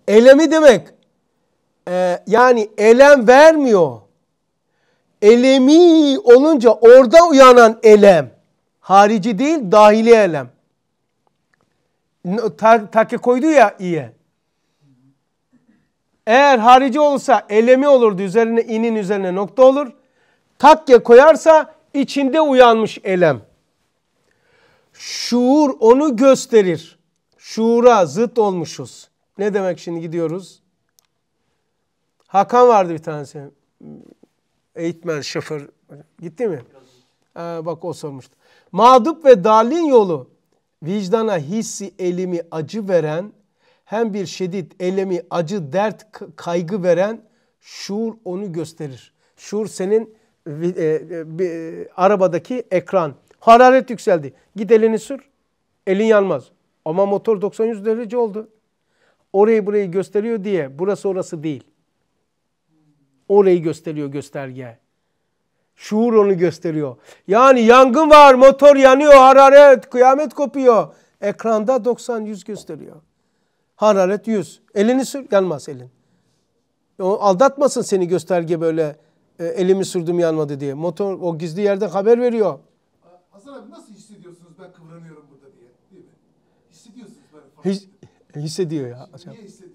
Elemi demek e, yani elem vermiyor. Elemi olunca orada uyanan elem. Harici değil dahili elem. Tak, takke koydu ya iyi Eğer harici olsa elemi olurdu. Üzerine inin üzerine nokta olur. Takke koyarsa içinde uyanmış elem. Şuur onu gösterir. Şuura zıt olmuşuz. Ne demek şimdi gidiyoruz? Hakan vardı bir tanesi. Eğitmen, şoför. Gitti mi? Ee, bak o sormuştu. Mağdup ve dalin yolu vicdana hissi elimi acı veren hem bir şiddet elemi acı dert kaygı veren şuur onu gösterir. Şuur senin e, e, e, arabadaki ekran. Hararet yükseldi. Git elini sür. Elin yanmaz. Ama motor 90-100 derece oldu. Orayı burayı gösteriyor diye burası orası değil. Orayı gösteriyor gösterge. Şuur onu gösteriyor. Yani yangın var, motor yanıyor, hararet, kıyamet kopuyor. Ekranda 90-100 gösteriyor. Hararet 100. Elini sür, yanmaz elin. O aldatmasın seni gösterge böyle e, elimi sürdüm yanmadı diye. Motor o gizli yerde haber veriyor. Hasan abi nasıl hissediyorsunuz ben kıvranıyorum burada diye değil mi? Hissediyorsunuz böyle. Hiss e, hissediyor ya. Şimdi niye hissediyorsunuz?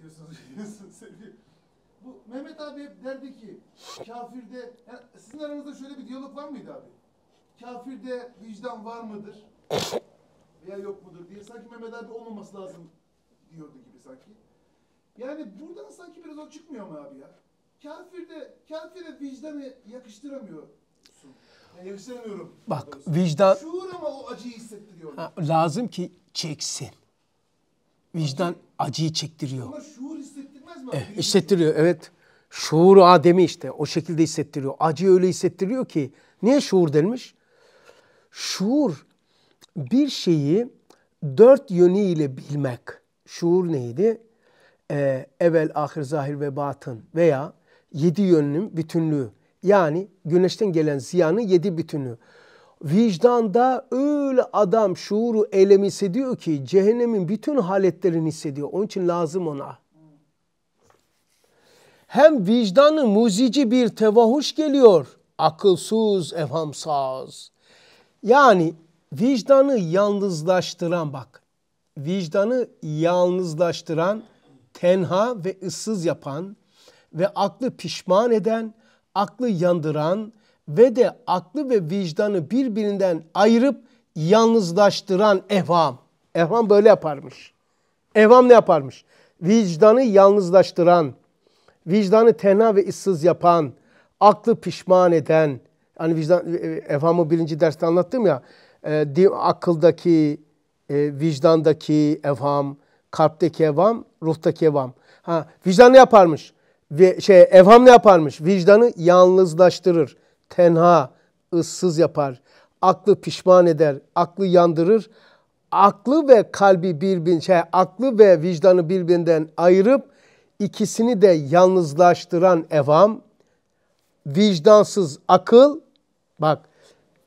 Mehmet abi hep derdi ki kafirde, yani sizin aranızda şöyle bir diyalog var mıydı abi? Kafirde vicdan var mıdır? Veya yok mudur diye. Sanki Mehmet abi olmaması lazım diyordu gibi sanki. Yani buradan sanki biraz o çıkmıyor mu abi ya? Kafirde, kafire vicdanı yakıştıramıyor Yani Bak doğrusu. vicdan... Şuur ama o acıyı hissettiriyor. Ha, lazım ki çeksin. Vicdan acıyı çektiriyor. Ama şuur hissettirmez mi? Abi? E, hissettiriyor evet. Şuur Adem'i işte o şekilde hissettiriyor. Acı öyle hissettiriyor ki. Niye şuur denilmiş? Şuur bir şeyi dört yönüyle bilmek. Şuur neydi? Ee, evvel, ahir, zahir ve batın veya yedi yönlünün bütünlüğü. Yani güneşten gelen ziyanın yedi bütünlüğü. Vicdanda öyle adam şuuru eylemi hissediyor ki cehennemin bütün haletlerini hissediyor. Onun için lazım ona hem vicdanı muzici bir tevahuş geliyor. Akılsız, evhamsaz. Yani vicdanı yalnızlaştıran bak. Vicdanı yalnızlaştıran, tenha ve ıssız yapan ve aklı pişman eden, aklı yandıran ve de aklı ve vicdanı birbirinden ayırıp yalnızlaştıran evham. Evham böyle yaparmış. Evham ne yaparmış? Vicdanı yalnızlaştıran, vicdanı tenha ve ıssız yapan, aklı pişman eden, hani vicdan evhamı e, birinci derste anlattım ya, e, akıldaki, e, vicdandaki evham, kalpteki evham, ruhtaki evham. Ha, vicdan ne yaparmış? Ve şey evham ne yaparmış? Vicdanı yalnızlaştırır, tenha, ıssız yapar, aklı pişman eder, aklı yandırır. Aklı ve kalbi birbirine, şey, aklı ve vicdanı birbirinden ayırıp ikisini de yalnızlaştıran evam, vicdansız akıl, bak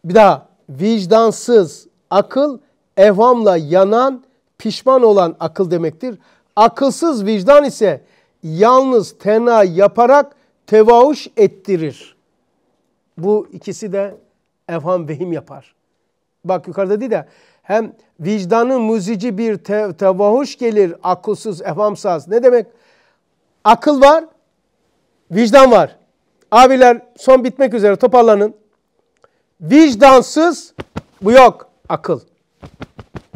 bir daha vicdansız akıl evamla yanan, pişman olan akıl demektir. Akılsız vicdan ise yalnız tena yaparak tevahuş ettirir. Bu ikisi de evham vehim yapar. Bak yukarıda değil de hem vicdanı muzici bir te tevahuş gelir akılsız evhamsaz. Ne demek? akıl var, vicdan var. Abiler son bitmek üzere toparlanın. Vicdansız bu yok akıl.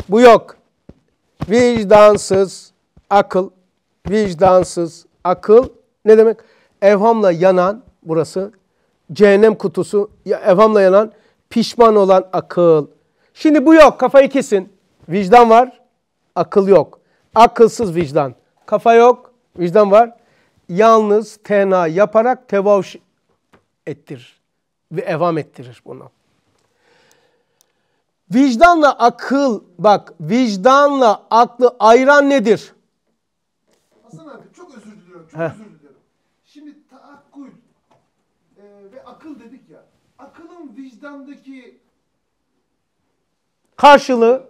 Bu yok. Vicdansız akıl. Vicdansız akıl ne demek? Evhamla yanan burası. Cehennem kutusu evhamla yanan pişman olan akıl. Şimdi bu yok kafayı kesin. Vicdan var akıl yok. Akılsız vicdan. Kafa yok vicdan var yalnız tena yaparak tevavş ettirir ve evam ettirir bunu. Vicdanla akıl, bak vicdanla aklı ayran nedir? Hasan abi çok özür diliyorum, çok Heh. özür diliyorum. Şimdi taakkul e, ve akıl dedik ya, akılın vicdandaki... Karşılığı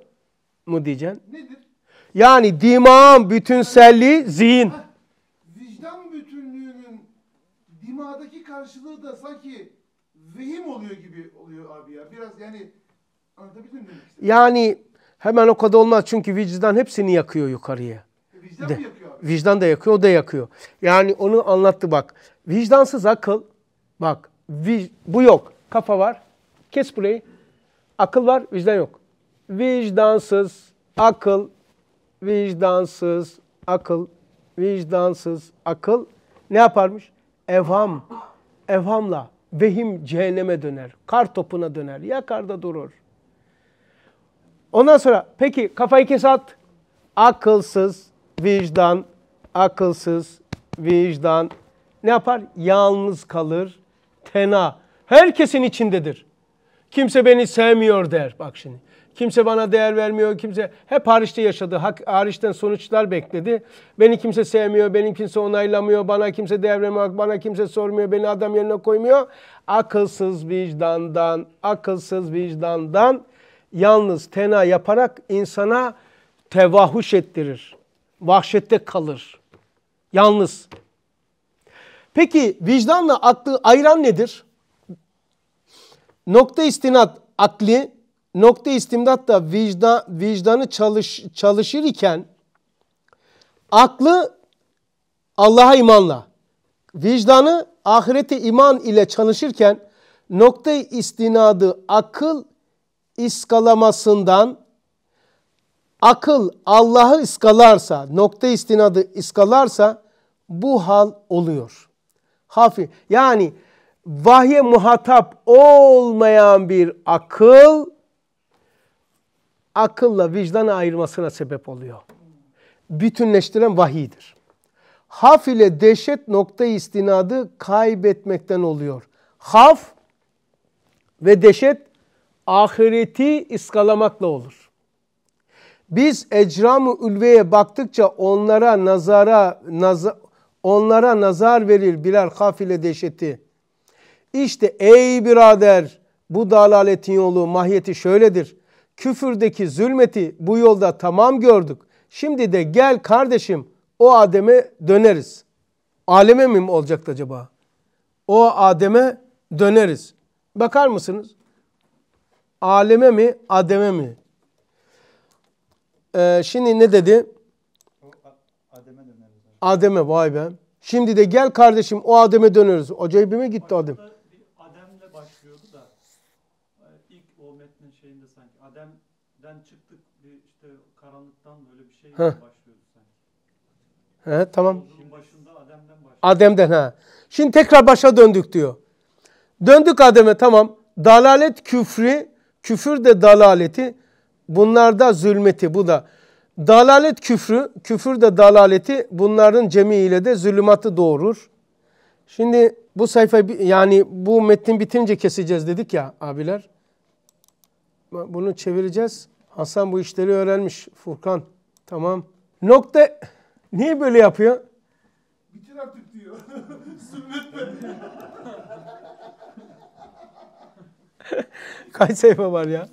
mı diyeceksin? Nedir? Yani dimağın bütünselliği zihin. karşılığı da sanki vehim oluyor gibi oluyor abi ya. Biraz yani anlatabildim mi? Yani hemen o kadar olmaz çünkü vicdan hepsini yakıyor yukarıya. E, vicdan de. mı yakıyor abi? Vicdan da yakıyor, o da yakıyor. Yani onu anlattı bak. Vicdansız akıl, bak vic, bu yok. Kafa var, kes burayı. Akıl var, vicdan yok. Vicdansız akıl, vicdansız akıl, vicdansız akıl ne yaparmış? Evham evhamla vehim cehenneme döner. Kar topuna döner. Yakarda durur. Ondan sonra peki kafayı kes at. Akılsız vicdan, akılsız vicdan ne yapar? Yalnız kalır. Tena. Herkesin içindedir. Kimse beni sevmiyor der. Bak şimdi. Kimse bana değer vermiyor. Kimse hep hariçte yaşadı. Hak, hariçten sonuçlar bekledi. Beni kimse sevmiyor. Beni kimse onaylamıyor. Bana kimse değer vermiyor. Bana kimse sormuyor. Beni adam yerine koymuyor. Akılsız vicdandan, akılsız vicdandan yalnız tena yaparak insana tevahuş ettirir. Vahşette kalır. Yalnız. Peki vicdanla aklı ayıran nedir? Nokta istinat akli nokta istimdat da vicdan, vicdanı çalış, çalışır iken aklı Allah'a imanla, vicdanı ahirete iman ile çalışırken nokta istinadı akıl iskalamasından akıl Allah'ı iskalarsa, nokta istinadı iskalarsa bu hal oluyor. Hafi yani vahye muhatap olmayan bir akıl akılla vicdanı ayırmasına sebep oluyor. Bütünleştiren vahidir. Haf ile dehşet nokta istinadı kaybetmekten oluyor. Haf ve dehşet ahireti iskalamakla olur. Biz ecram-ı ülveye baktıkça onlara nazara nazar, onlara nazar verir birer haf ile dehşeti. İşte ey birader bu dalaletin yolu mahiyeti şöyledir küfürdeki zulmeti bu yolda tamam gördük. Şimdi de gel kardeşim o Adem'e döneriz. Aleme mi olacaktı acaba? O Adem'e döneriz. Bakar mısınız? Aleme mi, Adem'e mi? Ee, şimdi ne dedi? Adem'e döneriz. Adem'e vay be. Şimdi de gel kardeşim o Adem'e döneriz. Acayibime gitti Adem. Başta Ha. He, tamam. Adem'den ha. Şimdi tekrar başa döndük diyor. Döndük Adem'e tamam. Dalalet küfrü, küfür de dalaleti. Bunlarda zulmeti bu da. Dalalet küfrü, küfür de dalaleti bunların cemiyle de zulümatı doğurur. Şimdi bu sayfa yani bu metnin bitince keseceğiz dedik ya abiler. Bunu çevireceğiz. Hasan bu işleri öğrenmiş Furkan. Tamam. Nokta niye böyle yapıyor? Bitir artık diyor. Sünnet Kaç sayfa var ya?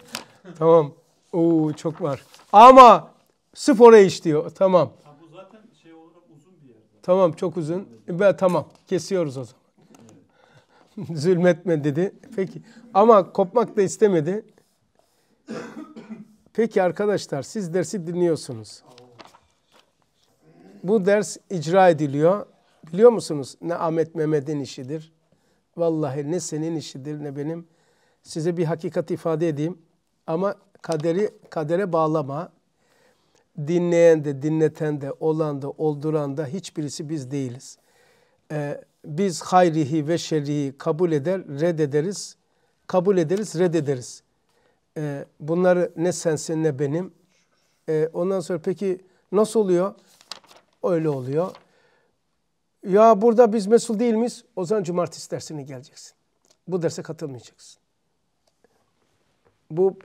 tamam. Oo çok var. Ama sıf oraya iş diyor. Tamam. Ha, bu zaten şey olarak uzun bir yer. Tamam çok uzun. Ben tamam kesiyoruz o zaman. Zulmetme dedi. Peki ama kopmak da istemedi. Peki arkadaşlar siz dersi dinliyorsunuz. Bu ders icra ediliyor. Biliyor musunuz ne Ahmet Mehmet'in işidir? Vallahi ne senin işidir ne benim. Size bir hakikat ifade edeyim. Ama kaderi kadere bağlama. Dinleyen de, dinleten de, olan da, olduran da hiçbirisi biz değiliz. Ee, biz hayrihi ve şerrihi kabul eder, reddederiz. Kabul ederiz, reddederiz. E, bunları ne sensin ne benim. E, ondan sonra peki nasıl oluyor? Öyle oluyor. Ya burada biz mesul değil miyiz? O zaman cumartesi dersine geleceksin. Bu derse katılmayacaksın. Bu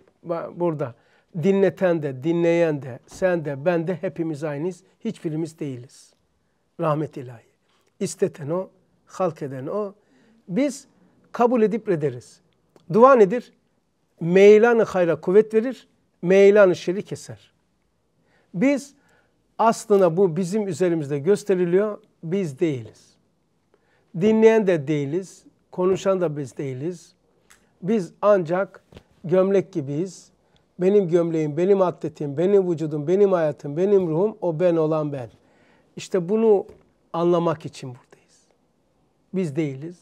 burada dinleten de, dinleyen de, sen de, ben de hepimiz aynıyız. Hiçbirimiz değiliz. Rahmet ilahi. İsteten o, halk eden o. Biz kabul edip ederiz. Dua nedir? meylanı hayra kuvvet verir, meylanı şeri keser. Biz aslında bu bizim üzerimizde gösteriliyor, biz değiliz. Dinleyen de değiliz, konuşan da biz değiliz. Biz ancak gömlek gibiyiz. Benim gömleğim, benim atletim, benim vücudum, benim hayatım, benim ruhum, o ben olan ben. İşte bunu anlamak için buradayız. Biz değiliz.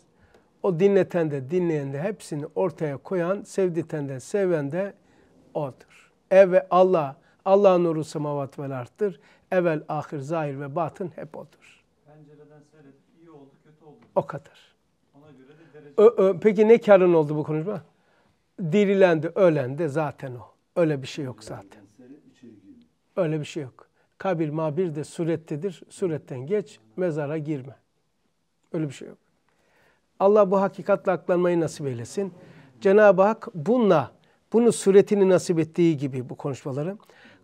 O dinleten de dinleyen de hepsini ortaya koyan, sevditen de seven de O'dur. Eve Allah, Allah nuru semavat vel arttır. Evvel, ahir, zahir ve batın hep O'dur. Pencereden seyret, iyi oldu, kötü oldu. O kadar. Ona göre de derece... Ö, ö, peki ne karın oldu bu konuşma? Dirilendi, ölendi zaten o. Öyle bir şey yok zaten. Öyle bir şey yok. Kabir mabir de surettedir. Suretten geç, mezara girme. Öyle bir şey yok. Allah bu hakikatle aklanmayı nasip eylesin. Cenab-ı Hak bununla, bunu suretini nasip ettiği gibi bu konuşmaları,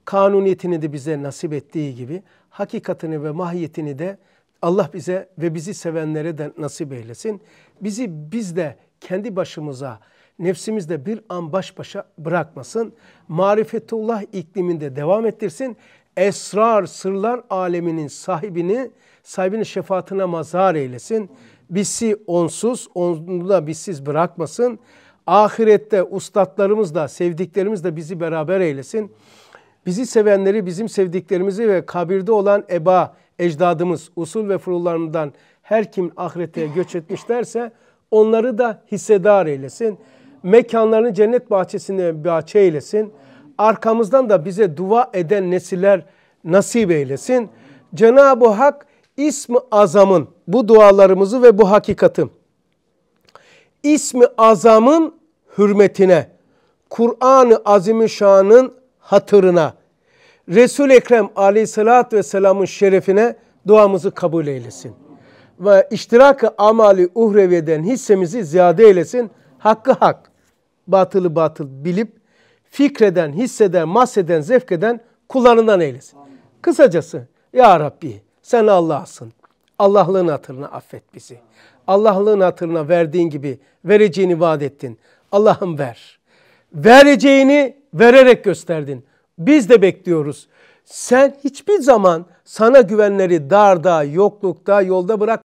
kanuniyetini de bize nasip ettiği gibi, hakikatini ve mahiyetini de Allah bize ve bizi sevenlere de nasip eylesin. Bizi biz de kendi başımıza, nefsimizde bir an baş başa bırakmasın. Marifetullah ikliminde devam ettirsin. Esrar, sırlar aleminin sahibini, sahibinin şefaatine mazhar eylesin. Bizi onsuz, onu da bizsiz bırakmasın. Ahirette da sevdiklerimiz de bizi beraber eylesin. Bizi sevenleri, bizim sevdiklerimizi ve kabirde olan eba, ecdadımız, usul ve furullarından her kim ahirete göç etmişlerse onları da hissedar eylesin. Mekanlarını cennet bahçesine bahçe eylesin. Arkamızdan da bize dua eden nesiller nasip eylesin. Cenab-ı Hak ismi azamın bu dualarımızı ve bu hakikati ismi azamın hürmetine, Kur'an-ı Azimüşşan'ın hatırına, Resul-i Ekrem aleyhissalatü vesselamın şerefine duamızı kabul eylesin. Ve iştirak-ı amali uhreviyeden hissemizi ziyade eylesin. Hakkı hak, batılı batıl bilip, fikreden, hisseden, mahseden, zevkeden kullarından eylesin. Kısacası, Ya Rabbi sen Allah'sın. Allah'lığın hatırına affet bizi. Allah'lığın hatırına verdiğin gibi vereceğini vaat ettin. Allah'ım ver. Vereceğini vererek gösterdin. Biz de bekliyoruz. Sen hiçbir zaman sana güvenleri darda, yoklukta, yolda bırak.